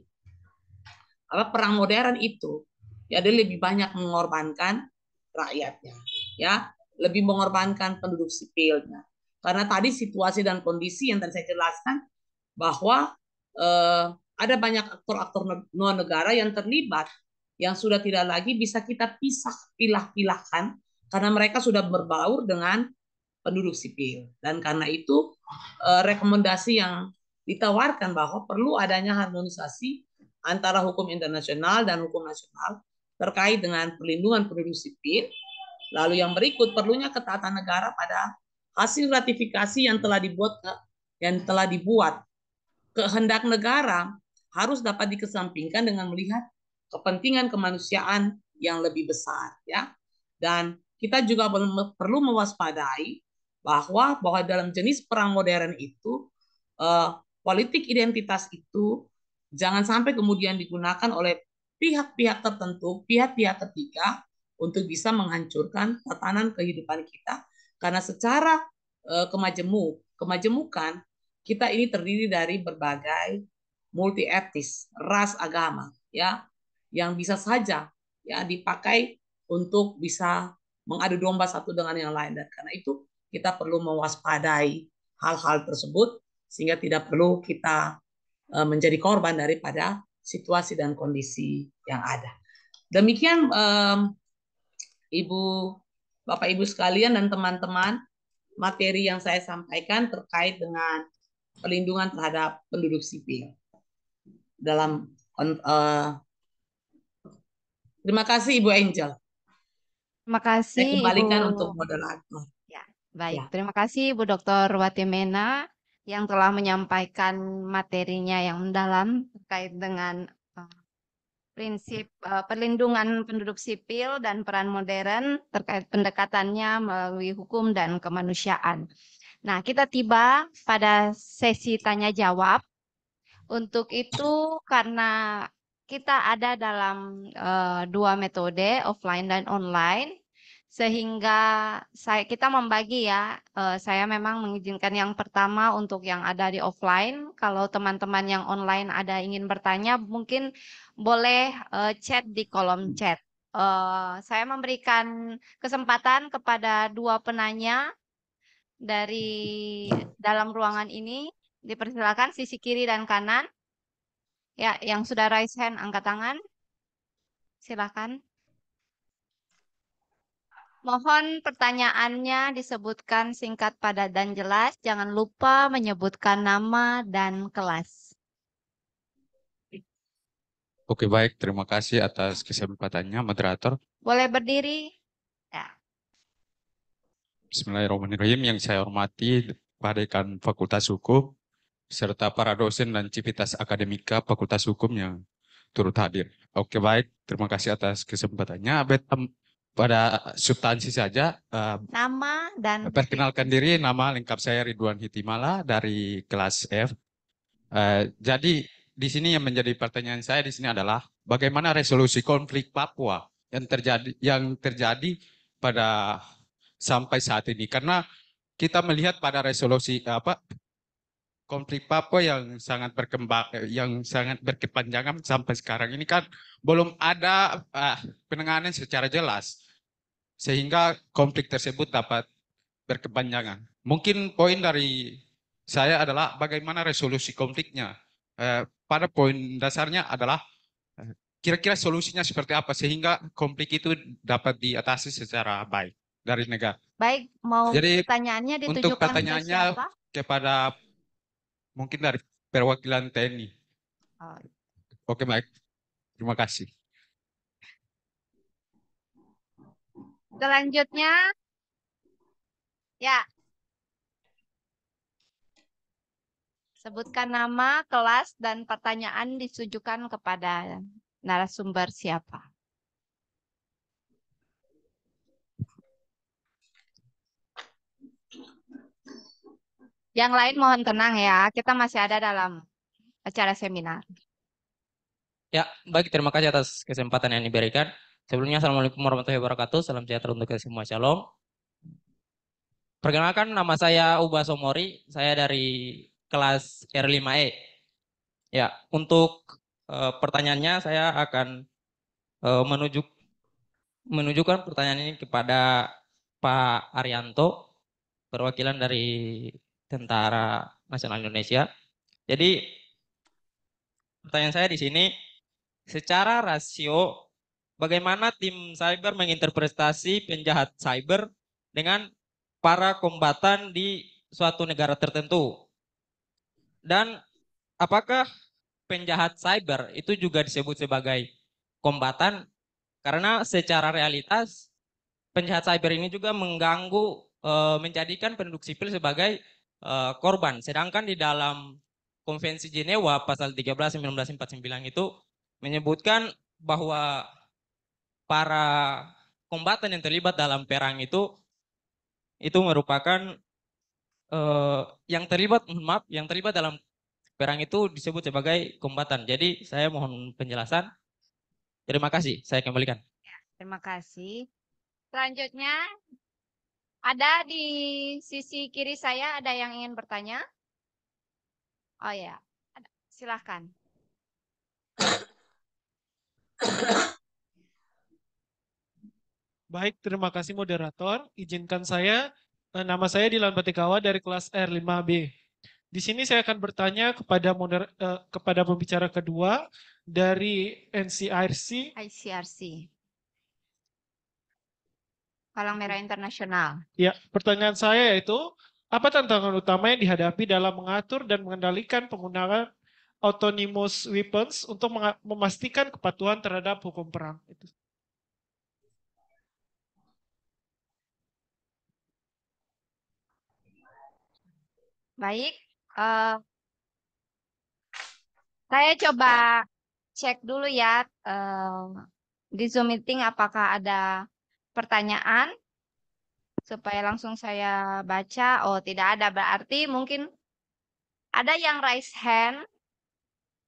apa perang modern itu ya lebih banyak mengorbankan rakyatnya ya lebih mengorbankan penduduk sipilnya karena tadi situasi dan kondisi yang tadi saya jelaskan bahwa uh, ada banyak aktor-aktor non negara yang terlibat yang sudah tidak lagi bisa kita pisah pilah-pilahkan karena mereka sudah berbaur dengan penduduk sipil. Dan karena itu eh, rekomendasi yang ditawarkan bahwa perlu adanya harmonisasi antara hukum internasional dan hukum nasional terkait dengan perlindungan penduduk sipil. Lalu yang berikut perlunya ketaatan negara pada hasil ratifikasi yang telah dibuat yang telah dibuat kehendak negara harus dapat dikesampingkan dengan melihat kepentingan kemanusiaan yang lebih besar ya dan kita juga perlu mewaspadai bahwa bahwa dalam jenis perang modern itu uh, politik identitas itu jangan sampai kemudian digunakan oleh pihak-pihak tertentu, pihak-pihak ketiga untuk bisa menghancurkan tatanan kehidupan kita karena secara uh, eh, kemajemuk, kemajemukan kita ini terdiri dari berbagai multi etnis, ras, agama ya yang bisa saja ya dipakai untuk bisa mengadu domba satu dengan yang lain dan karena itu kita perlu mewaspadai hal-hal tersebut sehingga tidak perlu kita e, menjadi korban daripada situasi dan kondisi yang ada. Demikian um, Ibu Bapak Ibu sekalian dan teman-teman materi yang saya sampaikan terkait dengan perlindungan terhadap penduduk sipil dalam uh, terima kasih Ibu Angel. Terima kasih. Saya kembalikan Ibu. untuk moderator. Baik, Ya. terima kasih Bu Dr. Watimena yang telah menyampaikan materinya yang mendalam terkait dengan eh, prinsip eh, perlindungan penduduk sipil dan peran modern terkait pendekatannya melalui hukum dan kemanusiaan. Nah, kita tiba pada sesi tanya jawab. Untuk itu, karena kita ada dalam uh, dua metode offline dan online sehingga saya kita membagi ya uh, saya memang mengizinkan yang pertama untuk yang ada di offline kalau teman-teman yang online ada ingin bertanya mungkin boleh uh, chat di kolom chat uh, saya memberikan kesempatan kepada dua penanya dari dalam ruangan ini dipersilakan sisi kiri dan kanan ya yang sudah raise hand angkat tangan silakan Mohon pertanyaannya disebutkan singkat, padat, dan jelas. Jangan lupa menyebutkan nama dan kelas. Oke, baik. Terima kasih atas kesempatannya, moderator. Boleh berdiri. Ya. Bismillahirrahmanirrahim. Yang saya hormati pada ikan Fakultas Hukum, serta para dosen dan civitas akademika Fakultas Hukum yang turut hadir. Oke, baik. Terima kasih atas kesempatannya. Abed, pada substansi saja. Uh, nama dan perkenalkan diri, nama lengkap saya Ridwan Hitimala dari kelas F. Uh, jadi di sini yang menjadi pertanyaan saya di sini adalah bagaimana resolusi konflik Papua yang terjadi yang terjadi pada sampai saat ini karena kita melihat pada resolusi eh, apa konflik Papua yang sangat berkembang yang sangat berkepanjangan sampai sekarang ini kan belum ada uh, penanganan secara jelas sehingga konflik tersebut dapat berkepanjangan. Mungkin poin dari saya adalah bagaimana resolusi konfliknya. Eh, pada poin dasarnya adalah eh, kira-kira solusinya seperti apa sehingga konflik itu dapat diatasi secara baik dari negara. Baik, mau Jadi, pertanyaannya ditujukan untuk pertanyaannya ke siapa? kepada mungkin dari perwakilan TNI. Oh. Oke, baik. Terima kasih. Selanjutnya, ya. Sebutkan nama, kelas, dan pertanyaan ditujukan kepada narasumber siapa. Yang lain mohon tenang ya, kita masih ada dalam acara seminar. Ya, baik terima kasih atas kesempatan yang diberikan. Sebelumnya Assalamualaikum warahmatullahi wabarakatuh. Salam sejahtera untuk kita semua. Shalom. Perkenalkan nama saya Uba Somori. Saya dari kelas R5E. Ya, untuk e, pertanyaannya saya akan e, menuju menunjukkan pertanyaan ini kepada Pak Arianto, perwakilan dari Tentara Nasional Indonesia. Jadi pertanyaan saya di sini secara rasio bagaimana tim cyber menginterpretasi penjahat cyber dengan para kombatan di suatu negara tertentu. Dan apakah penjahat cyber itu juga disebut sebagai kombatan? Karena secara realitas penjahat cyber ini juga mengganggu e, menjadikan penduduk sipil sebagai e, korban. Sedangkan di dalam Konvensi Jenewa pasal 13 1949 itu menyebutkan bahwa para kombatan yang terlibat dalam perang itu itu merupakan eh, yang terlibat maaf yang terlibat dalam perang itu disebut sebagai kombatan. Jadi saya mohon penjelasan. Terima kasih. Saya kembalikan. Ya, terima kasih. Selanjutnya ada di sisi kiri saya ada yang ingin bertanya? Oh ya, silahkan. Baik, terima kasih moderator. Izinkan saya, eh, nama saya Dilan Batikawa dari kelas R5B. Di sini saya akan bertanya kepada moder, eh, kepada pembicara kedua dari NCRC. ICRC. Palang Merah Internasional. Ya, pertanyaan saya yaitu, apa tantangan utama yang dihadapi dalam mengatur dan mengendalikan penggunaan autonomous weapons untuk memastikan kepatuhan terhadap hukum perang? Itu. Baik, uh, saya coba cek dulu ya uh, di Zoom meeting apakah ada pertanyaan supaya langsung saya baca. Oh, tidak ada. Berarti mungkin ada yang raise hand.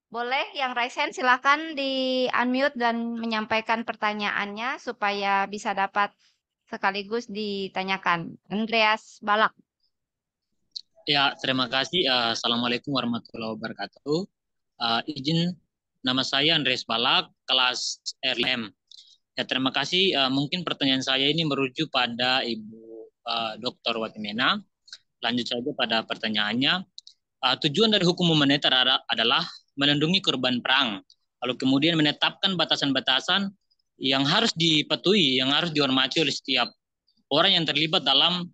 Boleh yang raise hand silakan di unmute dan menyampaikan pertanyaannya supaya bisa dapat sekaligus ditanyakan. Andreas Balak. Ya, terima kasih. Eh, Assalamualaikum warahmatullahi wabarakatuh. Uh, izin nama saya Andres Balak, kelas RM. Ya, terima kasih. Uh, mungkin pertanyaan saya ini merujuk pada Ibu uh, Dr. Watimena. Lanjut saja pada pertanyaannya. Uh, tujuan dari hukum humaniter adalah melindungi korban perang, lalu kemudian menetapkan batasan-batasan yang harus dipatuhi, yang harus dihormati oleh setiap orang yang terlibat dalam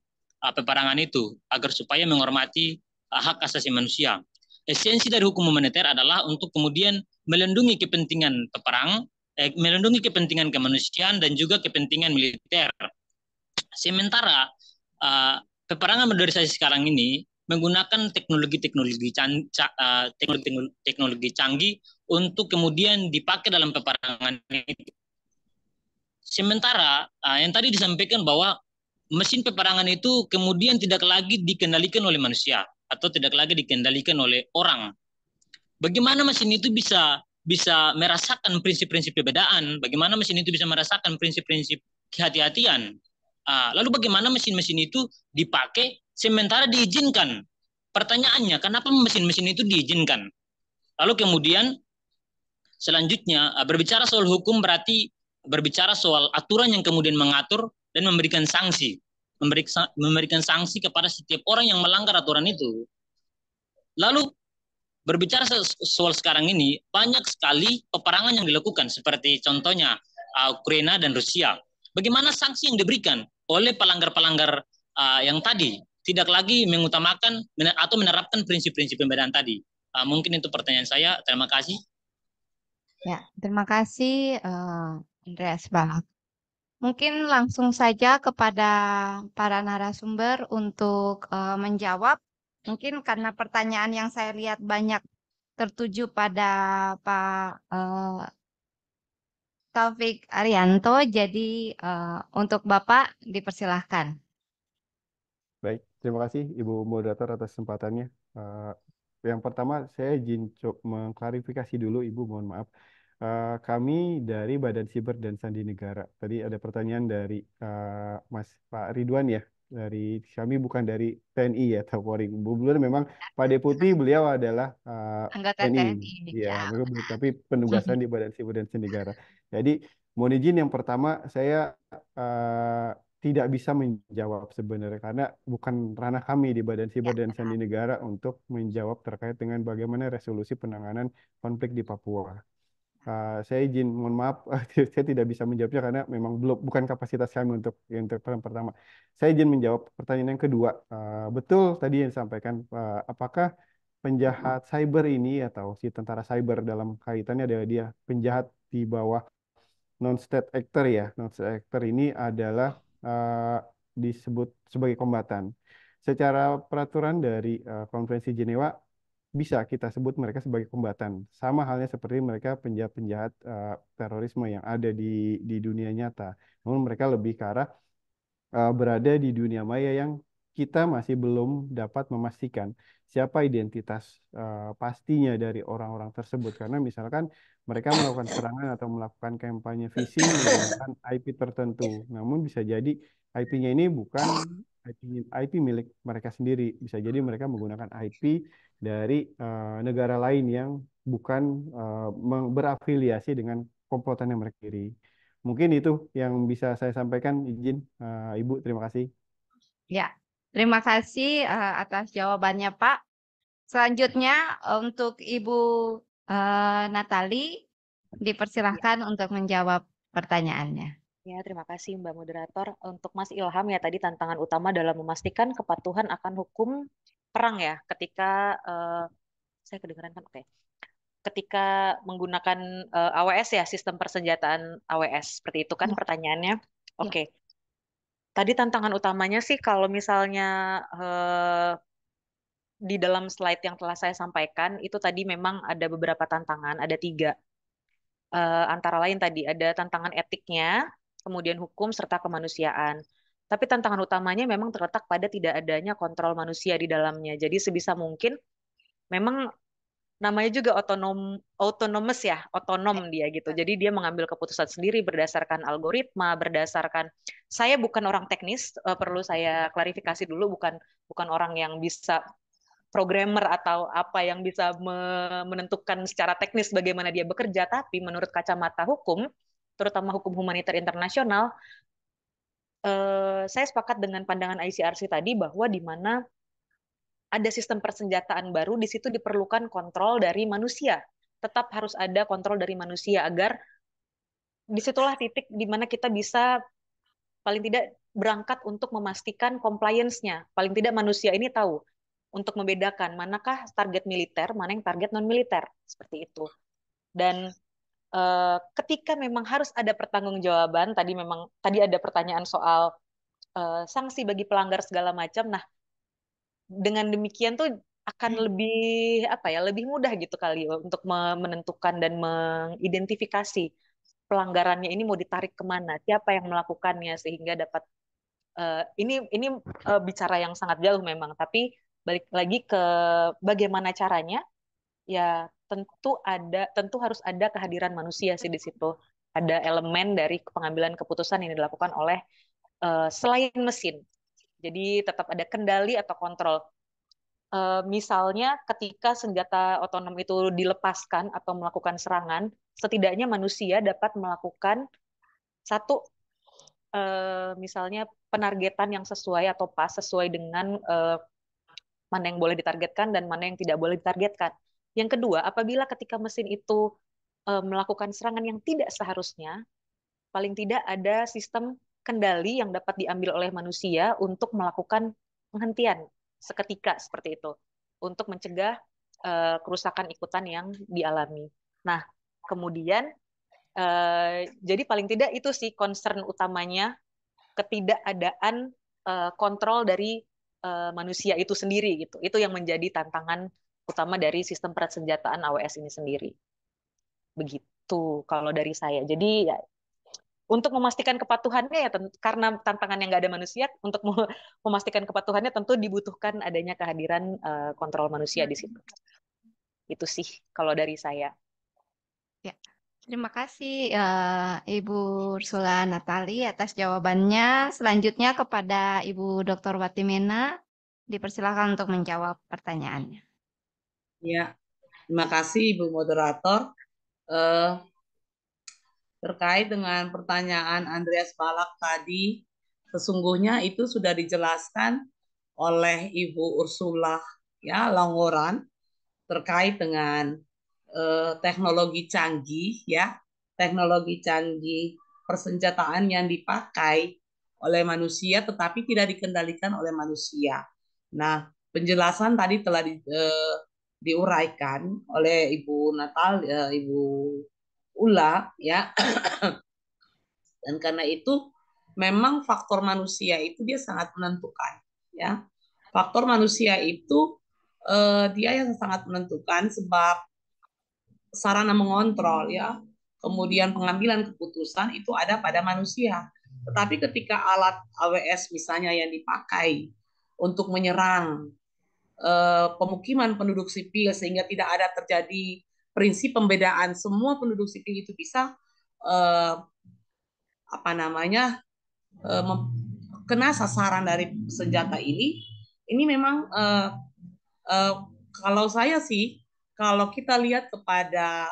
Eh, peperangan itu agar supaya menghormati eh, hak asasi manusia. Esensi dari hukum humaniter adalah untuk kemudian melindungi kepentingan peperang, eh, melindungi kepentingan kemanusiaan dan juga kepentingan militer. Sementara uh, peperangan modernisasi sekarang ini menggunakan teknologi-teknologi can, uh, teknologi, teknologi canggih untuk kemudian dipakai dalam peperangan itu. Sementara uh, yang tadi disampaikan bahwa mesin peperangan itu kemudian tidak lagi dikendalikan oleh manusia atau tidak lagi dikendalikan oleh orang. Bagaimana mesin itu bisa bisa merasakan prinsip-prinsip perbedaan? Bagaimana mesin itu bisa merasakan prinsip-prinsip kehati-hatian? Ah, lalu bagaimana mesin-mesin itu dipakai sementara diizinkan? Pertanyaannya, kenapa mesin-mesin itu diizinkan? Lalu kemudian selanjutnya ah, berbicara soal hukum berarti berbicara soal aturan yang kemudian mengatur dan memberikan sanksi memberikan sanksi kepada setiap orang yang melanggar aturan itu lalu berbicara soal sekarang ini banyak sekali peperangan yang dilakukan seperti contohnya uh, Ukraina dan Rusia bagaimana sanksi yang diberikan oleh pelanggar-pelanggar uh, yang tadi tidak lagi mengutamakan atau menerapkan prinsip-prinsip pembedaan tadi uh, mungkin itu pertanyaan saya terima kasih Ya, terima kasih uh, Andreas Balak. Mungkin langsung saja kepada para narasumber untuk uh, menjawab. Mungkin karena pertanyaan yang saya lihat banyak tertuju pada Pak uh, Taufik Arianto. Jadi uh, untuk Bapak dipersilahkan. Baik, terima kasih Ibu Moderator atas kesempatannya. Uh, yang pertama saya izin mengklarifikasi dulu Ibu, mohon maaf. Eh, kami dari Badan Siber dan Sandi Negara. Tadi ada pertanyaan dari uh, Mas Pak Ridwan ya, dari kami bukan dari TNI ya, Kapolri. Belum memang Pak Deputi beliau adalah uh, anggota TNI. TNI. Iya, ya, ya. tapi penugasan di Badan Siber dan Sandi Negara. Jadi mohon izin yang pertama saya uh, tidak bisa menjawab sebenarnya karena bukan ranah kami di Badan Siber dan Sandi ya. Negara untuk menjawab terkait dengan bagaimana resolusi penanganan konflik di Papua. Eh, saya izin, mohon maaf, saya tidak bisa menjawabnya karena memang belum bukan kapasitas kami untuk yang pertanyaan pertama. Saya izin menjawab pertanyaan yang kedua. Uh, betul tadi yang disampaikan, uh, apakah penjahat cyber ini atau si tentara cyber dalam kaitannya adalah dia penjahat di bawah non-state actor ya. Non-state actor ini adalah uh, disebut sebagai kombatan. Secara peraturan dari uh, Konvensi Jenewa bisa kita sebut mereka sebagai kombatan. Sama halnya seperti mereka penjahat-penjahat uh, terorisme yang ada di di dunia nyata. Namun mereka lebih ke arah uh, berada di dunia maya yang kita masih belum dapat memastikan siapa identitas uh, pastinya dari orang-orang tersebut. Karena misalkan mereka melakukan serangan atau melakukan kampanye visi menggunakan IP tertentu. Namun bisa jadi IP-nya ini bukan oh. IP, IP milik mereka sendiri. Bisa jadi mereka menggunakan IP dari uh, negara lain yang bukan uh, berafiliasi dengan komplotan yang mereka diri. Mungkin itu yang bisa saya sampaikan. Izin uh, Ibu, terima kasih. Ya, terima kasih uh, atas jawabannya Pak. Selanjutnya untuk Ibu uh, Natali dipersilahkan untuk menjawab pertanyaannya. Ya, terima kasih Mbak Moderator. Untuk Mas Ilham ya tadi tantangan utama dalam memastikan kepatuhan akan hukum perang ya ketika uh, saya kedengaran kan oke. Okay. Ketika menggunakan uh, eh, AWS ya sistem persenjataan AWS seperti itu kan ya. pertanyaannya. Ya. Oke. Okay. Ya. Tadi tantangan utamanya sih kalau misalnya uh, di dalam slide yang telah saya sampaikan itu tadi memang ada beberapa tantangan, ada tiga. Uh, antara lain tadi ada tantangan etiknya, kemudian hukum, serta kemanusiaan. Tapi tantangan utamanya memang terletak pada tidak adanya kontrol manusia di dalamnya. Jadi sebisa mungkin memang namanya juga otonom autonomous ya, otonom dia gitu. Jadi dia mengambil keputusan sendiri berdasarkan algoritma, berdasarkan saya bukan orang teknis, eh, perlu saya klarifikasi dulu bukan bukan orang yang bisa programmer atau apa yang bisa menentukan secara teknis bagaimana dia bekerja, tapi menurut kacamata hukum terutama hukum humaniter internasional, eh, saya sepakat dengan pandangan ICRC tadi bahwa di mana ada sistem persenjataan baru, di situ diperlukan kontrol dari manusia. Tetap harus ada kontrol dari manusia agar disitulah titik di mana kita bisa paling tidak berangkat untuk memastikan compliance-nya. Paling tidak manusia ini tahu untuk membedakan manakah target militer, mana yang target non-militer. Seperti itu. Dan Eh, ketika memang harus ada pertanggungjawaban tadi memang tadi ada pertanyaan soal eh, sanksi bagi pelanggar segala macam nah dengan demikian tuh akan hmm. lebih apa ya lebih mudah gitu kali ya untuk menentukan dan mengidentifikasi pelanggarannya ini mau ditarik kemana siapa yang melakukannya sehingga dapat eh, ini ini bicara yang sangat jauh memang tapi balik lagi ke bagaimana caranya ya tentu ada tentu harus ada kehadiran manusia sih di situ. Ada elemen dari pengambilan keputusan yang dilakukan oleh uh, selain mesin. Jadi tetap ada kendali atau kontrol. Uh, misalnya ketika senjata otonom itu dilepaskan atau melakukan serangan, setidaknya manusia dapat melakukan satu uh, misalnya penargetan yang sesuai atau pas sesuai dengan uh, mana yang boleh ditargetkan dan mana yang tidak boleh ditargetkan. Yang kedua, apabila ketika mesin itu e, melakukan serangan yang tidak seharusnya, paling tidak ada sistem kendali yang dapat diambil oleh manusia untuk melakukan penghentian seketika seperti itu, untuk mencegah e, kerusakan ikutan yang dialami. Nah, kemudian e, jadi paling tidak itu sih concern utamanya ketidakadaan e, kontrol dari e, manusia itu sendiri gitu. Itu yang menjadi tantangan utama dari sistem persenjataan AWS ini sendiri. Begitu kalau dari saya. Jadi ya, untuk memastikan kepatuhannya ya karena tantangan yang nggak ada manusia untuk memastikan kepatuhannya tentu dibutuhkan adanya kehadiran uh, kontrol manusia di situ. Itu sih kalau dari saya. Ya. Terima kasih uh, Ibu Ursula Natali atas jawabannya. Selanjutnya kepada Ibu Dr. Watimena dipersilakan untuk menjawab pertanyaannya. Ya, terima kasih Ibu moderator. Eh, terkait dengan pertanyaan Andreas Balak tadi, sesungguhnya itu sudah dijelaskan oleh Ibu Ursula ya Longoran terkait dengan eh, teknologi canggih ya, teknologi canggih persenjataan yang dipakai oleh manusia tetapi tidak dikendalikan oleh manusia. Nah, penjelasan tadi telah di, eh, diuraikan oleh Ibu Natal, eh, Ibu Ula, ya. Dan karena itu memang faktor manusia itu dia sangat menentukan, ya. Faktor manusia itu eh, dia yang sangat menentukan sebab sarana mengontrol, ya. Kemudian pengambilan keputusan itu ada pada manusia. Tetapi ketika alat AWS misalnya yang dipakai untuk menyerang Eh, pemukiman penduduk sipil sehingga tidak ada terjadi prinsip pembedaan semua penduduk sipil itu bisa eh, apa namanya eh, kena sasaran dari senjata ini ini memang eh, eh, kalau saya sih kalau kita lihat kepada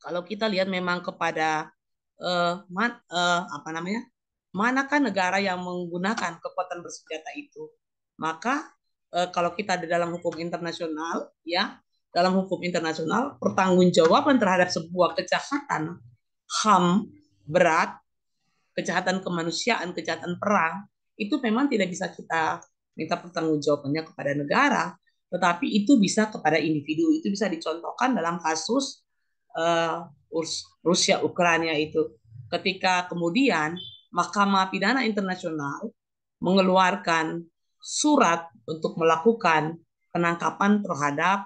kalau kita lihat memang kepada eh, man, eh, apa namanya manakah negara yang menggunakan kekuatan bersenjata itu maka Eh, kalau kita di dalam hukum internasional ya dalam hukum internasional pertanggungjawaban terhadap sebuah kejahatan ham berat kejahatan kemanusiaan kejahatan perang itu memang tidak bisa kita minta pertanggungjawabannya kepada negara tetapi itu bisa kepada individu itu bisa dicontohkan dalam kasus uh, Rusia Ukraina itu ketika kemudian Mahkamah Pidana Internasional mengeluarkan surat untuk melakukan penangkapan terhadap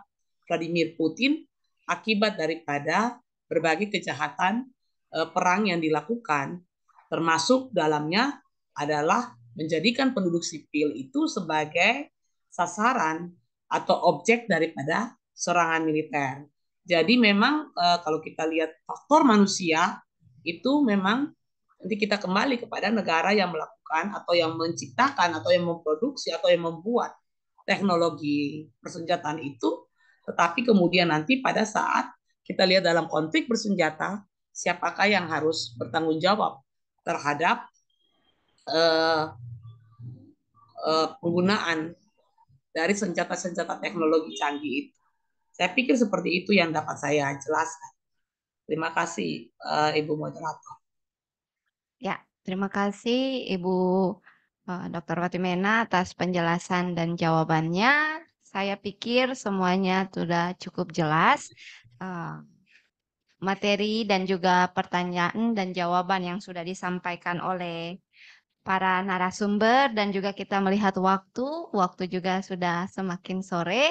Vladimir Putin akibat daripada berbagai kejahatan e, perang yang dilakukan, termasuk dalamnya adalah menjadikan penduduk sipil itu sebagai sasaran atau objek daripada serangan militer. Jadi memang e, kalau kita lihat faktor manusia itu memang nanti kita kembali kepada negara yang melakukan atau yang menciptakan atau yang memproduksi atau yang membuat teknologi persenjataan itu tetapi kemudian nanti pada saat kita lihat dalam konflik bersenjata siapakah yang harus bertanggung jawab terhadap uh, uh, penggunaan dari senjata-senjata teknologi canggih itu. Saya pikir seperti itu yang dapat saya jelaskan. Terima kasih, uh, Ibu Moderator. Ya, terima kasih Ibu eh, Dr. Fatimena atas penjelasan dan jawabannya. Saya pikir semuanya sudah cukup jelas. Eh, materi dan juga pertanyaan dan jawaban yang sudah disampaikan oleh para narasumber dan juga kita melihat waktu, waktu juga sudah semakin sore.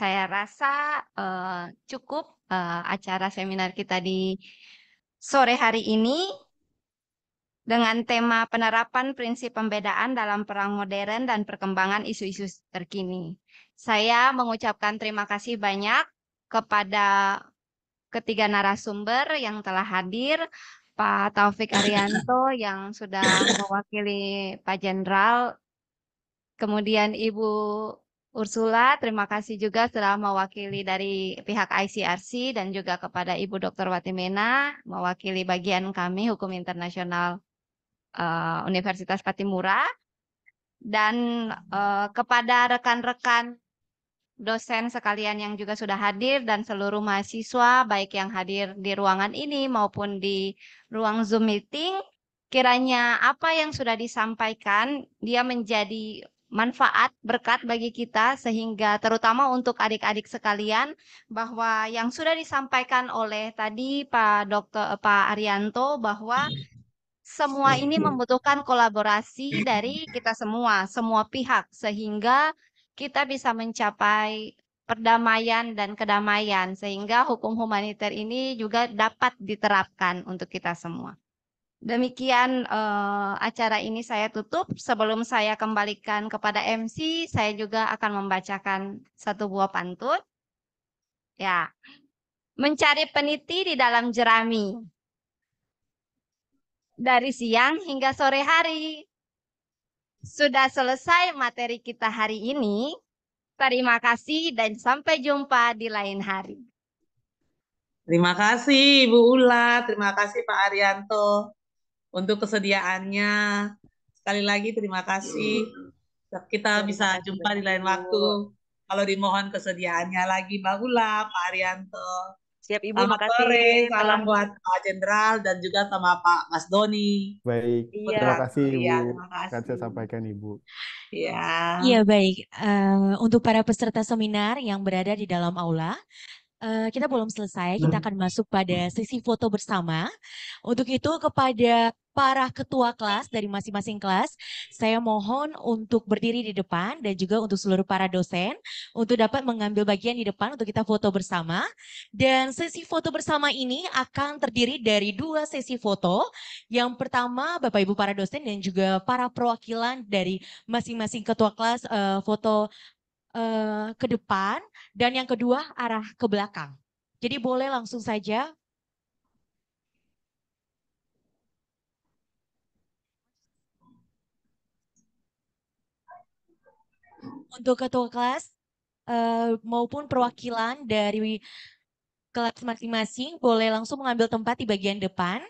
Saya rasa eh, cukup acara seminar kita di sore hari ini dengan tema penerapan prinsip pembedaan dalam perang modern dan perkembangan isu-isu terkini. Saya mengucapkan terima kasih banyak kepada ketiga narasumber yang telah hadir, Pak Taufik Arianto yang sudah mewakili Pak Jenderal, kemudian Ibu Ursula, terima kasih juga telah mewakili dari pihak ICRC dan juga kepada Ibu Dr. Watimena, mewakili bagian kami Hukum Internasional Eh, Universitas Patimura dan uh, kepada rekan-rekan dosen sekalian yang juga sudah hadir dan seluruh mahasiswa baik yang hadir di ruangan ini maupun di ruang Zoom meeting kiranya apa yang sudah disampaikan dia menjadi manfaat berkat bagi kita sehingga terutama untuk adik-adik sekalian bahwa yang sudah disampaikan oleh tadi Pak Dokter eh, Pak Arianto bahwa hmm semua ini membutuhkan kolaborasi dari kita semua, semua pihak, sehingga kita bisa mencapai perdamaian dan kedamaian, sehingga hukum humaniter ini juga dapat diterapkan untuk kita semua. Demikian uh, acara ini saya tutup. Sebelum saya kembalikan kepada MC, saya juga akan membacakan satu buah pantun. Ya, mencari peniti di dalam jerami dari siang hingga sore hari. Sudah selesai materi kita hari ini. Terima kasih dan sampai jumpa di lain hari. Terima kasih Bu Ula, terima kasih Pak Arianto untuk kesediaannya. Sekali lagi terima kasih. Kita bisa jumpa di lain waktu. Kalau dimohon kesediaannya lagi Mbak Ula, Pak Arianto. Siap Ibu, selamat makasih. Sore, salam buat Pak Jenderal dan juga sama Pak Mas Doni. Baik, iya, terima kasih Ibu. Iya, terima kasih. saya sampaikan Ibu. Iya. Iya baik. Uh, untuk para peserta seminar yang berada di dalam aula, Eh, kita hmm. belum selesai, kita hmm. akan masuk pada sesi foto bersama. Untuk itu kepada para ketua kelas dari masing-masing kelas, saya mohon untuk berdiri di depan dan juga untuk seluruh para dosen untuk dapat mengambil bagian di depan untuk kita foto bersama. Dan sesi foto bersama ini akan terdiri dari dua sesi foto. Yang pertama Bapak Ibu para dosen dan juga para perwakilan dari masing-masing ketua kelas uh, foto uh, ke depan dan yang kedua arah ke belakang. Jadi boleh langsung saja untuk ketua kelas uh, maupun perwakilan dari kelas masing-masing boleh langsung mengambil tempat di bagian depan